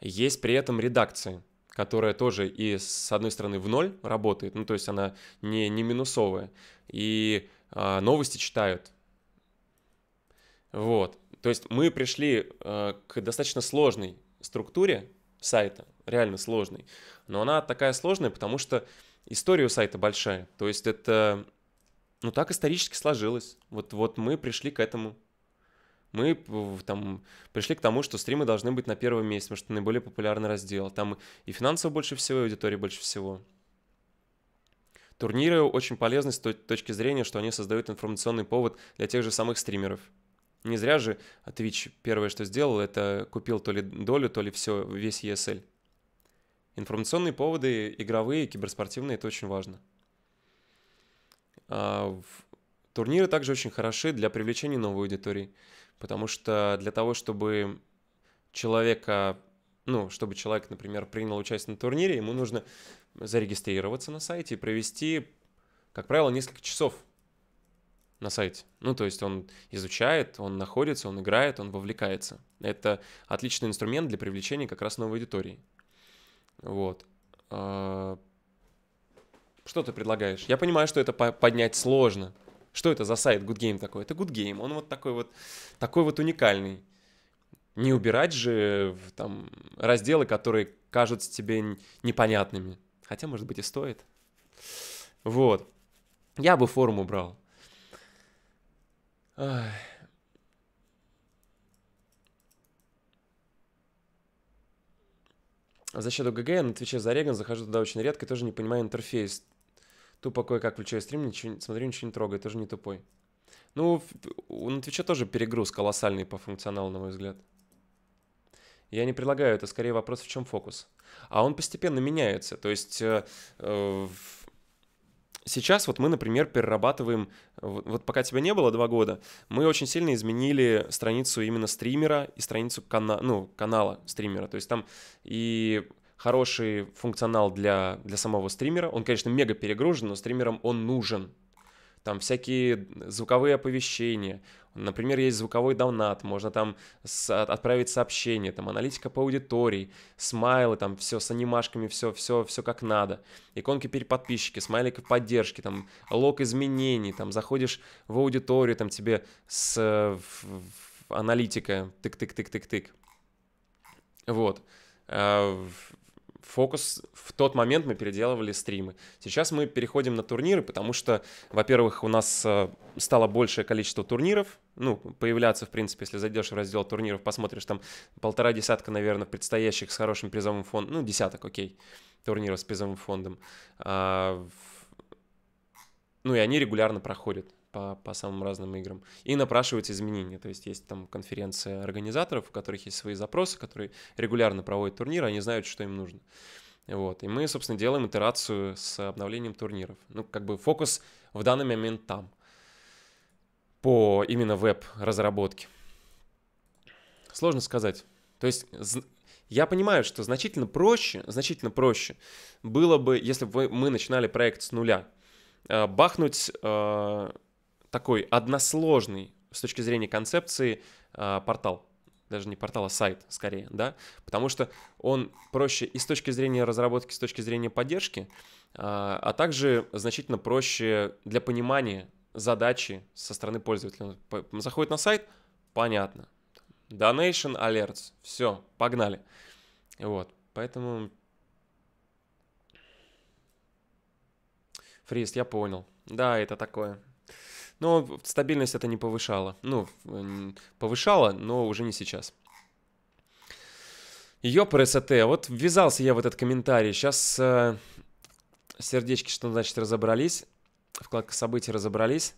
Есть при этом редакция, которая тоже и с одной стороны в ноль работает, ну то есть она не, не минусовая, и э, новости читают. Вот. То есть мы пришли э, к достаточно сложной структуре сайта, реально сложной. Но она такая сложная, потому что история у сайта большая. То есть это, ну так исторически сложилось. Вот, вот мы пришли к этому. Мы там пришли к тому, что стримы должны быть на первом месте, потому что наиболее популярный раздел. Там и финансово больше всего, и аудитории больше всего. Турниры очень полезны с точки зрения, что они создают информационный повод для тех же самых стримеров – не зря же Twitch первое, что сделал, это купил то ли долю, то ли все, весь ESL. Информационные поводы, игровые, киберспортивные, это очень важно. А, турниры также очень хороши для привлечения новой аудитории, потому что для того, чтобы человека, ну, чтобы человек, например, принял участие на турнире, ему нужно зарегистрироваться на сайте и провести, как правило, несколько часов – на сайте. Ну, то есть он изучает, он находится, он играет, он вовлекается. Это отличный инструмент для привлечения как раз новой аудитории. Вот. А, что ты предлагаешь? Я понимаю, что это поднять сложно. Что это за сайт Good Game такой? Это Good Game. Он вот такой вот, такой вот уникальный. Не убирать же там разделы, которые кажутся тебе непонятными. Хотя, может быть, и стоит. Вот. Я бы форум убрал. Ой. За счет ГГ я на Твиче Реган захожу туда очень редко, и тоже не понимаю интерфейс. Тупо кое-как включаю стрим, ничего, смотрю, ничего не трогаю, тоже не тупой. Ну, на Твиче тоже перегруз колоссальный по функционалу, на мой взгляд. Я не предлагаю, это скорее вопрос, в чем фокус. А он постепенно меняется, то есть... Э, э, Сейчас вот мы, например, перерабатываем, вот, вот пока тебя не было два года, мы очень сильно изменили страницу именно стримера и страницу кана, ну, канала стримера. То есть там и хороший функционал для, для самого стримера. Он, конечно, мега перегружен, но стримерам он нужен там всякие звуковые оповещения, Например, есть звуковой донат, можно там отправить сообщение, там аналитика по аудитории, смайлы, там все с анимашками, все, все, все как надо. Иконки переподписчики, смайлики поддержки, там лог изменений, там заходишь в аудиторию, там тебе с в, в, аналитика, тык-тык-тык-тык-тык. Вот. А, фокус в тот момент мы переделывали стримы. Сейчас мы переходим на турниры, потому что, во-первых, у нас э, стало большее количество турниров, ну, появляться, в принципе, если зайдешь в раздел турниров, посмотришь, там полтора десятка, наверное, предстоящих с хорошим призовым фондом, ну, десяток, окей, турниров с призовым фондом. А, ну, и они регулярно проходят по, по самым разным играм, и напрашивать изменения. То есть есть там конференция организаторов, у которых есть свои запросы, которые регулярно проводят турниры, они знают, что им нужно. Вот. И мы, собственно, делаем итерацию с обновлением турниров. Ну, как бы фокус в данный момент там. По именно веб-разработке. Сложно сказать. То есть я понимаю, что значительно проще, значительно проще было бы, если бы мы начинали проект с нуля. Э, бахнуть э, такой односложный с точки зрения концепции а, портал. Даже не портал, а сайт скорее, да? Потому что он проще и с точки зрения разработки, с точки зрения поддержки, а, а также значительно проще для понимания задачи со стороны пользователя. заходит на сайт, понятно. Donation alerts. Все, погнали. Вот, поэтому... Фрист, я понял. Да, это такое. Но стабильность это не повышало. Ну, повышало, но уже не сейчас. Ёпресоте, вот ввязался я в этот комментарий. Сейчас э, сердечки, что значит, разобрались. Вкладка событий разобрались.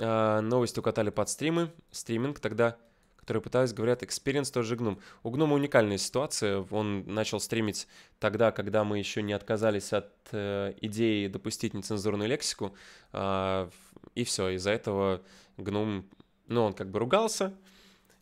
Э, новость укатали под стримы. Стриминг тогда, который пытаюсь, говорят, экспириенс тоже гном. У гнома уникальная ситуация. Он начал стримить тогда, когда мы еще не отказались от э, идеи допустить нецензурную лексику. Э, и все, из-за этого гном, ну, он как бы ругался,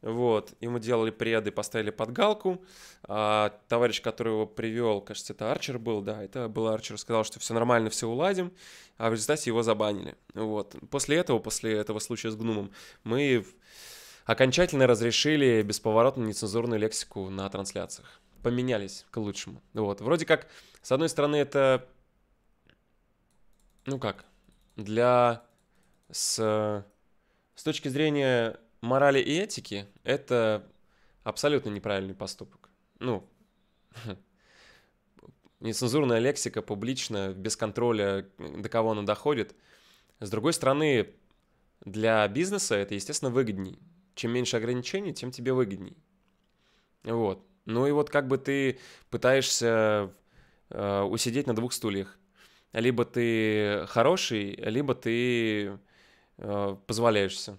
вот, ему делали преды, поставили под галку. А товарищ, который его привел, кажется, это Арчер был, да, это был Арчер, сказал, что все нормально, все уладим, а в результате его забанили. Вот. После этого, после этого случая с гномом, мы окончательно разрешили бесповоротную нецензурную лексику на трансляциях. Поменялись к лучшему. Вот. Вроде как, с одной стороны, это... Ну как? Для с, с точки зрения морали и этики, это абсолютно неправильный поступок. Ну, (laughs) нецензурная лексика публично, без контроля, до кого она доходит. С другой стороны, для бизнеса это, естественно, выгодней. Чем меньше ограничений, тем тебе выгодней. Вот. Ну и вот как бы ты пытаешься э, усидеть на двух стульях. Либо ты хороший, либо ты Э, позволяешься.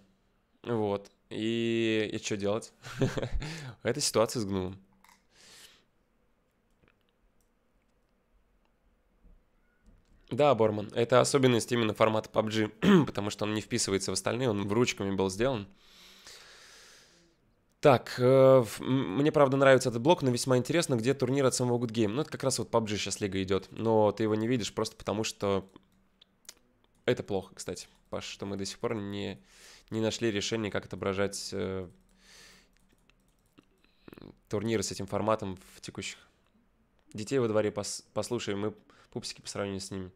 Вот. И, и что делать? (laughs) Это ситуация с гнумом. Да, Борман, это особенность именно формата PUBG, (clears throat) потому что он не вписывается в остальные, он в ручками был сделан. Так, э, мне правда нравится этот блок, но весьма интересно, где турнир от самого Good Game. Ну, это как раз вот PUBG сейчас лига идет, но ты его не видишь просто потому, что это плохо, кстати что мы до сих пор не, не нашли решение, как отображать э, турниры с этим форматом в текущих. Детей во дворе пос, послушай, мы пупсики по сравнению с ними.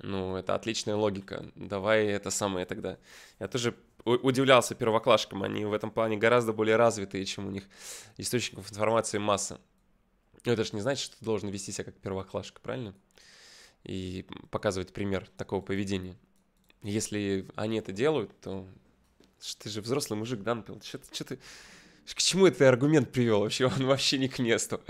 Ну, это отличная логика. Давай это самое тогда. Я тоже удивлялся первоклашкам. Они в этом плане гораздо более развитые, чем у них источников информации масса. Но это же не значит, что ты должен вести себя как первоклашка, правильно? И показывать пример такого поведения. Если они это делают, то ты же взрослый мужик, Данпил, что ты, к чему этот аргумент привел вообще? Он вообще не к месту.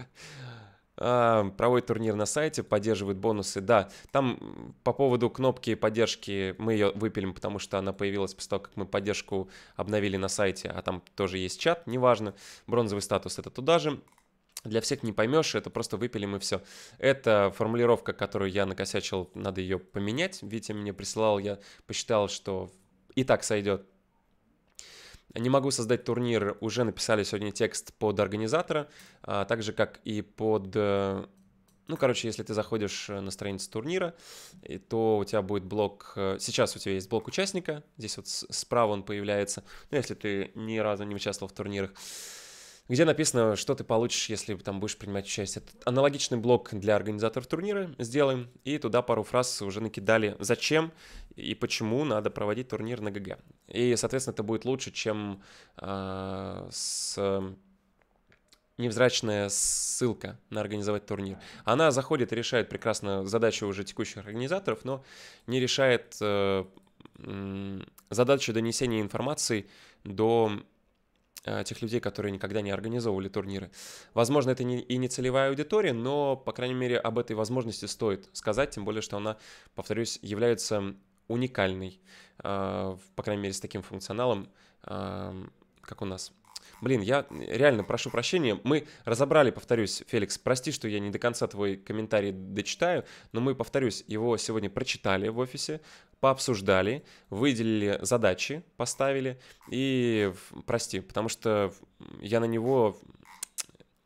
А, проводит турнир на сайте, поддерживает бонусы. Да, там по поводу кнопки поддержки мы ее выпилим, потому что она появилась после того, как мы поддержку обновили на сайте, а там тоже есть чат, неважно. Бронзовый статус это туда же для всех не поймешь, это просто выпилим и все. Это формулировка, которую я накосячил, надо ее поменять. Витя мне присылал, я посчитал, что и так сойдет. Не могу создать турнир, уже написали сегодня текст под организатора, а так же, как и под... Э, ну, короче, если ты заходишь э, на страницу турнира, то у тебя будет блок... Э, сейчас у тебя есть блок участника, здесь вот справа он появляется. Ну, если ты ни разу не участвовал в турнирах, где написано, что ты получишь, если там будешь принимать участие. Аналогичный блок для организаторов турнира сделаем, и туда пару фраз уже накидали, зачем и почему надо проводить турнир на ГГ. И, соответственно, это будет лучше, чем э, с невзрачная ссылка на организовать турнир. Она заходит и решает прекрасно задачу уже текущих организаторов, но не решает э, задачу донесения информации до Э, тех людей, которые никогда не организовывали турниры. Возможно, это не, и не целевая аудитория, но, по крайней мере, об этой возможности стоит сказать, тем более, что она, повторюсь, является уникальной, э, по крайней мере, с таким функционалом, э, как у нас. Блин, я реально прошу прощения. Мы разобрали, повторюсь, Феликс, прости, что я не до конца твой комментарий дочитаю, но мы, повторюсь, его сегодня прочитали в офисе, пообсуждали, выделили задачи, поставили. И прости, потому что я на него...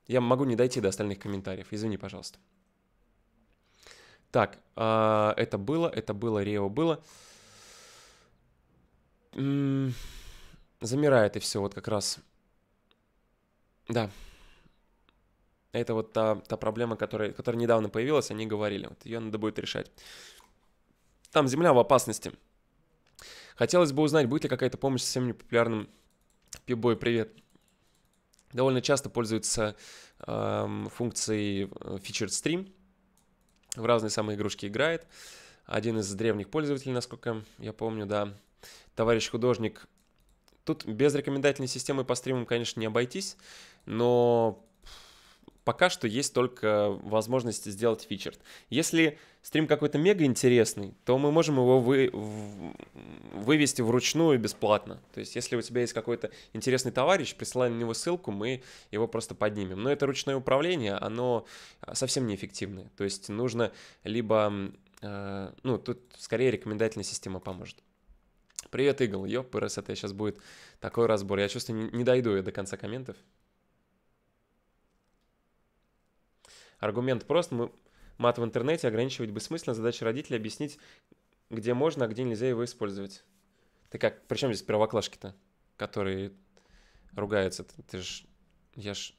Я могу не дойти до остальных комментариев. Извини, пожалуйста. Так, а, это было, это было, Рео было. Замирает и все, вот как раз да. Это вот та, та проблема, которая, которая недавно появилась, они говорили. Вот ее надо будет решать. Там земля в опасности. Хотелось бы узнать, будет ли какая-то помощь всем непопулярным пибой. Привет. Довольно часто пользуются эм, э, функцией featured stream. В разные самые игрушки играет. Один из древних пользователей, насколько я помню, да. Товарищ художник Тут без рекомендательной системы по стримам, конечно, не обойтись но пока что есть только возможность сделать фичер. Если стрим какой-то мега интересный, то мы можем его вы, вывести вручную бесплатно. То есть, если у тебя есть какой-то интересный товарищ, присылай на него ссылку, мы его просто поднимем. Но это ручное управление, оно совсем неэффективное. То есть, нужно либо... Э, ну, тут скорее рекомендательная система поможет. Привет, Игл, ёп, это сейчас будет такой разбор. Я чувствую, не, не дойду я до конца комментов. Аргумент прост, мы мат в интернете ограничивать бессмысленно, задача родителей объяснить, где можно, а где нельзя его использовать. Ты как, причем здесь первоклашки-то, которые ругаются? Ты, ты ж, я ж,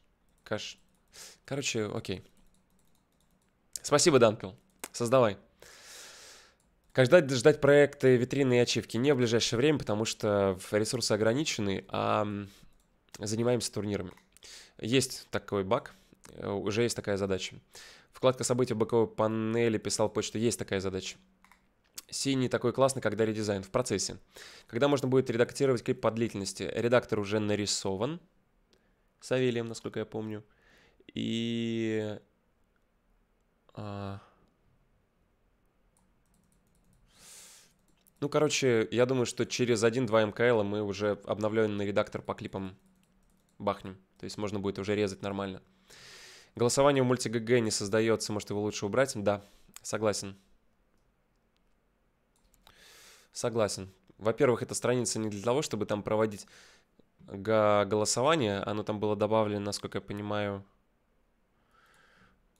каш... Короче, окей. Спасибо, Данпил. Создавай. Когда ждать проекты витрины и ачивки? Не в ближайшее время, потому что ресурсы ограничены, а занимаемся турнирами. Есть такой баг, Э, уже есть такая задача. Вкладка события в боковой панели писал почту, есть такая задача. Синий такой классный, когда редизайн в процессе. Когда можно будет редактировать клип по длительности? Редактор уже нарисован Савелием, насколько я помню. И... А... Ну, короче, я думаю, что через 1-2 МКЛ мы уже обновленный редактор по клипам бахнем. То есть можно будет уже резать нормально. Голосование у мультиГГ не создается, может его лучше убрать? Да, согласен. Согласен. Во-первых, эта страница не для того, чтобы там проводить голосование. Оно там было добавлено, насколько я понимаю,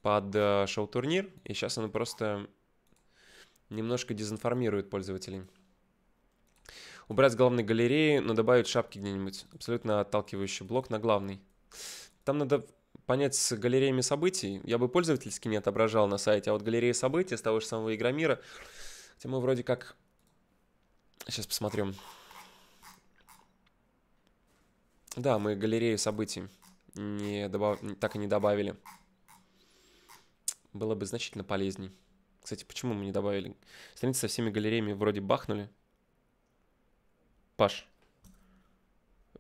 под э, шоу-турнир. И сейчас оно просто немножко дезинформирует пользователей. Убрать с главной галереи, но добавить шапки где-нибудь. Абсолютно отталкивающий блок на главный. Там надо понять с галереями событий. Я бы пользовательски не отображал на сайте, а вот галереи событий с того же самого Игромира, где мы вроде как... Сейчас посмотрим. Да, мы галерею событий не добав... так и не добавили. Было бы значительно полезней. Кстати, почему мы не добавили? Страницы со всеми галереями вроде бахнули. Паш,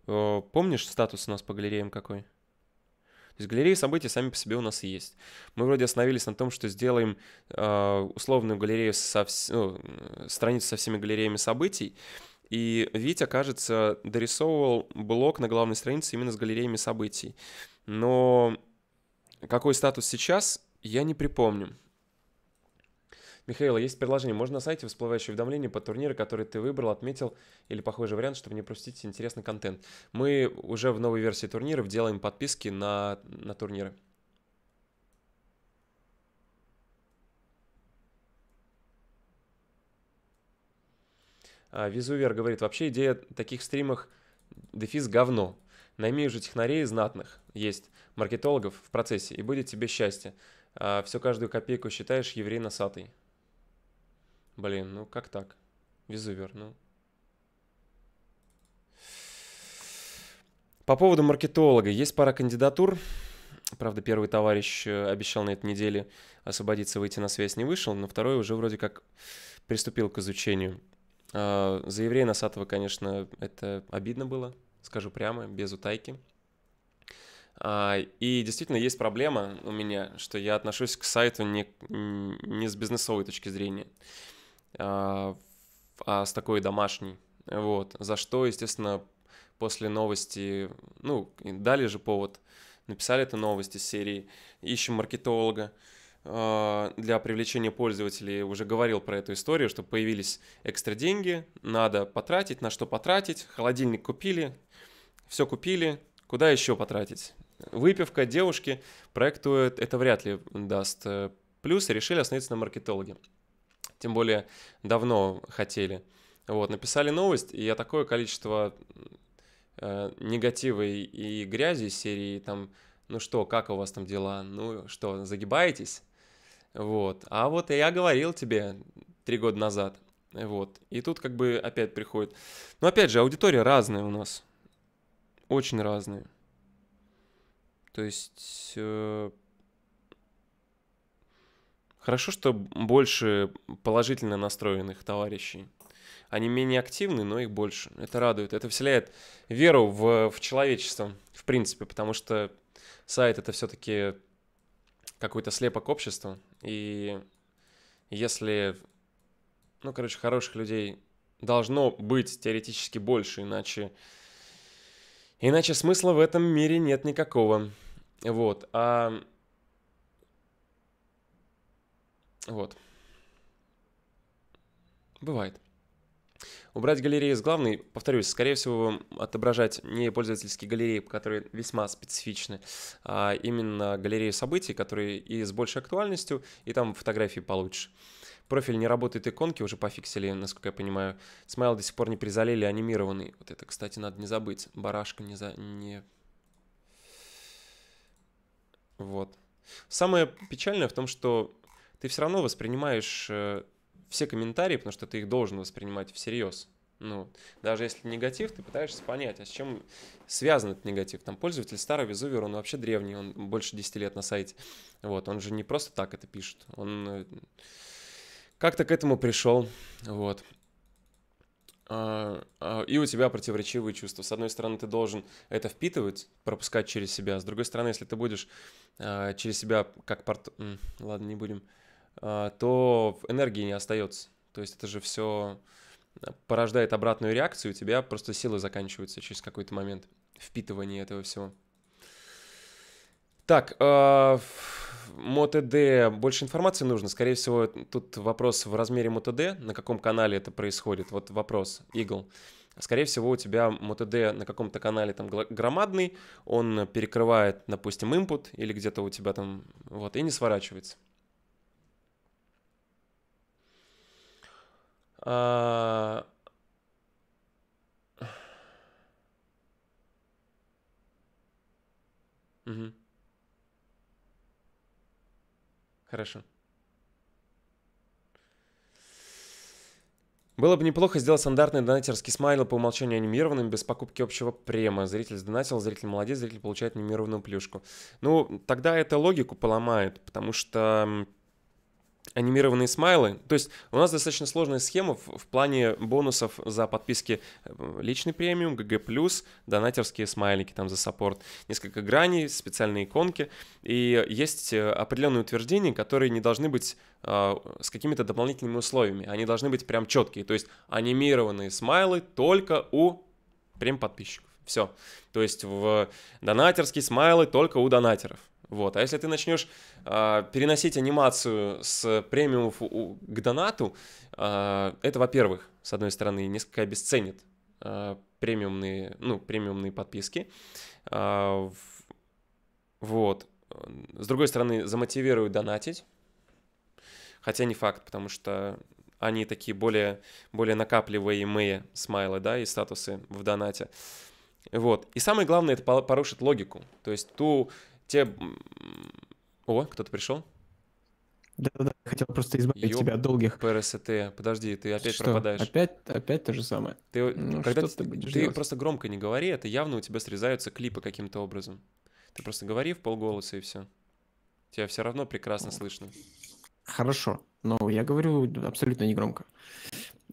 э, помнишь статус у нас по галереям какой? То есть галереи событий сами по себе у нас есть. Мы вроде остановились на том, что сделаем э, условную галерею со вс... ну, страницу со всеми галереями событий. И Витя, кажется, дорисовывал блок на главной странице именно с галереями событий. Но какой статус сейчас, я не припомню. Михаил, а есть предложение. Можно на сайте всплывающие уведомления по турниру, который ты выбрал, отметил, или похожий вариант, чтобы не пропустить интересный контент. Мы уже в новой версии турниров делаем подписки на, на турниры. А, Визувер говорит, вообще идея таких стримах дефис говно. Найми уже технарей знатных, есть, маркетологов в процессе, и будет тебе счастье. А, Все каждую копейку считаешь еврей носатый. Блин, ну как так? Визувер, ну. По поводу маркетолога. Есть пара кандидатур. Правда, первый товарищ э, обещал на этой неделе освободиться, выйти на связь, не вышел, но второй уже вроде как приступил к изучению. А, За еврея Носатого, конечно, это обидно было, скажу прямо, без утайки. А, и действительно есть проблема у меня, что я отношусь к сайту не, не с бизнесовой точки зрения. А, а с такой домашней. Вот. За что, естественно, после новости, ну, дали же повод, написали эту новость из серии «Ищем маркетолога» а, для привлечения пользователей. Уже говорил про эту историю, что появились экстра деньги, надо потратить, на что потратить. Холодильник купили, все купили, куда еще потратить? Выпивка девушки проекту э, это вряд ли даст э, плюс, решили остановиться на маркетологе тем более давно хотели. Вот, написали новость, и я такое количество э, негатива и, и грязи из серии там, ну что, как у вас там дела, ну что, загибаетесь? Вот, а вот я говорил тебе три года назад, вот, и тут как бы опять приходит. ну опять же, аудитория разная у нас, очень разная. То есть... Э, Хорошо, что больше положительно настроенных товарищей. Они менее активны, но их больше. Это радует. Это вселяет веру в, в человечество, в принципе, потому что сайт это все-таки какой-то слепок общества. И если, ну, короче, хороших людей должно быть теоретически больше, иначе... Иначе смысла в этом мире нет никакого. Вот. А Вот. Бывает. Убрать галереи из главной, повторюсь, скорее всего, отображать не пользовательские галереи, которые весьма специфичны, а именно галереи событий, которые и с большей актуальностью, и там фотографии получше. Профиль не работает, иконки уже пофиксили, насколько я понимаю. Смайл до сих пор не призалили а анимированный. Вот это, кстати, надо не забыть. Барашка не... За... не... Вот. Самое печальное в том, что ты все равно воспринимаешь э, все комментарии, потому что ты их должен воспринимать всерьез. Ну, даже если негатив, ты пытаешься понять, а с чем связан этот негатив. Там пользователь старый Везувер, он вообще древний, он больше 10 лет на сайте. Вот, он же не просто так это пишет, он э, как-то к этому пришел, вот. А, а, и у тебя противоречивые чувства. С одной стороны, ты должен это впитывать, пропускать через себя. С другой стороны, если ты будешь а, через себя как порт... Ладно, не будем а, то энергии не остается. То есть это же все а, порождает обратную реакцию, у тебя просто силы заканчиваются через какой-то момент впитывания этого всего. Так, э, МотД, больше информации нужно. Скорее всего, тут вопрос в размере МотД, на каком канале это происходит. Вот вопрос, Игл. Скорее всего, у тебя МотД на каком-то канале там громадный, он перекрывает, допустим, импут или где-то у тебя там, вот, и не сворачивается. Угу. Хорошо. Было бы неплохо сделать стандартный донатерский смайл по умолчанию анимированным, без покупки общего према. Зритель сдонатил, зритель молодец, зритель получает анимированную плюшку. Ну, тогда это логику поломает, потому что анимированные смайлы. То есть у нас достаточно сложная схема в, в плане бонусов за подписки э, личный премиум, ГГ+, донатерские смайлики там за саппорт, несколько граней, специальные иконки. И есть э, определенные утверждения, которые не должны быть э, с какими-то дополнительными условиями. Они должны быть прям четкие. То есть анимированные смайлы только у прем-подписчиков. Все. То есть в донатерские смайлы только у донатеров. Вот. А если ты начнешь э, а, переносить анимацию с премиумов к донату, э, это, во-первых, с одной стороны, несколько обесценит э, премиумные, ну, премиумные подписки. Э, вот. С другой стороны, замотивирует донатить. Хотя не факт, потому что они такие более, более накапливаемые смайлы, да, и статусы в донате. Вот. И самое главное, это порушит логику. То есть ту те... О, кто-то пришел? Да-да, да хотел просто избавить Ёп, тебя от долгих. ПРСТ, подожди, ты опять что? пропадаешь. Опять, опять то же самое. Ты, ну, когда ты, ты, будешь ты просто громко не говори, это явно у тебя срезаются клипы каким-то образом. Ты просто говори в полголоса и все. Тебя все равно прекрасно слышно. Хорошо, но я говорю абсолютно негромко.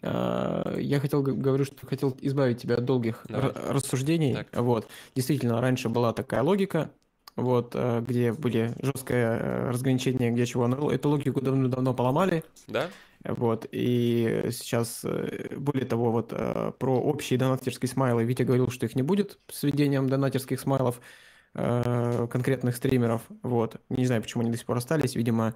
А, я хотел говорю, что хотел избавить тебя от долгих Давай. рассуждений. Так. Вот, действительно, раньше была такая логика, вот, э, где были жесткое э, разграничение, где чего. Но эту логику давно-давно поломали. Да? Вот, и сейчас, э, более того, вот про общие донатерские смайлы Витя говорил, что их не будет с введением донатерских смайлов конкретных стримеров, вот. Не знаю, почему они до сих пор остались, видимо,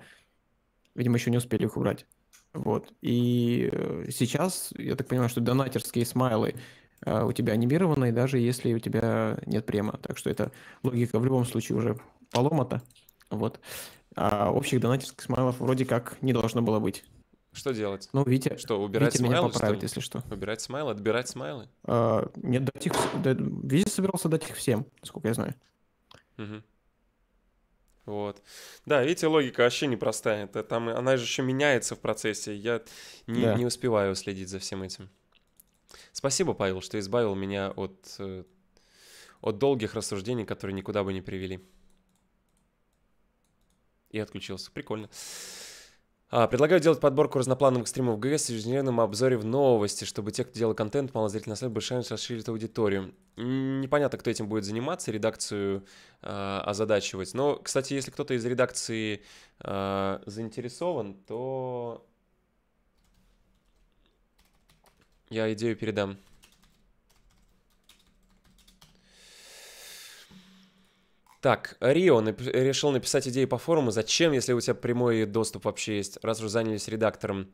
видимо, еще не успели их убрать. Вот. И сейчас, я так понимаю, что донатерские смайлы а, у тебя анимированный, даже если у тебя нет према. Так что это логика в любом случае уже поломата. Вот. А общих донатинских смайлов вроде как не должно было быть. Что делать? Ну, Витя, что, убирать Витя смайлы, меня поправит, что если что. Убирать смайлы? Отбирать смайлы? А, нет, дать их... Витя собирался дать их всем, сколько я знаю. Угу. Вот. Да, видите, логика вообще непростая. Это там, она же еще меняется в процессе. Я не, да. не успеваю следить за всем этим. Спасибо, Павел, что избавил меня от, э, от долгих рассуждений, которые никуда бы не привели. И отключился. Прикольно. А, предлагаю делать подборку разноплановых стримов ГС с ежедневным обзоре в новости, чтобы те, кто делал контент, мало зрителей на сайт, больше шанс расширит аудиторию. Непонятно, кто этим будет заниматься, редакцию э, озадачивать. Но, кстати, если кто-то из редакции э, заинтересован, то Я идею передам. Так, Рио нап решил написать идею по форуму. Зачем, если у тебя прямой доступ вообще есть, раз уже занялись редактором?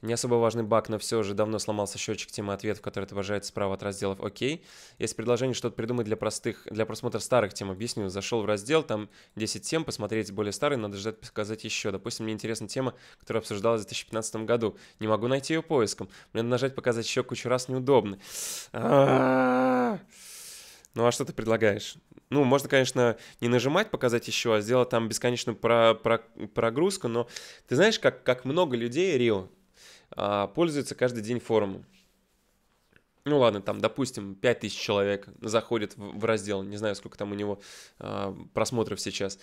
Не особо важный баг, но все же давно сломался счетчик темы ответов, который отображается справа от разделов Окей. Есть предложение что-то придумать для простых, для просмотра старых тем. Объясню. Зашел в раздел, там 10 тем, посмотреть более старые, надо ждать показать еще. Допустим, мне интересна тема, которая обсуждалась в 2015 году. Не могу найти ее поиском. Мне надо нажать «Показать еще» кучу раз неудобно. Ну а что ты предлагаешь? Ну, можно, конечно, не нажимать, показать еще, а сделать там бесконечную про про прогрузку, но ты знаешь, как, как много людей, Рио, а, пользуется каждый день форумом. Ну ладно, там, допустим, 5000 человек заходит в раздел, не знаю, сколько там у него а, просмотров сейчас.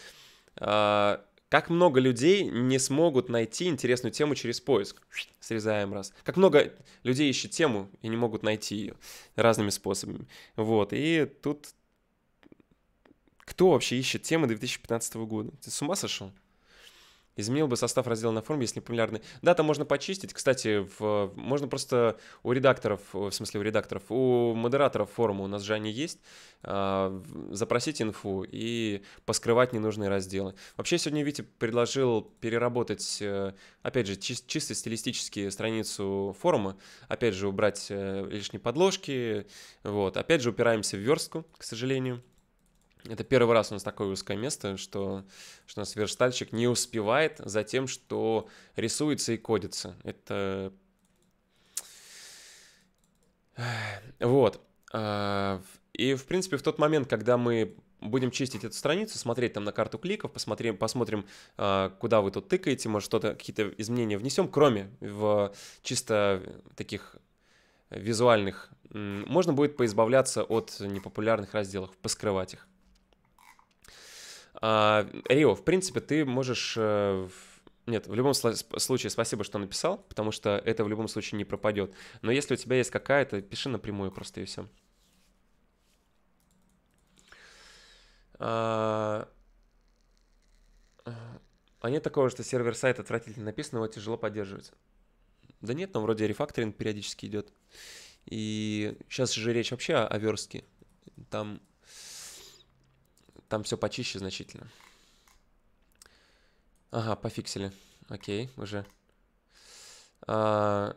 А, как много людей не смогут найти интересную тему через поиск? Срезаем раз. Как много людей ищет тему и не могут найти ее разными способами. Вот, и тут кто вообще ищет темы 2015 года? Ты с ума сошел? изменил бы состав раздела на форме, если не популярный. Да, там можно почистить. Кстати, в, можно просто у редакторов, э, в смысле у редакторов, у модераторов форума, у нас же они есть, э, запросить инфу и поскрывать ненужные разделы. Вообще, сегодня Витя предложил переработать, э, опять же, чис- чисто стилистически страницу форума, опять же, убрать э, лишние подложки, вот, опять же, упираемся в верстку, к сожалению. Это первый раз у нас такое узкое место, что, что у нас верстальщик не успевает за тем, что рисуется и кодится. Это... (sighs) Вот. А, и, в принципе, в тот момент, когда мы будем чистить эту страницу, смотреть там на карту кликов, посмотрим, посмотрим, а, куда вы тут тыкаете, может, что-то, какие-то изменения внесем, кроме в чисто таких визуальных. Можно будет поизбавляться от непопулярных разделов, поскрывать их. А, Рио, в принципе, ты можешь... Э, нет, в любом случае спасибо, что написал, потому что это в любом случае не пропадет. Но если у тебя есть какая-то, пиши напрямую просто и все. А, а... а нет такого, что сервер сайт отвратительно написан, его тяжело поддерживать. Да нет, там вроде рефакторинг периодически идет. И сейчас же речь вообще о верстке. Там там все почище значительно. Ага, пофиксили. Окей, уже. А,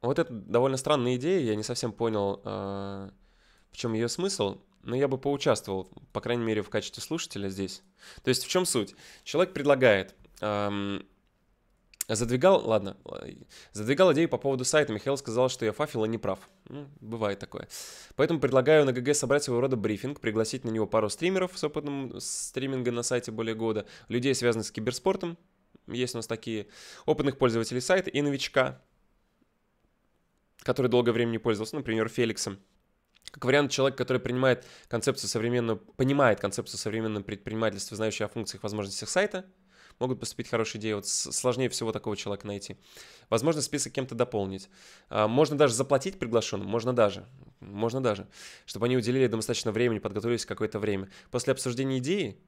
вот это довольно странная идея, я не совсем понял, а, в чем ее смысл, но я бы поучаствовал, по крайней мере, в качестве слушателя здесь. То есть в чем суть? Человек предлагает задвигал, ладно, задвигал идею по поводу сайта. Михаил сказал, что я фафил фафила не прав. Ну, бывает такое. Поэтому предлагаю на ГГ собрать своего рода брифинг, пригласить на него пару стримеров с опытом стриминга на сайте более года, людей, связанных с киберспортом, есть у нас такие, опытных пользователей сайта и новичка, который долгое время не пользовался, например, Феликсом. Как вариант, человек, который принимает концепцию современного, понимает концепцию современного предпринимательства, знающий о функциях и возможностях сайта – могут поступить хорошие идеи. Вот сложнее всего такого человека найти. Возможно, список кем-то дополнить. А, можно даже заплатить приглашенным, можно даже. Можно даже. Чтобы они уделили достаточно времени, подготовились какое-то время. После обсуждения идеи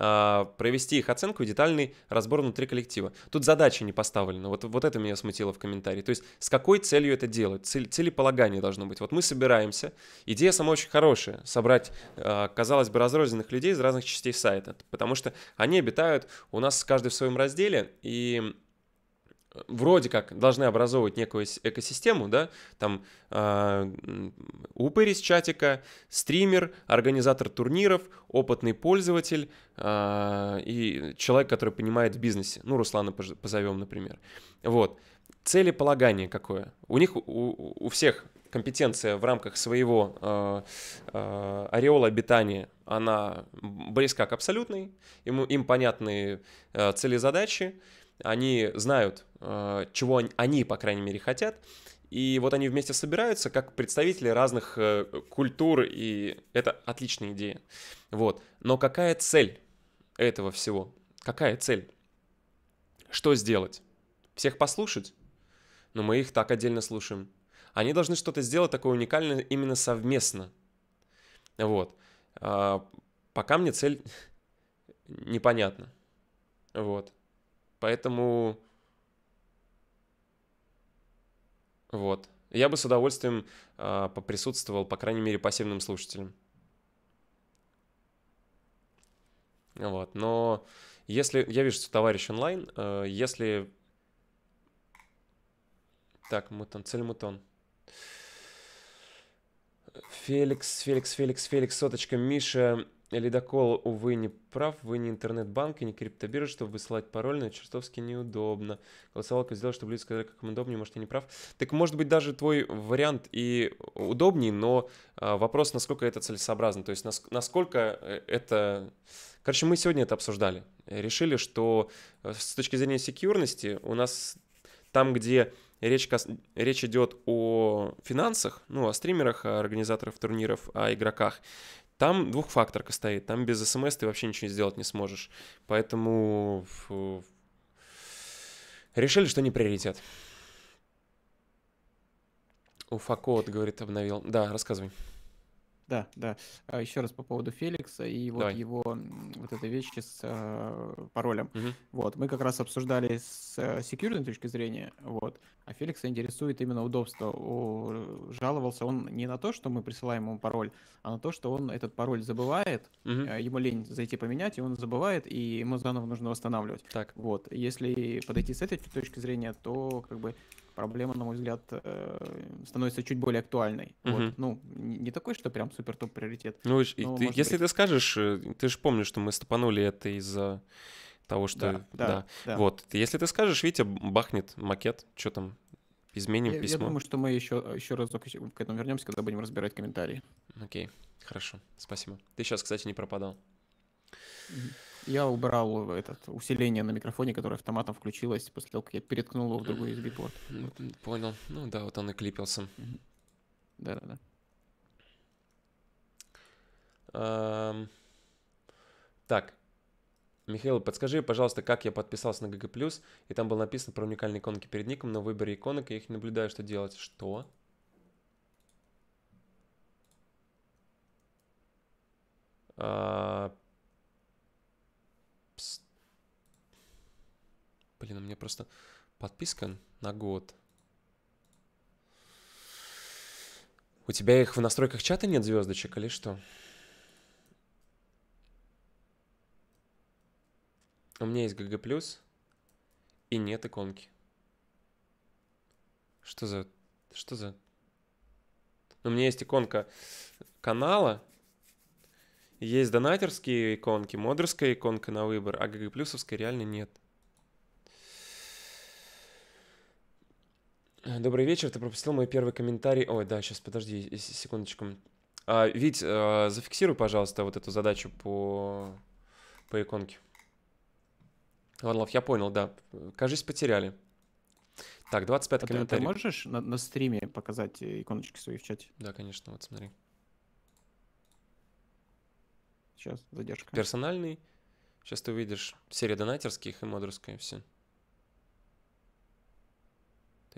а, провести их оценку и детальный разбор внутри коллектива. Тут задачи не поставлены. Вот, вот это меня смутило в комментарии. То есть с какой целью это делать? Цель, целеполагание должно быть. Вот мы собираемся. Идея сама очень хорошая. Собрать, а, казалось бы, разрозненных людей из разных частей сайта. Потому что они обитают у нас каждый в своем разделе. И вроде как должны образовывать некую экосистему, да, там э, упырь из чатика, стример, организатор турниров, опытный пользователь э, и человек, который понимает в бизнесе, ну, Руслана позовем, например. Вот, целеполагание какое? У них, у, у всех компетенция в рамках своего э, э, ореола обитания, она близка к абсолютной, им, им понятны э, цели задачи, задачи, они знают, э, чего они, по крайней мере, хотят, и вот они вместе собираются как представители разных э, культур, и это отличная идея. Вот. Но какая цель этого всего? Какая цель? Что сделать? Всех послушать? Но ну, мы их так отдельно слушаем. Они должны что-то сделать такое уникальное именно совместно. Вот. А пока мне цель (laughs) непонятна. Вот. Поэтому вот. Я бы с удовольствием э, поприсутствовал, по крайней мере, пассивным слушателям. Вот. Но если... Я вижу, что товарищ онлайн. Э, если... Так, мутон, цель мутон. Феликс, Феликс, Феликс, Феликс, соточка, Миша. Ледокол, увы, не прав, вы не интернет-банк и не криптобиржа, чтобы высылать пароль, но чертовски неудобно. Голосовалка сделала, чтобы люди сказали, как им удобнее, может, я не прав. Так, может быть, даже твой вариант и удобнее, но э, вопрос, насколько это целесообразно, то есть нас, насколько э, это... Короче, мы сегодня это обсуждали. Решили, что э, с точки зрения секьюрности у нас там, где речь, речь идет о финансах, ну, о стримерах, о организаторах турниров, о игроках, там двухфакторка стоит, там без смс ты вообще ничего сделать не сможешь. Поэтому фу, решили, что не приоритет. Уфакот, говорит, обновил. Да, рассказывай. Да, да. А Еще раз по поводу Феликса и вот Давай. его вот этой вещи с э, паролем. Угу. Вот, мы как раз обсуждали с э, а, секьюрной точки зрения, вот. А Феликса интересует именно удобство. У жаловался он не на то, что мы присылаем ему пароль, а на то, что он этот пароль забывает, угу. ему лень зайти поменять, и он забывает, и ему заново нужно восстанавливать. Так. Вот, если подойти с этой точки зрения, то как бы проблема, на мой взгляд, э, становится чуть более актуальной. Угу. Вот. Ну, не такой, что прям супер топ приоритет. Ну, но, ты, если быть... ты скажешь, э, ты же помнишь, что мы стопанули это из-за того, что... Да, да, да. да. Вот. Если ты скажешь, Витя бахнет макет, что там, изменим я, письмо. Я думаю, что мы еще, еще разок к этому вернемся, когда будем разбирать комментарии. Окей, хорошо, спасибо. Ты сейчас, кстати, не пропадал. Mm-hmm. Я убрал этот усиление на микрофоне, которое автоматом включилось после того, как я переткнул его в другой USB-порт. Понял. Ну да, вот он и клипился. Да-да-да. так. Михаил, подскажи, пожалуйста, как я подписался на ГГ+, и там было написано про уникальные иконки перед ником, но в выборе иконок я их не наблюдаю, что делать. Что? А, Блин, у меня просто подписка на год. У тебя их в настройках чата нет звездочек или что? У меня есть ГГ+, и нет иконки. Что за... Что за... У меня есть иконка канала, есть донатерские иконки, модерская иконка на выбор, а ГГ плюсовской реально нет. Э, добрый вечер, ты пропустил мой первый комментарий. Ой, да, сейчас, подожди, секундочку. А, Вить, а, зафиксируй, пожалуйста, вот эту задачу по, по иконке. Варлов, я понял, да. Кажись, потеряли. Так, 25 а, а комментарий. Ты, ты можешь на, на стриме показать э, иконочки свои в чате? Да, конечно, вот смотри. Сейчас, задержка. Персональный. Сейчас ты увидишь серия донатерских и модерская, все.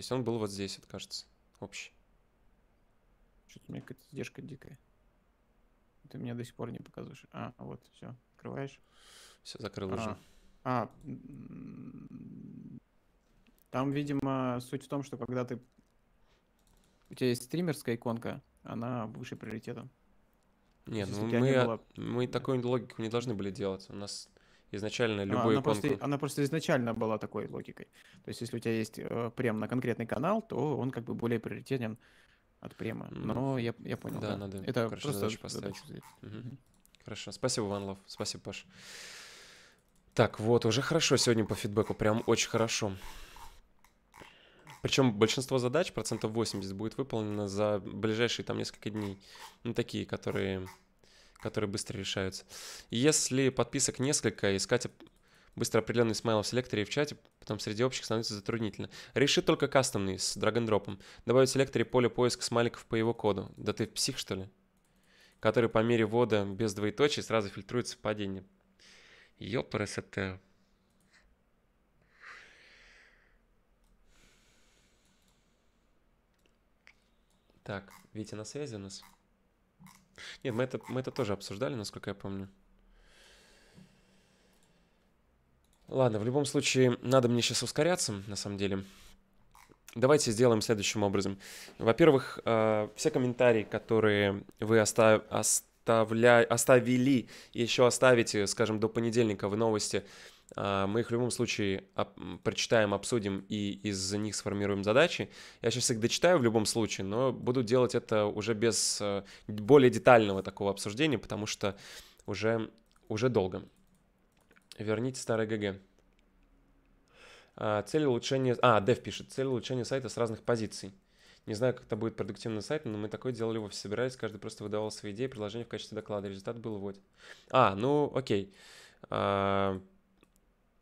Если он был вот здесь, это кажется, общий. Что-то у меня какая-то сдержка дикая. Ты меня до сих пор не показываешь. А, вот, все, открываешь. Все, закрыл а, уже. А, а там, видимо, суть в том, что когда ты... У тебя есть стримерская иконка, она выше приоритета. Нет, ну мы, была... мы такую логику не должны были делать. У нас Изначально а, любой она просто, она просто изначально была такой логикой. То есть, если у тебя есть э, прем на конкретный канал, то он как бы более приоритетен от према. Но mm. я, я понял. Да, да. надо. Это короче, просто задачу поставить. Задачу. Угу. Хорошо. Спасибо, Ванлов. Спасибо, Паш. Так, вот, уже хорошо сегодня по фидбэку. Прям очень хорошо. Причем большинство задач, процентов 80, будет выполнено за ближайшие там несколько дней. Ну, такие, которые которые быстро решаются. если подписок несколько, искать быстро определенный смайл в селекторе и в чате, потом среди общих становится затруднительно. Реши только кастомный с драгондропом. Добавить в селекторе поле поиска смайликов по его коду. Да ты псих, что ли? Который по мере ввода без двоеточий сразу фильтрует совпадение. Ёпрес это... Так, Витя на связи у нас? Нет, мы это, мы это тоже обсуждали, насколько я помню. Ладно, в любом случае, надо мне сейчас ускоряться, на самом деле. Давайте сделаем следующим образом. Во-первых, э, все комментарии, которые вы оста- оставили и еще оставите, скажем, до понедельника в новости, а, мы их в любом случае прочитаем, обсудим и из них сформируем задачи. Я сейчас их дочитаю в любом случае, но буду делать это уже без э, более детального такого обсуждения, потому что уже, уже долго. Верните старый ГГ. А, цель улучшения... А, Дев пишет. Цель улучшения сайта с разных позиций. Не знаю, как это будет продуктивный сайт, но мы такое делали в офисе собирались, каждый просто выдавал свои идеи, предложения в качестве доклада. Результат был вот. А, ну окей. А,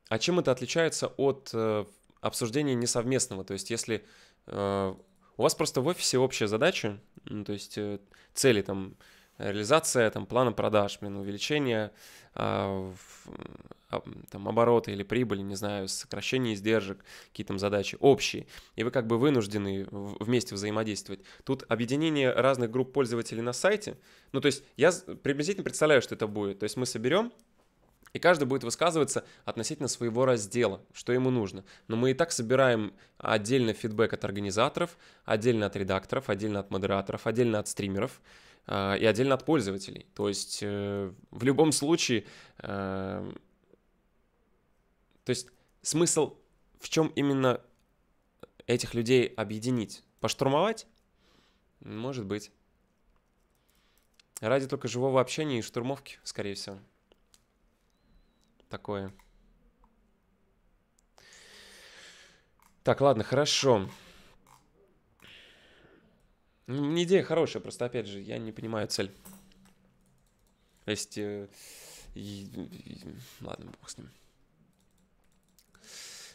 а чем это отличается от э, обсуждения несовместного? То есть, если э, у вас просто в офисе общая задача, ну, то есть э, цели там реализация там плана продаж, блин, увеличение э, в, э, там оборота или прибыли, не знаю, сокращение издержек, какие там задачи общие, и вы как бы вынуждены вместе взаимодействовать. Тут объединение разных групп пользователей на сайте, ну то есть я приблизительно представляю, что это будет, то есть мы соберем и каждый будет высказываться относительно своего раздела, что ему нужно. Но мы и так собираем отдельно фидбэк от организаторов, отдельно от редакторов, отдельно от модераторов, отдельно от стримеров э, и отдельно от пользователей. То есть э, в любом случае, э, то есть смысл в чем именно этих людей объединить? Поштурмовать? Может быть. Ради только живого общения и штурмовки, скорее всего такое. Так, ладно, хорошо. Идея хорошая, просто, опять же, я не понимаю цель. То есть... Э, и, и, ладно, бог с ним.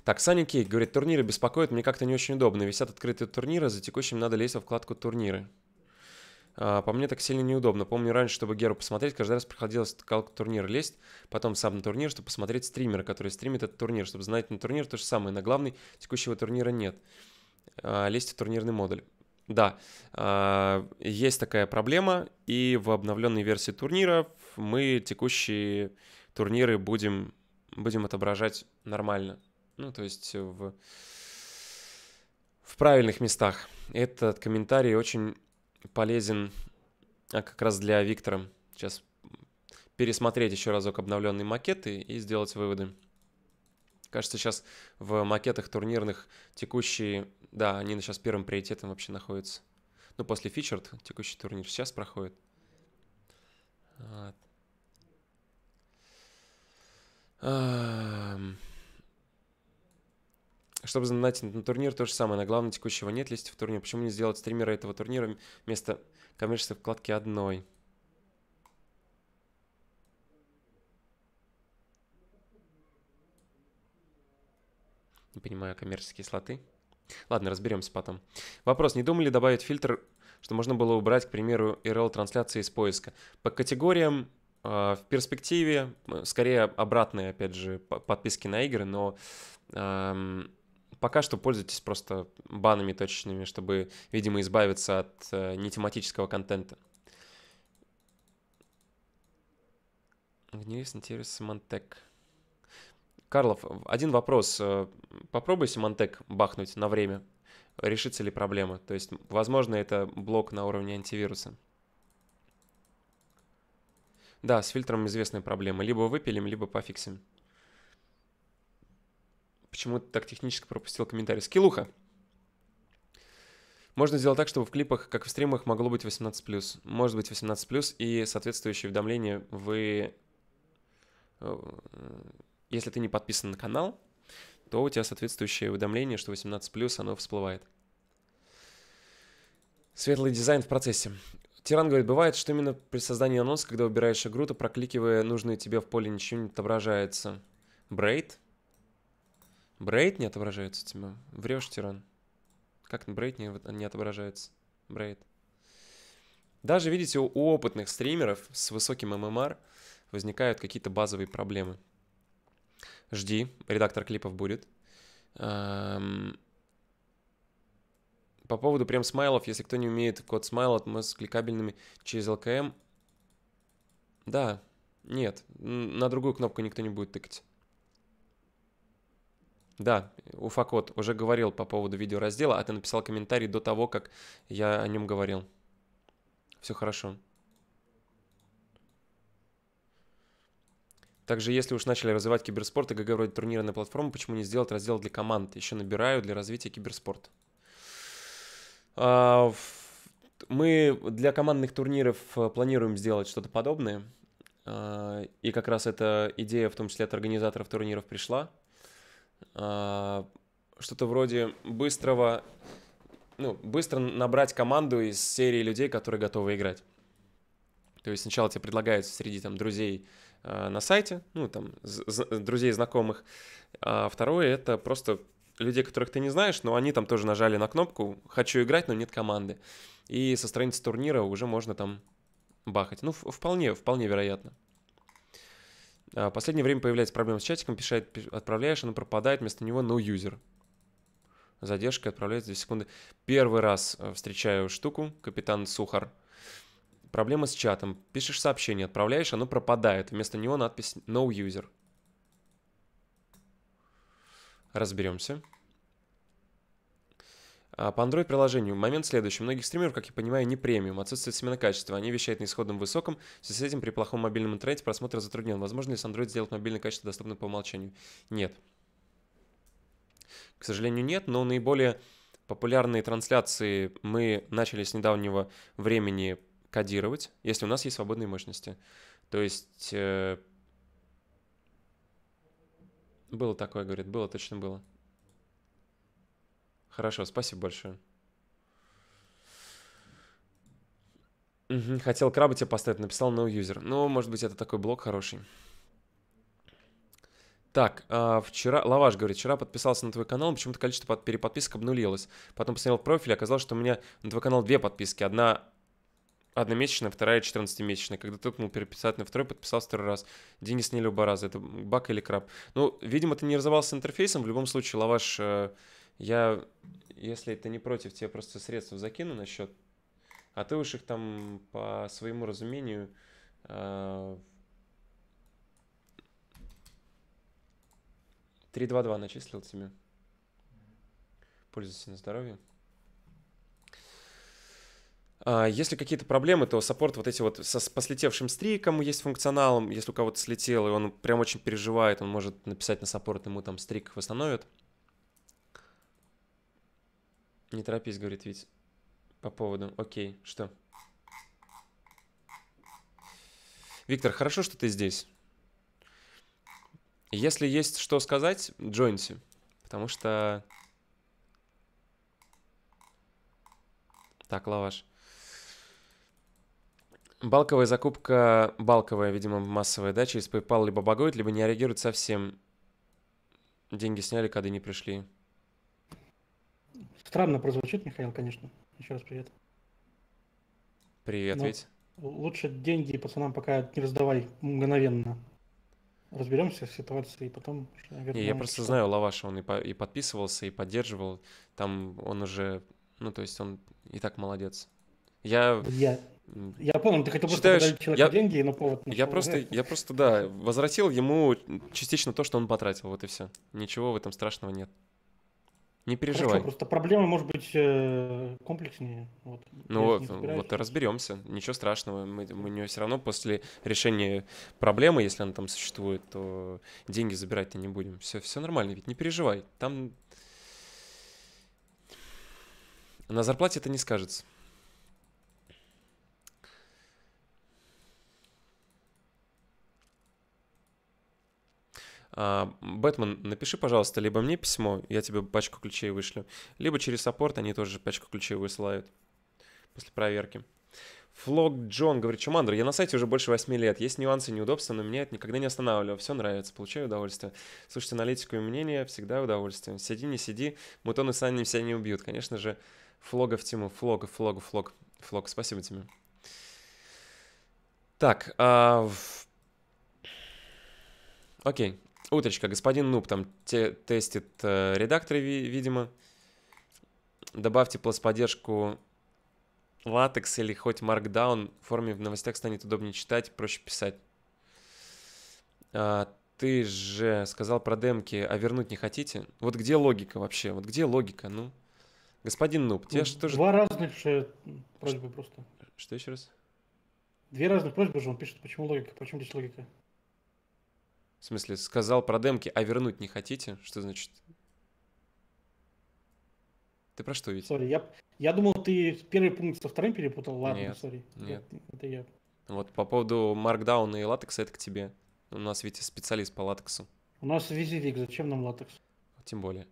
Так, Саня Кейк говорит, турниры беспокоят, мне как-то не очень удобно. Висят открытые турниры, за текущим надо лезть во вкладку турниры. А, по мне так сильно неудобно. Помню, раньше, чтобы Геру посмотреть, каждый раз приходилось как турнир лезть, потом сам на турнир, чтобы посмотреть стримера, который стримит этот турнир, чтобы знать на турнир то же самое. На главный текущего турнира нет. А, лезть в турнирный модуль. Да, а, есть такая проблема, и в обновленной версии турниров мы текущие турниры будем, будем отображать нормально. Ну, то есть в, в правильных местах. Этот комментарий очень полезен а, как раз для Виктора. Сейчас пересмотреть еще разок обновленные макеты и сделать выводы. Кажется, сейчас в макетах турнирных текущие, да, они сейчас первым приоритетом вообще находятся. Ну, после фичерд текущий турнир сейчас проходит. Вот чтобы знать, на турнир, то же самое. На главном текущего нет листья в турнир. Почему не сделать стримера этого турнира вместо коммерческой вкладки одной? Не понимаю коммерческие слоты. Ладно, разберемся потом. Вопрос. Не думали добавить фильтр, что можно было убрать, к примеру, RL-трансляции из поиска? По категориям э, в перспективе, э, скорее обратные, опять же, подписки на игры, но э, Пока что пользуйтесь просто банами точечными, чтобы, видимо, избавиться от э, нетематического контента. Гнилис интерес Симонтек. Карлов, один вопрос. Э, попробуй Симонтек бахнуть на время. Решится ли проблема? То есть, возможно, это блок на уровне антивируса. Да, с фильтром известная проблема. Либо выпилим, либо пофиксим. Почему-то так технически пропустил комментарий. Скилуха. Можно сделать так, чтобы в клипах, как в стримах, могло быть 18+. Может быть 18+, и соответствующее уведомление. вы... Э, если ты не подписан на канал, то у тебя соответствующее уведомление, что 18+, оно всплывает. Светлый дизайн в процессе. Тиран говорит, бывает, что именно при создании анонса, когда выбираешь игру, то прокликивая нужные тебе в поле ничего не отображается. Брейд? Брейд не отображается, Тима. Врешь, тиран. Как брейд не, не отображается? Брейд. Даже, видите, у, у опытных стримеров с высоким ММР возникают какие-то базовые проблемы. Жди, редактор клипов будет. Эм... По поводу прям смайлов, если кто не умеет код смайла, мы с кликабельными через ЛКМ. Да, нет, на другую кнопку никто не будет тыкать. Да, Уфакот уже говорил по поводу видеораздела, а ты написал комментарий до того, как я о нем говорил. Все хорошо. Также, если уж начали развивать киберспорт и ГГ вроде турнира на платформу, почему не сделать раздел для команд? Еще набираю для развития киберспорт. А, мы для командных турниров э, планируем сделать что-то подобное. А, и как раз эта идея, в том числе от организаторов турниров, пришла. А, что-то вроде быстрого, ну, быстро набрать команду из серии людей, которые готовы играть. То есть сначала тебе предлагают среди там друзей а, на сайте, ну там друзей знакомых. А второе это просто людей, которых ты не знаешь, но они там тоже нажали на кнопку «хочу играть, но нет команды». И со страницы турнира уже можно там бахать. Ну, вполне, вполне вероятно. А, последнее время появляется проблема с чатиком, пишет, отправляешь, оно пропадает, вместо него no user. Задержка отправляется 2 секунды. Первый раз э, встречаю штуку, капитан Сухар. Проблема с чатом. Пишешь сообщение, отправляешь, оно пропадает. Вместо него надпись no user. Разберемся. А, по Android-приложению момент следующий. многих стримеров, как я понимаю, не премиум. Отсутствует смена качества. Они вещают на исходном высоком. В связи с этим при плохом мобильном интернете просмотр затруднен. Возможно ли с Android сделать мобильное качество доступным по умолчанию? Нет. К сожалению, нет, но наиболее популярные трансляции мы начали с недавнего времени кодировать, если у нас есть свободные мощности. То есть... Э, было такое, говорит, было, точно было. Хорошо, спасибо большое. хотел краба тебе поставить, написал no user. Ну, может быть, это такой блок хороший. Так, а, вчера, Лаваш говорит, вчера подписался на твой канал, почему-то количество под, переподписок обнулилось. Потом посмотрел профиль, оказалось, что у меня на твой канал две подписки. Одна одномесячная, вторая 14-месячная. Когда тыкнул переписать на второй, подписался второй раз. Денис не оба раза. Это баг или краб? Ну, видимо, ты не разобрался с интерфейсом. В любом случае, Лаваш... Э, я, если это не против, тебе просто средства закину на счет, а ты уж их там по своему разумению э, 3-2-2 начислил тебе. Пользуйся на здоровье. А, если какие-то проблемы, то саппорт вот эти вот со, с послетевшим стриком есть функционалом. Если у кого-то слетел, и он прям очень переживает, он может написать на саппорт, ему там стрик восстановят. Не торопись, говорит Вить. По поводу... Окей, что? Виктор, хорошо, что ты здесь. Если есть что сказать, джойнте. Потому что... Так, лаваш. Балковая закупка, балковая, видимо, массовая, да, через PayPal либо багует, либо не реагирует совсем. Деньги сняли, коды не пришли. Странно прозвучит, Михаил, конечно. Еще раз привет. Привет, Но Вить. Лучше деньги пацанам пока не раздавай мгновенно. Разберемся с ситуацией, потом... Наверное, не, я просто что... знаю Лаваша, он и, по, и подписывался, и поддерживал. Там он уже... Ну, то есть он и так молодец. Я... Я, я помню, ты хотел Считаешь, просто подарить человеку я, деньги, но повод... Нашел. Я просто, я просто, да, возвратил ему частично то, что он потратил, вот и все. Ничего в этом страшного нет. Не ну, переживай. Хорошо, просто проблема может быть э, комплекснее. Вот. Ну вот, вот разберемся, ничего страшного. Мы, мы у нее все равно после решения проблемы, если она там существует, то деньги забирать-то не будем. Все, все нормально, ведь не переживай. Там на зарплате это не скажется. А, Бэтмен, напиши, пожалуйста, либо мне письмо, я тебе пачку ключей вышлю, либо через саппорт они тоже пачку ключей высылают после проверки. Флог Джон говорит, Чумандр, я на сайте уже больше 8 лет, есть нюансы, неудобства, но меня это никогда не останавливало, все нравится, получаю удовольствие. Слушайте аналитику и мнение, всегда удовольствие. Сиди, не сиди, мутон и Санни себя не убьют. Конечно же, Флогов в тему, флога, флога, флог, флог, спасибо тебе. Так, а... окей. Утречка, господин Нуб там те тестит э, редакторы, ви видимо. Добавьте пластподдержку LaTeX или хоть Markdown. В форме в новостях станет удобнее читать, проще писать. А, ты же сказал про демки, а вернуть не хотите? Вот где логика вообще? Вот где логика, ну? Господин Нуб, те ну, что же... Два разных просьбы просто. Что еще раз? Две разных просьбы же он пишет. Почему логика? Почему здесь логика? В смысле, сказал про демки, а вернуть не хотите? Что значит? Ты про что, Витя? Сори, я, я думал, ты первый пункт со вторым перепутал. Ладно, сори. Нет, нет. Это, это я. Вот, по поводу маркдауна и латекса, это к тебе. У нас Витя специалист по латексу. У нас визивик, зачем нам латекс? Тем более.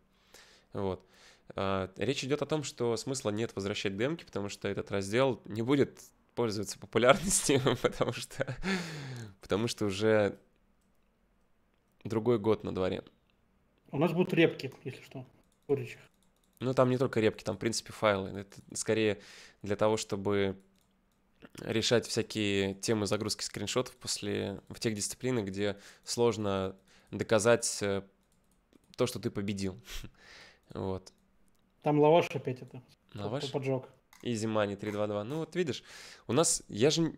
Вот. А, речь идет о том, что смысла нет возвращать демки, потому что этот раздел не будет пользоваться популярностью, (laughs) потому что, потому что уже другой год на дворе. У нас будут репки, если что, курячих. Ну, там не только репки, там, в принципе, файлы. Это скорее для того, чтобы решать всякие темы загрузки скриншотов после в тех дисциплинах, где сложно доказать э, то, что ты победил. (laughs) вот. Там лаваш опять это. Лаваш? Поджог. Easy Money 322. Ну вот видишь, у нас, я же...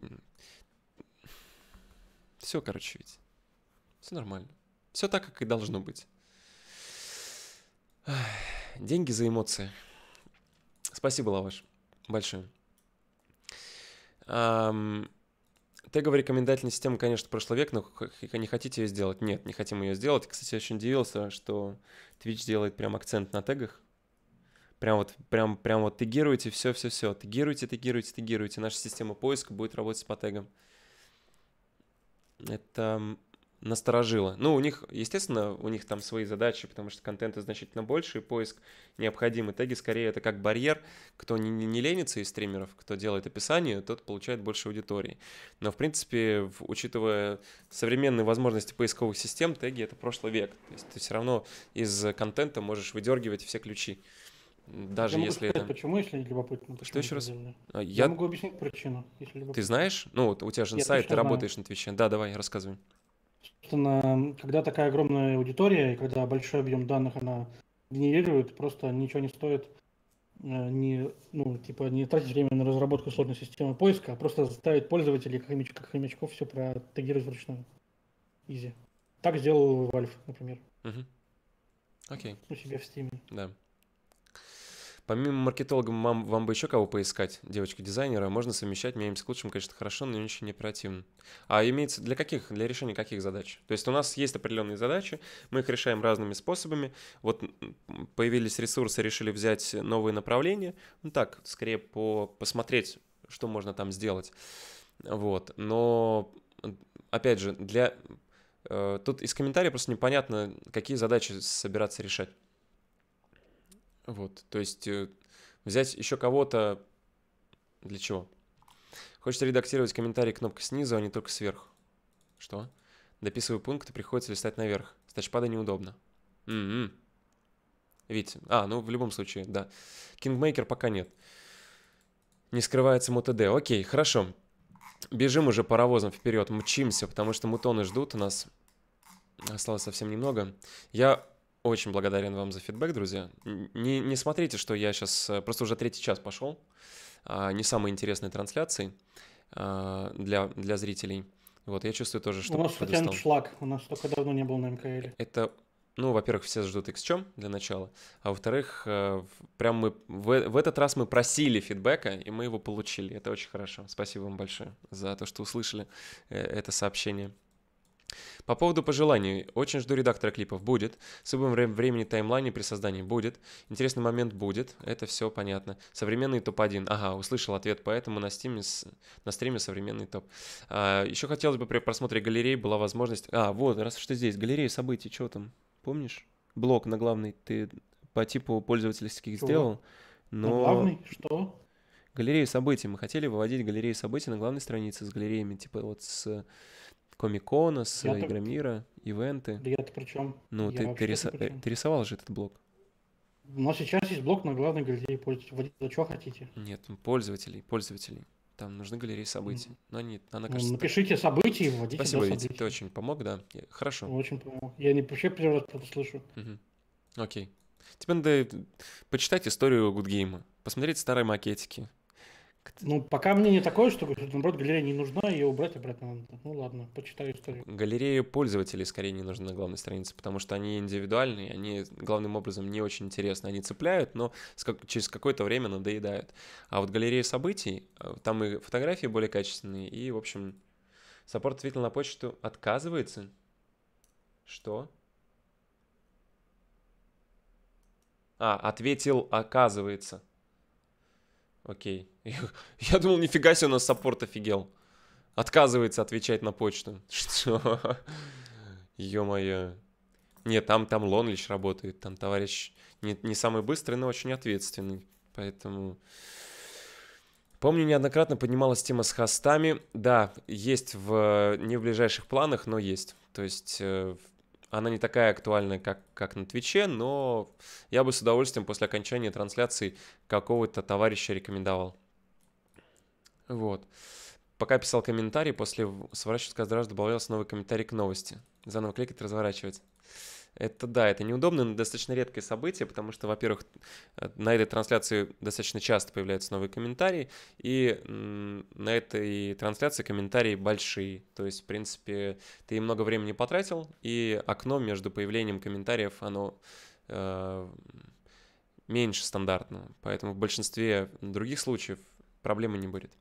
Все, короче, ведь. Все нормально. Все так, как и должно быть. Деньги за эмоции. Спасибо, Лаваш. Большое. Um, Теговая рекомендательная система, конечно, прошлый век, но не хотите ее сделать? Нет, не хотим ее сделать. Кстати, я очень удивился, что Twitch делает прям акцент на тегах. Прям вот, прям, прям вот тегируйте все-все-все. Тегируйте, тегируйте, тегируйте. Наша система поиска будет работать по тегам. Это насторожило. Ну, у них, естественно, у них там свои задачи, потому что контента значительно больше, и поиск необходимый. Теги скорее это как барьер. Кто не, не ленится из стримеров, кто делает описание, тот получает больше аудитории. Но, в принципе, учитывая современные возможности поисковых систем, теги — это прошлый век. То есть ты все равно из контента можешь выдергивать все ключи. Даже я если могу сказать, это... Почему, если любопытно? Что еще раз? А, я... я могу объяснить причину, если Ты знаешь? Ну, вот у тебя же сайт, ты работаешь знаю. на Твиче. Да, давай, рассказывай. Собственно, когда такая огромная аудитория, и когда большой объем данных она генерирует, просто ничего не стоит э, не, ну, типа, не тратить время на разработку сложной системы поиска, а просто заставить пользователей как, хомяч, как хомячков все протегировать вручную. Изи. Так сделал Valve, например. Угу. Окей. У себя в стиме Да. Помимо маркетолога, мам, вам бы еще кого поискать, девочку-дизайнера. Можно совмещать, меемся к лучшему, конечно, хорошо, но не очень оперативно. А имеется для каких, для решения каких задач? То есть у нас есть определенные задачи, мы их решаем разными способами. Вот появились ресурсы, решили взять новые направления. Ну так, скорее по, посмотреть, что можно там сделать. Вот, но опять же, для... Э, тут из комментариев просто непонятно, какие задачи собираться решать. Вот, то есть э, взять еще кого-то для чего? Хочется редактировать комментарии кнопкой снизу, а не только сверху. Что? Дописываю пункт, и приходится листать наверх. С тачпада неудобно. Угу. М-м. Видите? А, ну в любом случае, да. Кингмейкер пока нет. Не скрывается МОТД. Окей, хорошо. Бежим уже паровозом вперед, мчимся, потому что мутоны ждут у нас. Осталось совсем немного. Я очень благодарен вам за фидбэк, друзья. Не, не смотрите, что я сейчас... Э, просто уже третий час пошел. А, не самые интересные трансляции а, для, для зрителей. Вот, я чувствую тоже, что... У нас хотя шлаг, у нас только давно не было на МКЛ. Это, ну, во-первых, все ждут XCOM для начала, а во-вторых, э, прям мы... В, в этот раз мы просили фидбэка, и мы его получили. Это очень хорошо. Спасибо вам большое за то, что услышали э, это сообщение. По поводу пожеланий. Очень жду редактора клипов. Будет. С выбором времени таймлайне при создании. Будет. Интересный момент. Будет. Это все понятно. Современный топ-1. Ага, услышал ответ, поэтому на, стиме, на стриме современный топ. А, еще хотелось бы при просмотре галереи была возможность... А, вот, раз что здесь. Галерея событий. чего там? Помнишь? Блок на главный ты по типу пользовательских что? сделал. Но... На главный? Что? Галерею событий. Мы хотели выводить галерею событий на главной странице с галереями, типа вот с Комикона с я Игромира, так... ивенты. Да я-то при чем? Ну, я ты, ты, рис... ты рисовал же этот блок. Но сейчас есть блок на главной галерее пользователей. Вы что хотите? Нет, ну, пользователей, пользователей. Там нужны галереи событий. Но нет, она, ну, кажется... Напишите так... события и вводите. Спасибо, Витя, ты очень помог, да. Хорошо. Очень помог. Я не вообще первый раз просто слышу. Угу. Окей. Тебе надо э, почитать историю Гудгейма, посмотреть старые макетики, ну, пока мнение такое, что, наоборот, галерея не нужна, ее убрать обратно надо. Ну, ладно, почитаю историю. Галереи пользователей скорее не нужны на главной странице, потому что они индивидуальные, они главным образом не очень интересны. Они цепляют, но через какое-то время надоедают. А вот галереи событий, э, там и фотографии более качественные, и, в общем, саппорт ответил на почту «отказывается». Что? А, ответил «оказывается». Окей. (laughs) Я думал, нифига себе, у нас саппорт офигел. Отказывается отвечать на почту. (laughs) Что? Ё-моё. Не, там, там Лонлич работает. Там товарищ не, не самый быстрый, но очень ответственный. Поэтому... Помню, неоднократно поднималась тема с хостами. Да, есть в... Не в ближайших планах, но есть. То есть... Э, она не такая актуальная, как, как на Твиче, но я бы с удовольствием после окончания трансляции какого-то товарища рекомендовал. Вот. Пока писал комментарий, после сворачивать кадраж добавлялся новый комментарий к новости. Заново кликать, разворачивать. Это да, это неудобно, но достаточно редкое событие, потому что, во-первых, э, на этой трансляции достаточно часто появляются новые комментарии, и на этой трансляции комментарии большие. То есть, в принципе, ты много времени потратил, и окно между появлением комментариев, оно э, меньше стандартного. Поэтому в большинстве других случаев проблемы не будет.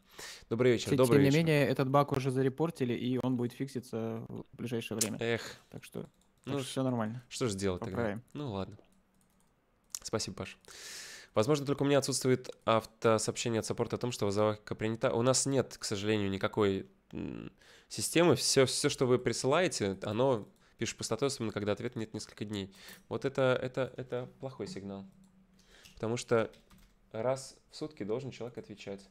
Добрый вечер. Тем, добрый тем вечер. не менее, этот баг уже зарепортили, и он будет фикситься в ближайшее время. Эх. Так что, так ну что все нормально. Что же делать Поправим. тогда? Ну ладно. Спасибо, Паш. Возможно, только у меня отсутствует автосообщение от саппорта о том, что заявка принята. У нас нет, к сожалению, никакой системы. Все, все что вы присылаете, оно пишет пустотой, особенно когда ответ нет несколько дней. Вот это, это, это плохой сигнал. Потому что раз в сутки должен человек отвечать.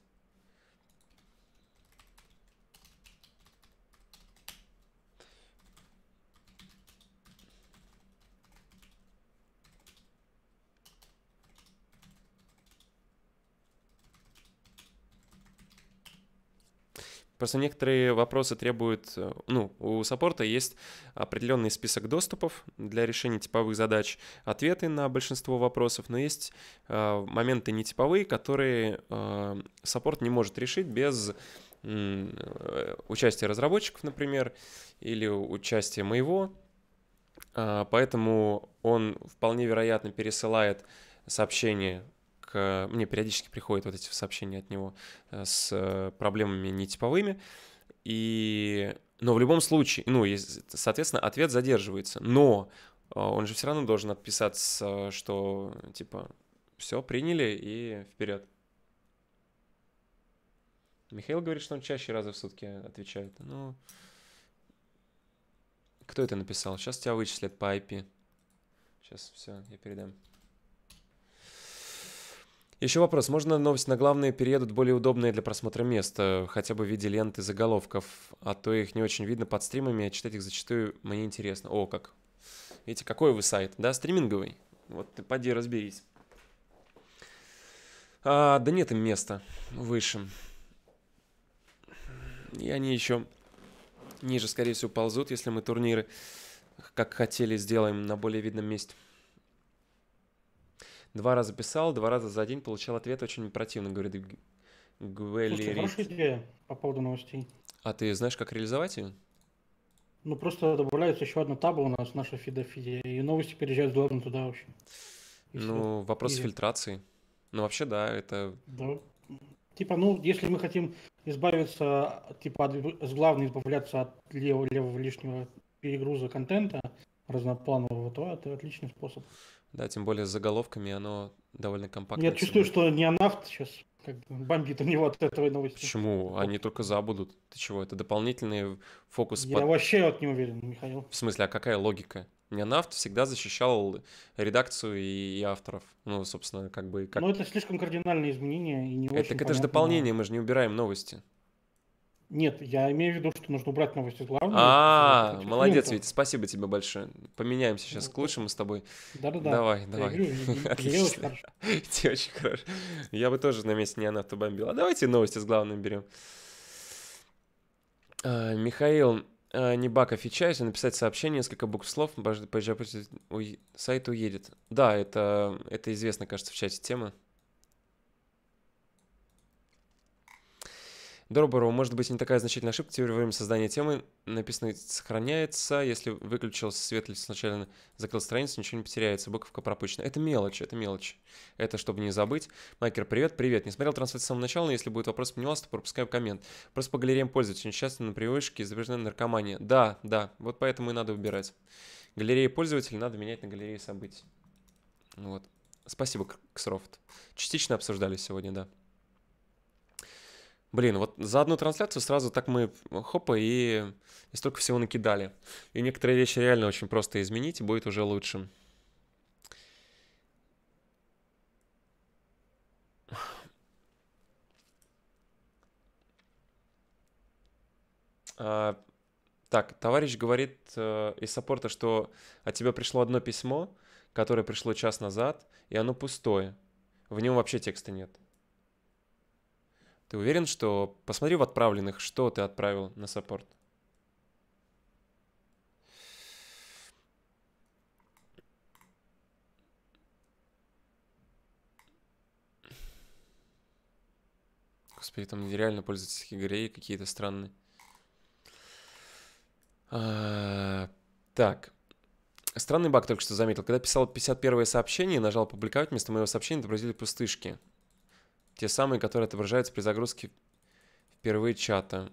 Просто некоторые вопросы требуют, э, ну, у саппорта есть определенный список доступов для решения типовых задач, ответы на большинство вопросов, но есть э, моменты нетиповые, которые э, саппорт не может решить без э, участия разработчиков, например, или участия моего. Э, поэтому он вполне вероятно пересылает сообщение Э, мне периодически приходят вот эти сообщения от него э, с э, проблемами нетиповыми. И... Но в любом случае, ну, соответственно, ответ задерживается. Но он же все равно должен отписаться, что, типа, все, приняли и вперед. Михаил говорит, что он чаще раза в сутки отвечает. Ну, кто это написал? Сейчас тебя вычислят по IP. Сейчас все, я передам. Еще вопрос. Можно новость на главные переедут более удобные для просмотра места, хотя бы в виде ленты заголовков, а то их не очень видно под стримами, а читать их зачастую мне интересно. О, как. Видите, какой вы сайт, да, стриминговый? Вот ты поди разберись. А, да нет им места выше. И они еще ниже, скорее всего, ползут, если мы турниры, как хотели, сделаем на более видном месте два раза писал, два раза за день получал ответ очень противно, говорит Гвелли Слушай, хорошая идея по поводу новостей. А ты знаешь, как реализовать ее? Ну, просто добавляется еще одна таба у нас, наша фидофидия, и новости переезжают главным туда вообще. ну, все. вопрос и... фильтрации. Ну, вообще, да, это... Да. Типа, ну, если мы хотим избавиться, типа, от, с главной избавляться от левого-левого лишнего перегруза контента разнопланового, то это отличный способ. Да, тем более с заголовками оно довольно компактное. Я чувствую, что неонавт сейчас как бы бомбит у него от этого новости. Почему? Они только забудут. Ты чего? Это дополнительный фокус. Я под... вообще вот не уверен, Михаил. В смысле, а какая логика? Неонавт всегда защищал редакцию и, и авторов. Ну, собственно, как бы... Как... Но ну, это слишком кардинальные изменения и не э, это, очень Так это же дополнение, мы же не убираем новости. Нет, я имею в виду, что нужно убрать новости главную. А, э, молодец, Витя, спасибо тебе большое. Поменяемся сейчас к лучшему с тобой. Да-да-да. Давай, давай. Отлично. Тебе очень хорошо. Я бы тоже на месте не она то А Давайте новости с главным берем. А, Михаил а, Небаков и Чайс, написать сообщение, несколько букв слов, поезжай, сайт уедет. Да, это, это известно, кажется, в чате тема. Доброго. может быть, не такая значительная ошибка. Теперь во время создания темы написанное сохраняется. Если выключил свет или сначала закрыл страницу, ничего не потеряется. Буковка пропущена. Это мелочь, это мелочь. Это чтобы не забыть. Майкер, привет, привет. Не смотрел трансляцию с самого начала, но если будет вопрос по нюансу, то пропускаю коммент. Просто по галереям пользователей. Очень часто на привычке изображена наркомания. Да, да, вот поэтому и надо выбирать. Галереи пользователей надо менять на галереи событий. Вот. Спасибо, Ксрофт. Частично обсуждали сегодня, да. Блин, вот за одну трансляцию сразу так мы хопа и, и столько всего накидали. И некоторые вещи реально очень просто изменить, и будет уже лучше. А, так, товарищ говорит э, из саппорта, что от тебя пришло одно письмо, которое пришло час назад, и оно пустое. В нем вообще текста нет. Ты уверен, что... Посмотри в отправленных, что ты отправил на саппорт. Господи, там нереально пользовательские галереи какие-то странные. А, так. Странный баг только что заметил. Когда писал 51 сообщение, нажал «Публиковать», вместо моего сообщения отобразили пустышки. Те самые, которые отображаются при загрузке впервые чата.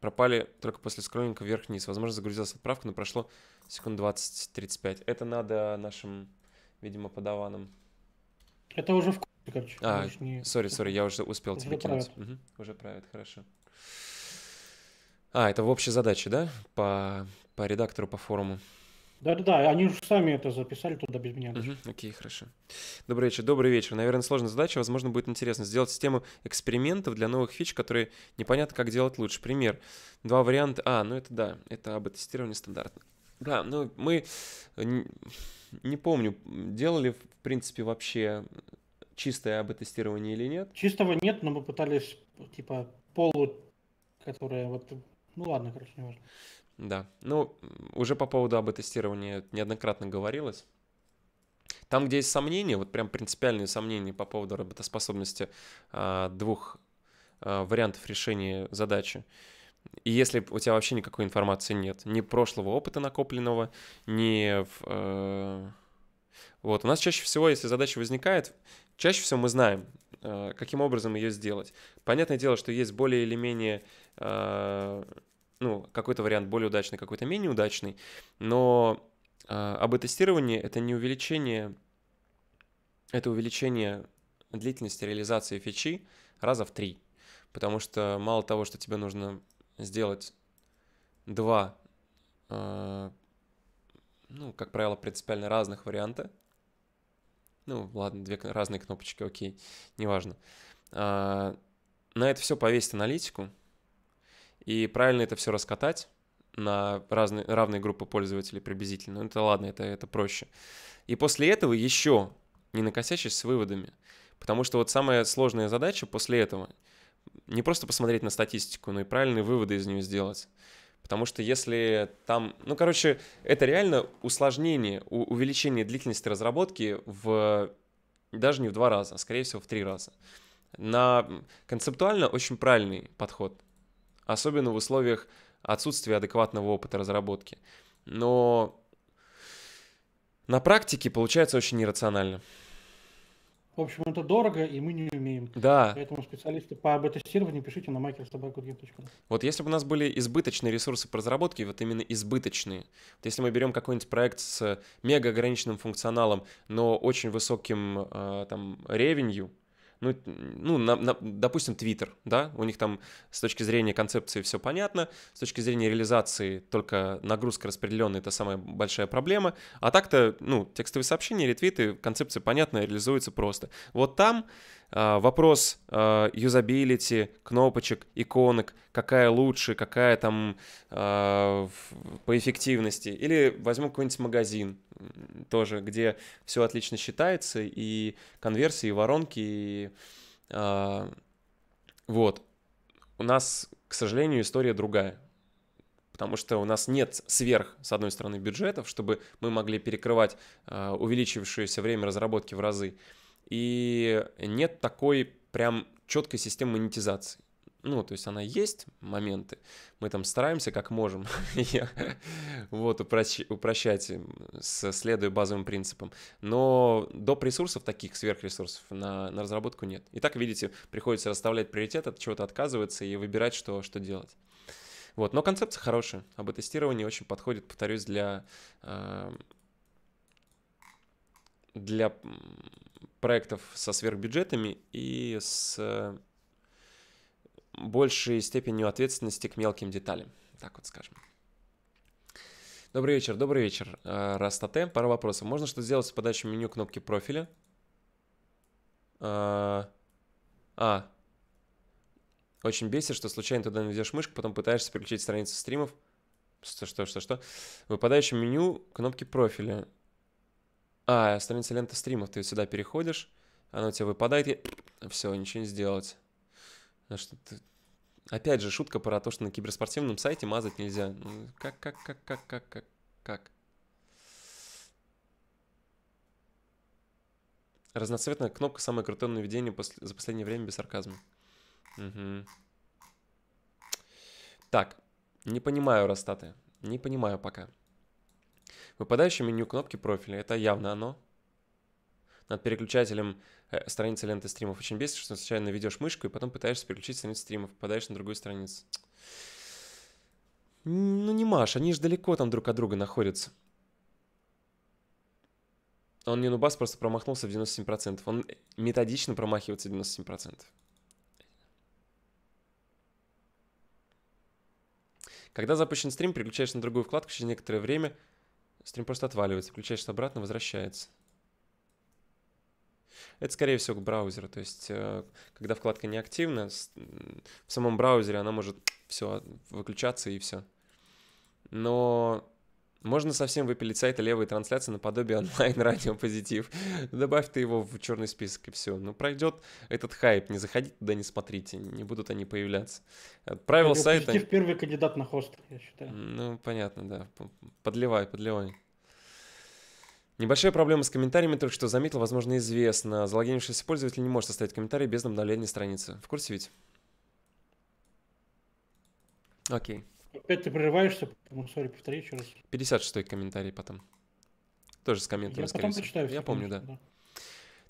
Пропали только после скроллинга вверх-вниз. Возможно, загрузилась отправка, но прошло секунд 20-35. Это надо нашим, видимо, подаванам. Это уже в короче. А, сори, сори, я уже успел уже тебе правит. Угу, уже правит, хорошо. А, это в общей задаче, да? По, по редактору, по форуму. Да-да-да, они же сами это записали туда без меня. Угу, окей, хорошо. Добрый вечер, добрый вечер. Наверное, сложная задача, возможно, будет интересно сделать систему экспериментов для новых фич, которые непонятно, как делать лучше. Пример. Два варианта. А, ну это да, это АБ-тестирование стандартно. Да, ну мы, э, не помню, делали, в принципе, вообще чистое АБ-тестирование или нет? Чистого нет, но мы пытались, типа, полу, которая вот, ну ладно, короче, не важно. Да. Ну, уже по поводу АБ-тестирования неоднократно говорилось. Там, где есть сомнения, вот прям принципиальные сомнения по поводу работоспособности а, двух а, вариантов решения задачи, и если у тебя вообще никакой информации нет, ни прошлого опыта накопленного, ни... В, э, вот, у нас чаще всего, если задача возникает, чаще всего мы знаем, э, каким образом ее сделать. Понятное дело, что есть более или менее э, ну, какой-то вариант более удачный, какой-то менее удачный, но э, а, АБ-тестирование — это не увеличение, это увеличение длительности реализации фичи раза в три, потому что мало того, что тебе нужно сделать два, а, ну, как правило, принципиально разных варианта, ну, ладно, две разные кнопочки, окей, неважно. Э, на это все повесить аналитику, и правильно это все раскатать на разные, равные группы пользователей приблизительно. ну Это ладно, это, это проще. И после этого еще не накосячишь с выводами. Потому что вот самая сложная задача после этого не просто посмотреть на статистику, но и правильные выводы из нее сделать. Потому что если там... Ну, короче, это реально усложнение, увеличение длительности разработки в... Даже не в два раза, а, скорее всего, в три раза. На концептуально очень правильный подход – особенно в условиях отсутствия адекватного опыта разработки. Но на практике получается очень нерационально. В общем, это дорого, и мы не умеем. Да. Поэтому специалисты по АБ-тестированию пишите на makersobakudgame.ru. Вот если бы у нас были избыточные ресурсы по разработке, вот именно избыточные, вот если мы берем какой-нибудь проект с мега ограниченным функционалом, но очень высоким э, там ревенью, ну, ну на, на, допустим, Twitter, да, у них там с точки зрения концепции все понятно, с точки зрения реализации только нагрузка распределенная — это самая большая проблема, а так-то, ну, текстовые сообщения, ретвиты, концепция понятная, реализуется просто. Вот там а, вопрос а, юзабилити, кнопочек, иконок, какая лучше, какая там а, по эффективности. Или возьму какой-нибудь магазин тоже, где все отлично считается, и конверсии, и воронки, и вот. У нас, к сожалению, история другая потому что у нас нет сверх, с одной стороны, бюджетов, чтобы мы могли перекрывать э, увеличившееся время разработки в разы и нет такой прям четкой системы монетизации. Ну, то есть она есть моменты, мы там стараемся как можем, (laughs) вот, упрощать, следуя базовым принципам. Но доп. ресурсов, таких сверхресурсов на, на разработку нет. И так, видите, приходится расставлять приоритет, от чего-то отказываться и выбирать, что, что делать. Вот, но концепция хорошая, а об тестировании очень подходит, повторюсь, для, а, для проектов со сверхбюджетами и с э, большей степенью ответственности к мелким деталям, так вот скажем. Добрый вечер, добрый вечер. Э, Растате, пара вопросов. Можно что сделать с подачей меню кнопки профиля? А, э, а. Очень бесит, что случайно туда наведешь мышку, потом пытаешься переключить страницу стримов. Что, что, что, что? Выпадающее меню кнопки профиля. А, страница лента стримов, ты сюда переходишь, она у тебя выпадает, и... Все, ничего не сделать. А что ты... Опять же, шутка про то, что на киберспортивном сайте мазать нельзя. Ну, как, как, как, как, как, как, как? Разноцветная кнопка самое крутое наведение после... за последнее время без сарказма. Угу. Так, не понимаю, Растаты. Не понимаю пока. Выпадающее меню кнопки профиля – это явно оно. Над переключателем э, страницы ленты стримов очень бесит, что случайно ведешь мышку и потом пытаешься переключить страницу стримов, попадаешь на другую страницу. Ну не Маш, они же далеко там друг от друга находятся. Он не нубас, просто промахнулся в 97%. Он э, методично промахивается в 97%. Когда запущен стрим, переключаешь на другую вкладку, через некоторое время – Стрим просто отваливается, включаешься обратно, возвращается. Это, скорее всего, к браузеру. То есть, э, когда вкладка не активна, в самом браузере она может все а, выключаться и все. Но можно совсем выпилить сайты левой трансляции наподобие онлайн-радио (laughs) «Позитив». Добавь ты его в черный список, и все. Ну, пройдет этот хайп. Не заходите туда, не смотрите. Не будут они появляться. Э, правила радио сайта... «Позитив» первый кандидат на хост, я считаю. Ну, понятно, да. Подливай, подливай. Небольшая проблема с комментариями, только что заметил, возможно, известно. Залогинившийся пользователь не может оставить комментарий без обновления страницы. В курсе ведь? Окей. Okay. Опять ты прерываешься, потому сори, повтори еще раз. 56-й комментарий потом. Тоже с комментами, Я потом всего. прочитаю. Я помню, да. да.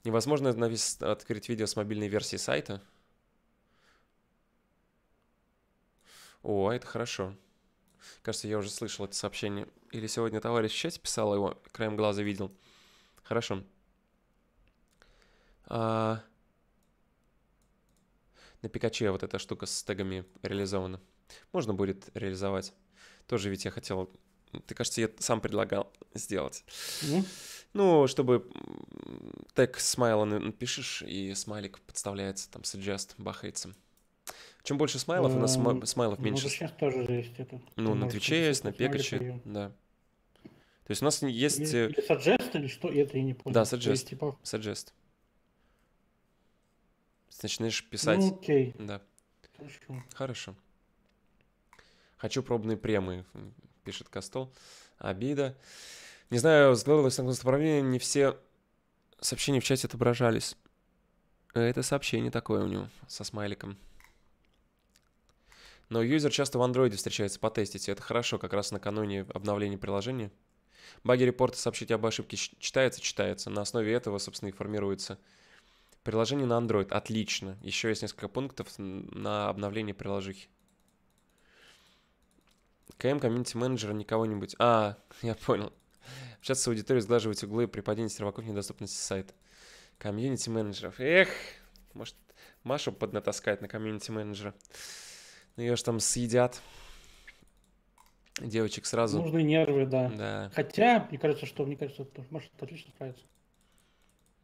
Невозможно навис... открыть видео с мобильной версии сайта. О, это хорошо. Кажется, я уже слышал это сообщение. Или сегодня товарищ в писал его, краем глаза видел. Хорошо. А... На Пикаче вот эта штука с тегами реализована. Можно будет реализовать. Тоже ведь я хотел... Ты, кажется, я сам предлагал сделать. mm Ну, чтобы тег смайла напишешь, и смайлик подставляется, там, suggest бахается. Чем больше смайлов, у нас ну, смайлов ну, меньше. Ну, сейчас тоже есть это. Ну, на Твиче есть, на Пекаче, да. То есть у нас есть... Э, или, suggest, или что? Это я не понял. Да, suggest. Есть, типа... Начинаешь писать. Ну, окей. Да. Хорошо. Хочу пробные премы, пишет Костол. Обида. Не знаю, сгладилось на направление, не все сообщения в чате отображались. Э, это сообщение такое у него со смайликом. Но юзер часто в андроиде встречается потестить, это хорошо, как раз накануне обновления приложения. Баги репорта сообщить об ошибке читается, читается. На основе этого, собственно, и формируется приложение на Android. Отлично. Еще есть несколько пунктов на обновление приложухи. КМ комьюнити-менеджера никого-нибудь. А, (laughs) я понял. Сейчас с аудиторией сглаживать углы при падении серваков недоступности сайта. Комьюнити-менеджеров. Эх, может, Машу поднатаскать на комьюнити-менеджера. Ну, ее же там съедят. Девочек сразу. Нужны нервы, да. да. Хотя, мне кажется, что, мне кажется, Маша отлично справится.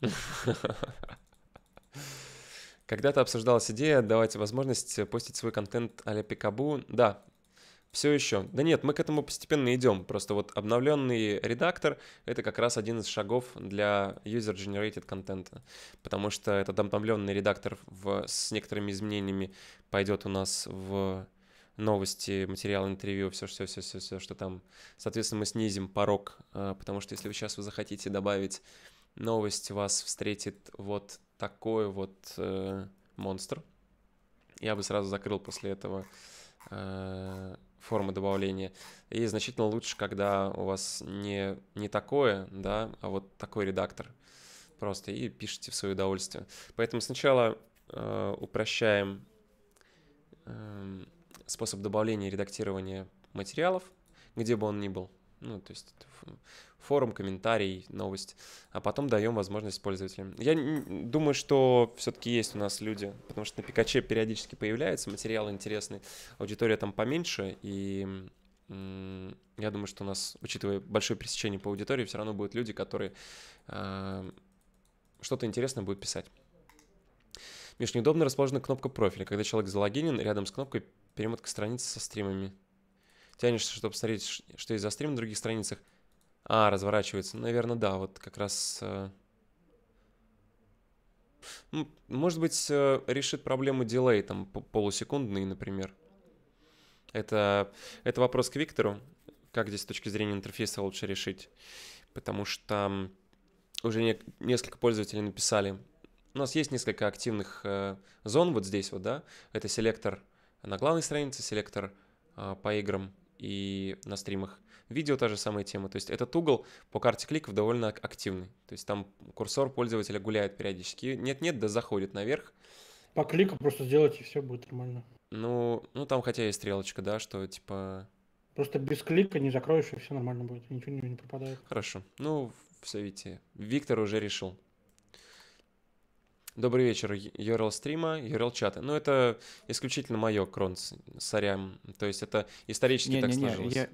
(laughs) Когда-то обсуждалась идея давать возможность постить свой контент а-ля Пикабу. Да, все еще. Да нет, мы к этому постепенно идем. Просто вот обновленный редактор — это как раз один из шагов для user-generated контента, потому что этот обновленный редактор в, с некоторыми изменениями пойдет у нас в новости, материал, интервью, все, все, все, все, все, что там. Соответственно, мы снизим порог, э, потому что если вы сейчас вы захотите добавить новость, вас встретит вот такой вот э, монстр. Я бы сразу закрыл после этого э, формы добавления. И значительно лучше, когда у вас не, не такое, да, а вот такой редактор просто, и пишите в свое удовольствие. Поэтому сначала э, упрощаем э, способ добавления и редактирования материалов, где бы он ни был, ну, то есть форум, комментарий, новость, а потом даем возможность пользователям. Я думаю, что все-таки есть у нас люди, потому что на Пикаче периодически появляются материалы интересные, аудитория там поменьше, и я думаю, что у нас, учитывая большое пересечение по аудитории, все равно будут люди, которые э, что-то интересное будут писать. Миш, неудобно расположена кнопка профиля. Когда человек залогинен, рядом с кнопкой перемотка страницы со стримами тянешься, чтобы посмотреть, что есть за стрим на других страницах. А, разворачивается. Наверное, да, вот как раз... Э, может быть, э, решит проблему дилей, там, полусекундный, например. Это, это вопрос к Виктору, как здесь с точки зрения интерфейса лучше решить. Потому что уже не, несколько пользователей написали. У нас есть несколько активных э, зон вот здесь вот, да. Это селектор на главной странице, селектор э, по играм и на стримах. Видео та же самая тема. То есть этот угол по карте кликов довольно активный. То есть там курсор пользователя гуляет периодически. Нет-нет, да заходит наверх. По клику просто сделать, и все будет нормально. Ну, ну там хотя и стрелочка, да, что типа... Просто без клика не закроешь, и все нормально будет. Ничего не, не пропадает. Хорошо. Ну, все видите. Виктор уже решил. Добрый вечер, URL стрима, URL чата. Ну, это исключительно мое, Кронц, сорян. То есть это исторически не, так не, не, сложилось. Я,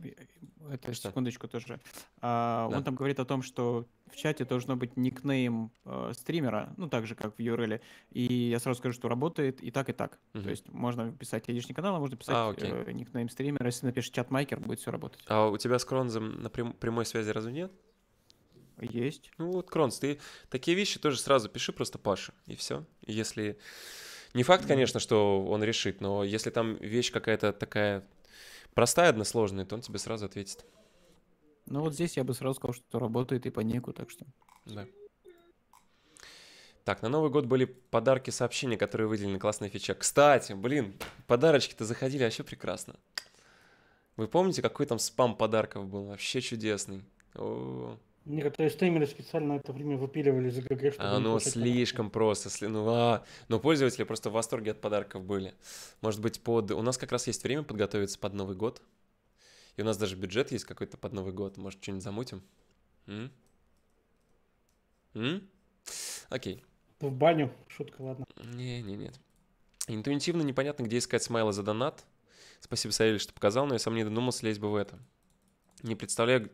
это, что? секундочку тоже. А, да. Он там говорит о том, что в чате должно быть никнейм э, стримера, ну, так же, как в URL. И я сразу скажу, что работает и так, и так. Угу. То есть можно писать единичный канал, а можно писать а, э, никнейм стримера. Если напишешь чат-майкер, будет все работать. А у тебя с Кронзом на прям, прямой связи разве нет? Есть. Ну вот, Кронс, ты такие вещи тоже сразу пиши просто Паше, и все. Если... Не факт, конечно, что он решит, но если там вещь какая-то такая простая, односложная, то он тебе сразу ответит. Ну вот здесь я бы сразу сказал, что работает и по неку, так что... Да. Так, на Новый год были подарки сообщения, которые выделены классная фича. Кстати, блин, подарочки-то заходили вообще прекрасно. Вы помните, какой там спам подарков был? Вообще чудесный. О-о-о. Некоторые стримеры специально это время выпиливали за ГГ, чтобы... Оно а, ну, слишком просто, сли... ну, а... но ну, пользователи просто в восторге от подарков были. Может быть, под... У нас как раз есть время подготовиться под Новый год. И у нас даже бюджет есть какой-то под Новый год. Может, что-нибудь замутим? М? М? Окей. В баню. Шутка, ладно. Не, не, нет. Интуитивно непонятно, где искать смайла за донат. Спасибо, Савелий, что показал, но я сам не додумался лезть бы в это. Не представляю,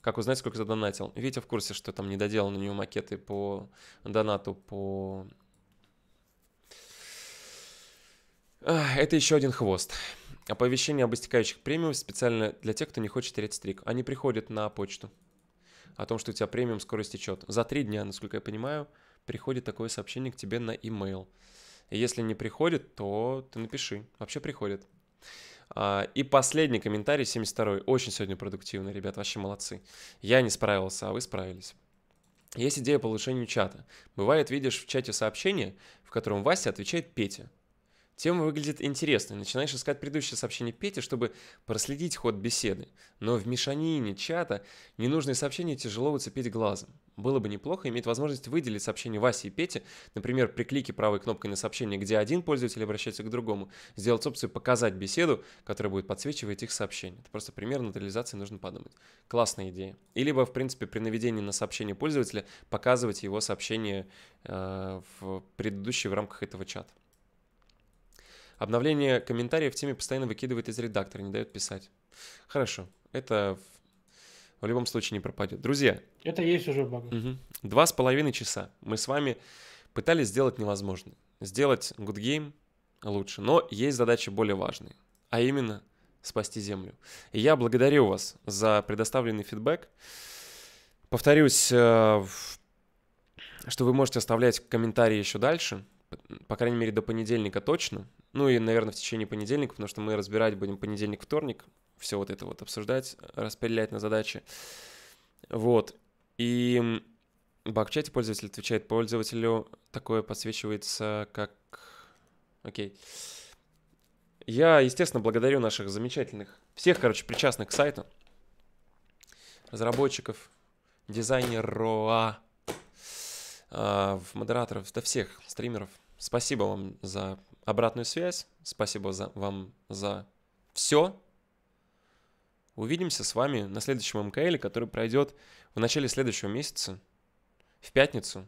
как узнать, сколько задонатил. Витя в курсе, что там не доделал у него макеты по донату по... Это еще один хвост. Оповещение об истекающих премиум специально для тех, кто не хочет терять стрик. Они приходят на почту о том, что у тебя премиум скоро истечет. За три дня, насколько я понимаю, приходит такое сообщение к тебе на e-mail. И если не приходит, то ты напиши. Вообще приходит. А, и последний комментарий, 72-й. Очень сегодня продуктивный, ребят, вообще молодцы. Я не справился, а вы справились. Есть идея по улучшению чата. Бывает, видишь в чате сообщение, в котором Вася отвечает Петя. Тема выглядит интересной. Начинаешь искать предыдущее сообщение Пети, чтобы проследить ход беседы. Но в мешанине чата ненужные сообщения тяжело уцепить глазом. Было бы неплохо иметь возможность выделить сообщение Васи и Пети, например, при клике правой кнопкой на сообщение, где один пользователь обращается к другому, сделать опцию «Показать беседу», которая будет подсвечивать их сообщение. Это просто пример нейтрализации нужно подумать. Классная идея. И либо, в принципе, при наведении на сообщение пользователя показывать его сообщение э, в предыдущей в рамках этого чата. Обновление комментариев в теме постоянно выкидывает из редактора, не дает писать. Хорошо, это в, в любом случае не пропадет. Друзья. Это есть уже баг. Угу. Два с половиной часа мы с вами пытались сделать невозможное. Сделать Good Game лучше. Но есть задача более важная, а именно спасти Землю. И я благодарю вас за предоставленный фидбэк. Повторюсь, э, что вы можете оставлять комментарии еще дальше, по крайней мере, до понедельника точно. Ну и, наверное, в течение понедельника, потому что мы разбирать будем понедельник-вторник, все вот это вот обсуждать, распределять на задачи. Вот. И в бакчате пользователь отвечает пользователю, такое подсвечивается как... Окей. Я, естественно, благодарю наших замечательных, всех, короче, причастных к сайту, разработчиков, дизайнеров, а, модераторов, да всех стримеров. Спасибо вам за обратную связь. Спасибо за, вам за все. Увидимся с вами на следующем МКЛ, который пройдет в начале следующего месяца, в пятницу,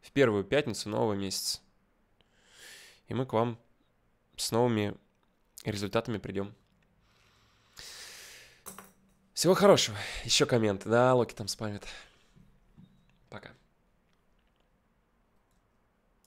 в первую пятницу нового месяца. И мы к вам с новыми результатами придем. Всего хорошего. Еще комменты. Да, Локи там спамит. Пока.